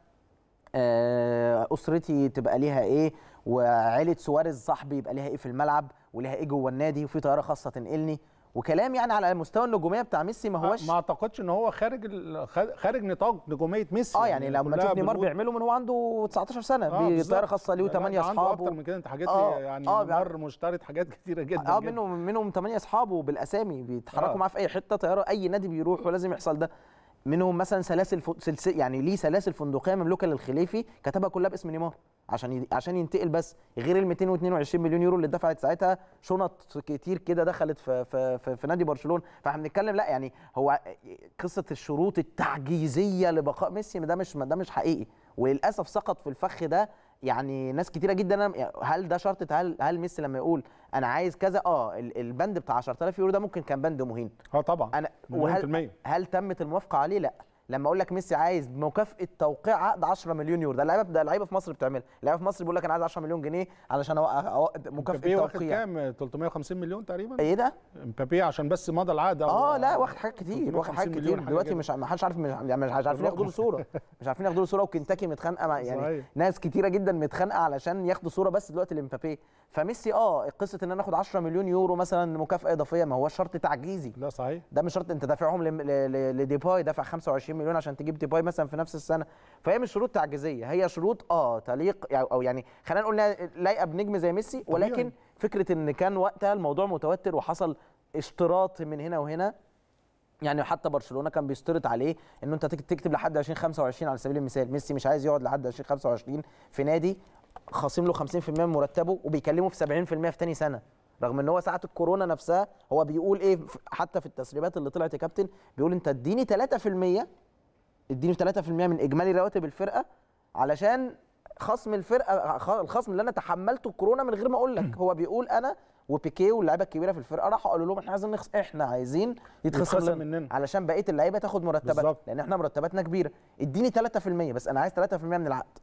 آه، اسرتي تبقى ليها ايه وعيله سواريز صاحبي يبقى ليها ايه في الملعب وليها ايه جوه النادي وفي طياره خاصه تنقلني وكلام يعني على المستوى النجوميه بتاع ميسي ما آه، هوش ما اعتقدش ان هو خارج خارج نطاق نجوميه ميسي اه يعني لما تشوف نيمار بيعمله من هو عنده 19 سنه آه طياره خاصه ليه يعني وثمانيه اصحابه عنده اكتر من كده انت حاجات آه يعني آه نيمار مشترط حاجات كتيره جدا اه منهم منهم ثمانيه اصحابه بالاسامي بيتحركوا آه معاه في اي حته طياره اي نادي بيروح ولازم يحصل ده منهم مثلا سلاسل سلس... يعني ليه سلاسل فندقيه مملوكه للخليفي كتبها كلها باسم نيمار عشان ي... عشان ينتقل بس غير ال 222 مليون يورو اللي اتدفعت ساعتها شنط كتير كده دخلت في في في, في نادي برشلونه فاحنا بنتكلم لا يعني هو قصه الشروط التعجيزيه لبقاء ميسي ده مش ده مش حقيقي وللاسف سقط في الفخ ده يعني ناس كتيره جدا أنا يعني هل ده شرط هل هل ميسي لما يقول انا عايز كذا اه البند بتاع 10000 يورو ده ممكن كان بند مهين اه طبعا انا وهل هل تمت الموافقه عليه لا لما اقول لك ميسي عايز مكافاه توقيع عقد 10 مليون يورو ده اللعيبه ده اللعيبه في مصر بتعملها اللعيبه في مصر بيقول لك انا عايز 10 مليون جنيه علشان اوقف مكافاه توقيع كام 350 مليون تقريبا ايه ده امبابي عشان بس مضى العقد اه لا واخد حاجات كتير واخد حاجات كتير دلوقتي مش ما حدش عارف مش, يعني مش عارفين ياخدوا له صوره مش عارفين ياخدوا له صوره وكنتاكي متخانقه مع يعني صحيح. ناس كتيره جدا متخانقه علشان ياخدوا صوره بس دلوقتي لامبابي فميسي اه قصه ان انا اخد 10 مليون يورو مثلا مكافاه اضافيه ما هو شرط تعجيزي لا صحيح ده مش شرط انت دافعهم لديباي دافع 25 مليون عشان تجيب ديباي مثلا في نفس السنه فهي مش شروط تعجيزيه هي شروط اه تليق او يعني خلينا نقول لايقه بنجم زي ميسي ولكن طبيعي. فكره ان كان وقتها الموضوع متوتر وحصل اشتراط من هنا وهنا يعني حتى برشلونه كان بيشترط عليه انه انت تكتب لحد 2025 على سبيل المثال ميسي مش عايز يقعد لحد 2025 في نادي خاصم له 50% من مرتبه وبيكلمه في 70% في ثاني سنه رغم ان هو ساعه الكورونا نفسها هو بيقول ايه حتى في التسريبات اللي طلعت يا كابتن بيقول انت اديني 3% اديني 3% من اجمالي رواتب الفرقه علشان خصم الفرقه الخصم اللي انا تحملته كورونا من غير ما اقول لك هو بيقول انا وبيكيه واللعيبه الكبيره في الفرقه راحوا قالوا لهم احنا عايزين نخص... احنا عايزين يتخصم مننا علشان بقيه اللعيبه تاخد مرتبات لان احنا مرتباتنا كبيره اديني 3% بس انا عايز 3% من العقد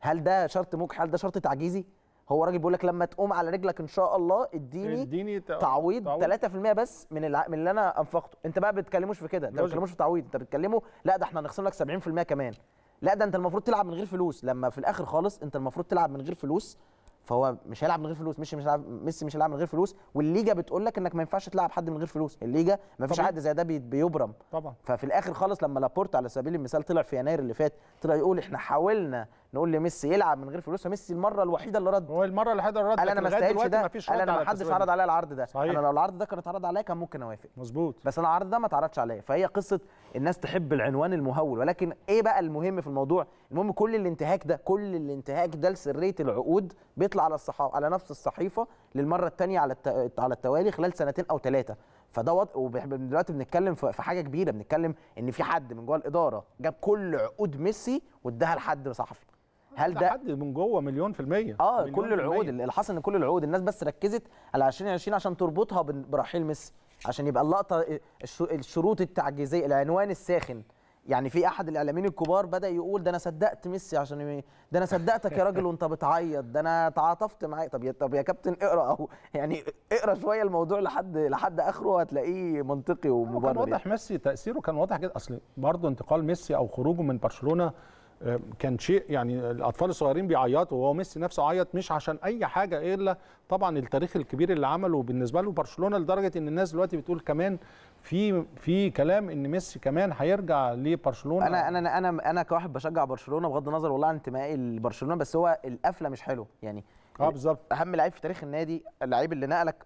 هل ده شرط موجح هل ده شرط تعجيزي هو راجل بيقول لك لما تقوم على رجلك ان شاء الله اديني اديني تعويض, تعويض 3% بس من الع... من اللي انا انفقته انت بقى بتكلموش في كده انت ما بتكلموش في تعويض انت بتكلمه لا ده احنا هنخصم لك 70% كمان لا ده انت المفروض تلعب من غير فلوس لما في الاخر خالص انت المفروض تلعب من غير فلوس فهو مش هيلعب من غير فلوس مش مش هيلعب ميسي مش هيلعب من غير فلوس والليجا بتقول لك انك ما ينفعش تلعب حد من غير فلوس الليجا ما فيش عقد زي ده بيبرم طبعا ففي الاخر خالص لما لابورت على سبيل المثال طلع في يناير اللي فات طلع يقول احنا حاولنا نقول لميسي يلعب من غير فلوس فميسي المره الوحيده اللي رد هو المره الوحيده اللي رد قال انا ما استاهلش ده قال انا ما حدش عرض عليا العرض ده صحيح. انا لو العرض ده كان اتعرض عليا كان ممكن اوافق مظبوط بس انا العرض ده ما اتعرضش عليا فهي قصه الناس تحب العنوان المهول ولكن ايه بقى المهم في الموضوع المهم كل الانتهاك ده كل الانتهاك ده لسريه العقود بيطلع على الصحافه على نفس الصحيفه للمره الثانيه على الت... على التوالي خلال سنتين او ثلاثه فده وضع دلوقتي بنتكلم في حاجه كبيره بنتكلم ان في حد من جوه الاداره جاب كل عقود ميسي واداها لحد صحفي هل ده حد من جوه مليون في المية اه مليون كل العقود اللي حصل ان كل العقود الناس بس ركزت على 2020 عشان تربطها برحيل ميسي عشان يبقى اللقطه آه، الشروط التعجيزيه العنوان الساخن يعني في احد الاعلاميين الكبار بدا يقول ده انا صدقت ميسي عشان ده انا صدقتك يا راجل وانت بتعيط ده انا تعاطفت معاك طب يا طب يا كابتن اقرا اهو يعني اقرا شويه الموضوع لحد لحد اخره هتلاقيه منطقي ومبرر كان واضح يعني. ميسي تاثيره كان واضح جدا اصل برضه انتقال ميسي او خروجه من برشلونه كان شيء يعني الاطفال الصغيرين بيعيطوا وهو ميسي نفسه عيط مش عشان اي حاجه الا طبعا التاريخ الكبير اللي عمله بالنسبه له برشلونه لدرجه ان الناس دلوقتي بتقول كمان في في كلام ان ميسي كمان هيرجع لبرشلونه انا انا انا انا كواحد بشجع برشلونه بغض النظر والله عن انتمائي لبرشلونه بس هو القفله مش حلوه يعني اه بالظبط اهم لعيب في تاريخ النادي اللعيب اللي نقلك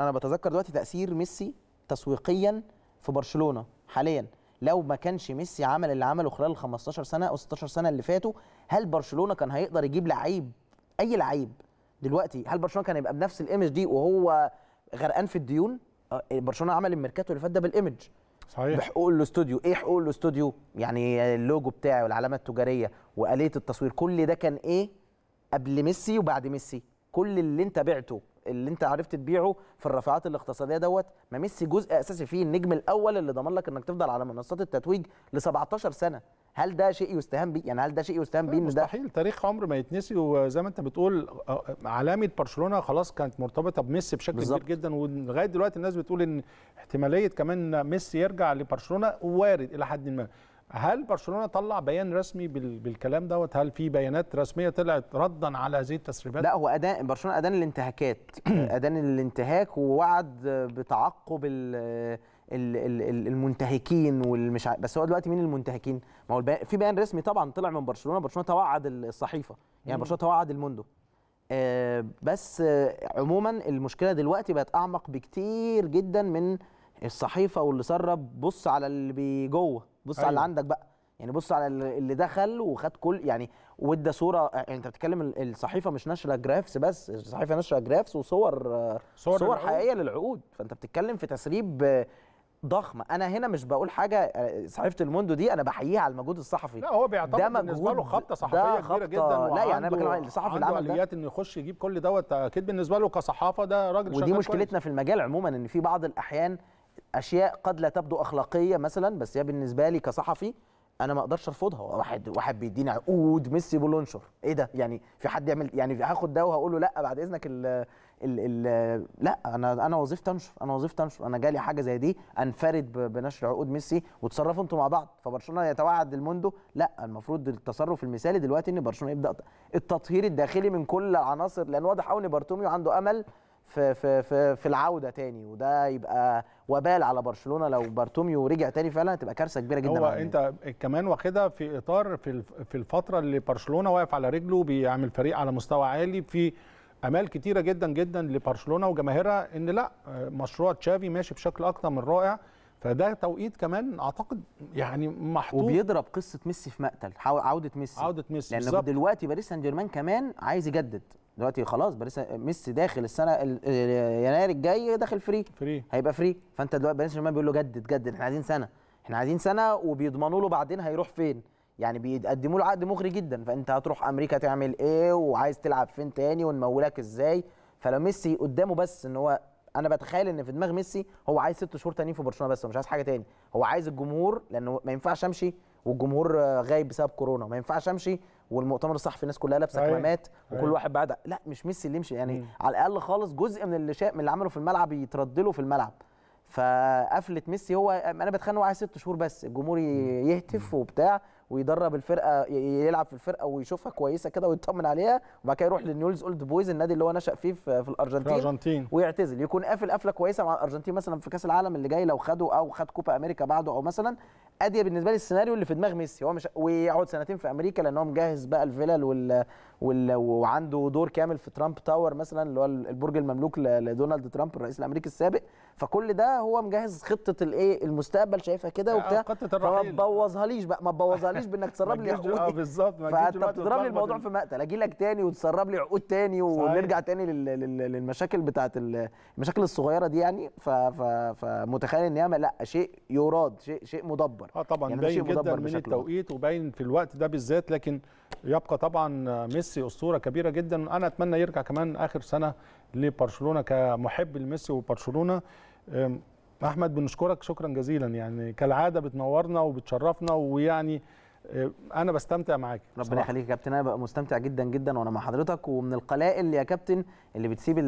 انا بتذكر دلوقتي تاثير ميسي تسويقيا في برشلونه حاليا لو ما كانش ميسي عمل اللي عمله خلال ال 15 سنه او 16 سنه اللي فاتوا هل برشلونه كان هيقدر يجيب لعيب اي لعيب دلوقتي هل برشلونه كان هيبقى بنفس الايمج دي وهو غرقان في الديون آه، إيه، برشلونه عمل الميركاتو اللي فات ده بالايمج صحيح بحقوق الاستوديو ايه حقوق الاستوديو يعني اللوجو بتاعي والعلامه التجاريه واليه التصوير كل ده كان ايه قبل ميسي وبعد ميسي كل اللي انت بعته اللي انت عرفت تبيعه في الرفعات الاقتصاديه دوت ما ميسي جزء اساسي فيه النجم الاول اللي ضمن لك انك تفضل على منصات التتويج ل 17 سنه هل ده شيء يستهان بيه يعني هل ده شيء يستهان بيه مستحيل ده مستحيل تاريخ عمر ما يتنسي وزي ما انت بتقول علامه برشلونه خلاص كانت مرتبطه بميسي بشكل بالزبط. كبير جدا ولغايه دلوقتي الناس بتقول ان احتماليه كمان ميسي يرجع لبرشلونه وارد الى حد ما هل برشلونه طلع بيان رسمي بالكلام دوت هل في بيانات رسميه طلعت ردا على هذه التسريبات لا هو اداء برشلونه ادان الانتهاكات ادان الانتهاك ووعد بتعقب المنتهكين والمش بس هو دلوقتي مين المنتهكين ما هو في بيان رسمي طبعا طلع من برشلونه برشلونه توعد الصحيفه يعني برشلونه توعد الموندو آه، بس عموما المشكله دلوقتي بقت اعمق بكتير جدا من الصحيفه واللي سرب بص على اللي جوه بص أيوة. على اللي أيوه. عندك بقى يعني بص على اللي دخل وخد كل يعني وادى صوره آه، يعني انت بتتكلم الصحيفه مش ناشره جرافس بس الصحيفه ناشره جرافس وصور آه، صور, صور حقيقيه للعقود فانت بتتكلم في تسريب آه، ضخمه انا هنا مش بقول حاجه صحيفه الموندو دي انا بحييها على المجهود الصحفي لا هو بيعتبر بالنسبه له خبطه صحفيه كبيره جدا لا يعني انا بتكلم عن الصحفي اللي عمل ده انه يخش يجيب كل دوت اكيد بالنسبه له كصحافه ده راجل ودي مشكلتنا كويس. في المجال عموما ان في بعض الاحيان اشياء قد لا تبدو اخلاقيه مثلا بس هي بالنسبه لي كصحفي انا ما اقدرش ارفضها واحد واحد بيديني عقود ميسي بولونشر ايه ده يعني في حد يعمل يعني هاخد ده وهقول له لا بعد اذنك ال ال ال لا انا انا وظيفتي انشر انا وظيفتي انشر انا جالي حاجه زي دي انفرد بنشر عقود ميسي وتصرفوا انتوا مع بعض فبرشلونه يتوعد الموندو لا المفروض التصرف المثالي دلوقتي ان برشلونه يبدا التطهير الداخلي من كل العناصر لان واضح قوي ان بارتوميو عنده امل في في في, في العوده تاني وده يبقى وبال على برشلونه لو بارتوميو رجع تاني فعلا هتبقى كارثه كبيره جدا هو انت كمان واخدها في اطار في في الفتره اللي برشلونه واقف على رجله بيعمل فريق على مستوى عالي في امال كتيره جدا جدا لبرشلونه وجماهيرها ان لا مشروع تشافي ماشي بشكل اكتر من رائع فده توقيت كمان اعتقد يعني محطوط وبيضرب قصه ميسي في مقتل عوده ميسي عوده ميسي لان بالزبط. دلوقتي باريس سان جيرمان كمان عايز يجدد دلوقتي خلاص باريس ميسي داخل السنه يناير الجاي داخل فري فري هيبقى فري فانت دلوقتي باريس سان بيقول له جدد جدد احنا عايزين سنه احنا عايزين سنه وبيضمنوا له بعدين هيروح فين يعني بيقدموا له عقد مغري جدا فانت هتروح امريكا تعمل ايه وعايز تلعب فين تاني ونمولك ازاي فلو ميسي قدامه بس ان هو انا بتخيل ان في دماغ ميسي هو عايز ست شهور تانيين في برشلونه بس مش عايز حاجه تاني هو عايز الجمهور لانه ما ينفعش امشي والجمهور غايب بسبب كورونا ما ينفعش امشي والمؤتمر الصحفي الناس كلها لابسه كمامات وكل واحد بعد لا مش ميسي اللي يمشي يعني مم. على الاقل خالص جزء من اللي شاء من اللي عمله في الملعب يترد له في الملعب فقفله ميسي هو انا بتخانق معاه ست شهور بس الجمهور يهتف وبتاع ويدرب الفرقه يلعب في الفرقه ويشوفها كويسه كده ويطمن عليها وبعد كده يروح لنيولز اولد بويز النادي اللي هو نشا فيه في, في الارجنتين, الارجنتين. ويعتزل يكون قافل قفله كويسه مع الارجنتين مثلا في كاس العالم اللي جاي لو خده او خد كوبا امريكا بعده او مثلا ادي بالنسبه لي السيناريو اللي في دماغ ميسي هو مش ويقعد سنتين في امريكا لان هو مجهز بقى الفيلل وال... وال... وعنده دور كامل في ترامب تاور مثلا اللي هو البرج المملوك لدونالد ترامب الرئيس الامريكي السابق فكل ده هو مجهز خطه الايه المستقبل شايفها كده آه، وبتاع فما تبوظهاليش بقى ما تبوظهاليش بانك تسرب لي آه، عقود اه بالظبط فانت بتضرب لي الموضوع في مقتل اجي لك تاني وتسرب لي عقود تاني ونرجع تاني للمشاكل بتاعت المشاكل الصغيره دي يعني فمتخيل ان هي لا شيء يراد شيء شيء مدبر اه طبعا يعني باين جدا من التوقيت وباين في الوقت ده بالذات لكن يبقى طبعا ميسي اسطوره كبيره جدا انا اتمنى يرجع كمان اخر سنه لبرشلونه كمحب لميسي وبرشلونه احمد بنشكرك شكرا جزيلا يعني كالعاده بتنورنا وبتشرفنا ويعني انا بستمتع معاك ربنا يخليك يا كابتن انا بقى مستمتع جدا جدا وانا مع حضرتك ومن القلائل يا كابتن اللي بتسيب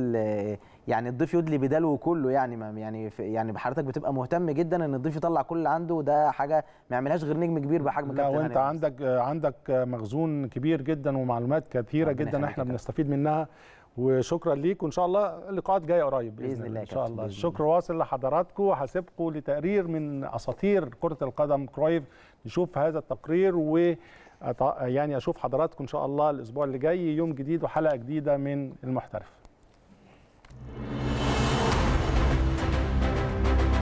يعني الضيف يدلي بدلو كله يعني يعني يعني حضرتك بتبقى مهتم جدا ان الضيف يطلع كل اللي عنده وده حاجه ما يعملهاش غير نجم كبير بحجم كابتن لا وانت عندك عندك مخزون كبير جدا ومعلومات كثيره جدا احنا بنستفيد منها وشكرا ليك وان شاء الله اللقاءات جايه قريب باذن, بإذن الله ان شاء الله الشكر واصل لحضراتكم وهسيبكم لتقرير من اساطير كره القدم كرويف نشوف هذا التقرير و يعني اشوف حضراتكم ان شاء الله الاسبوع اللي جاي يوم جديد وحلقه جديده من المحترف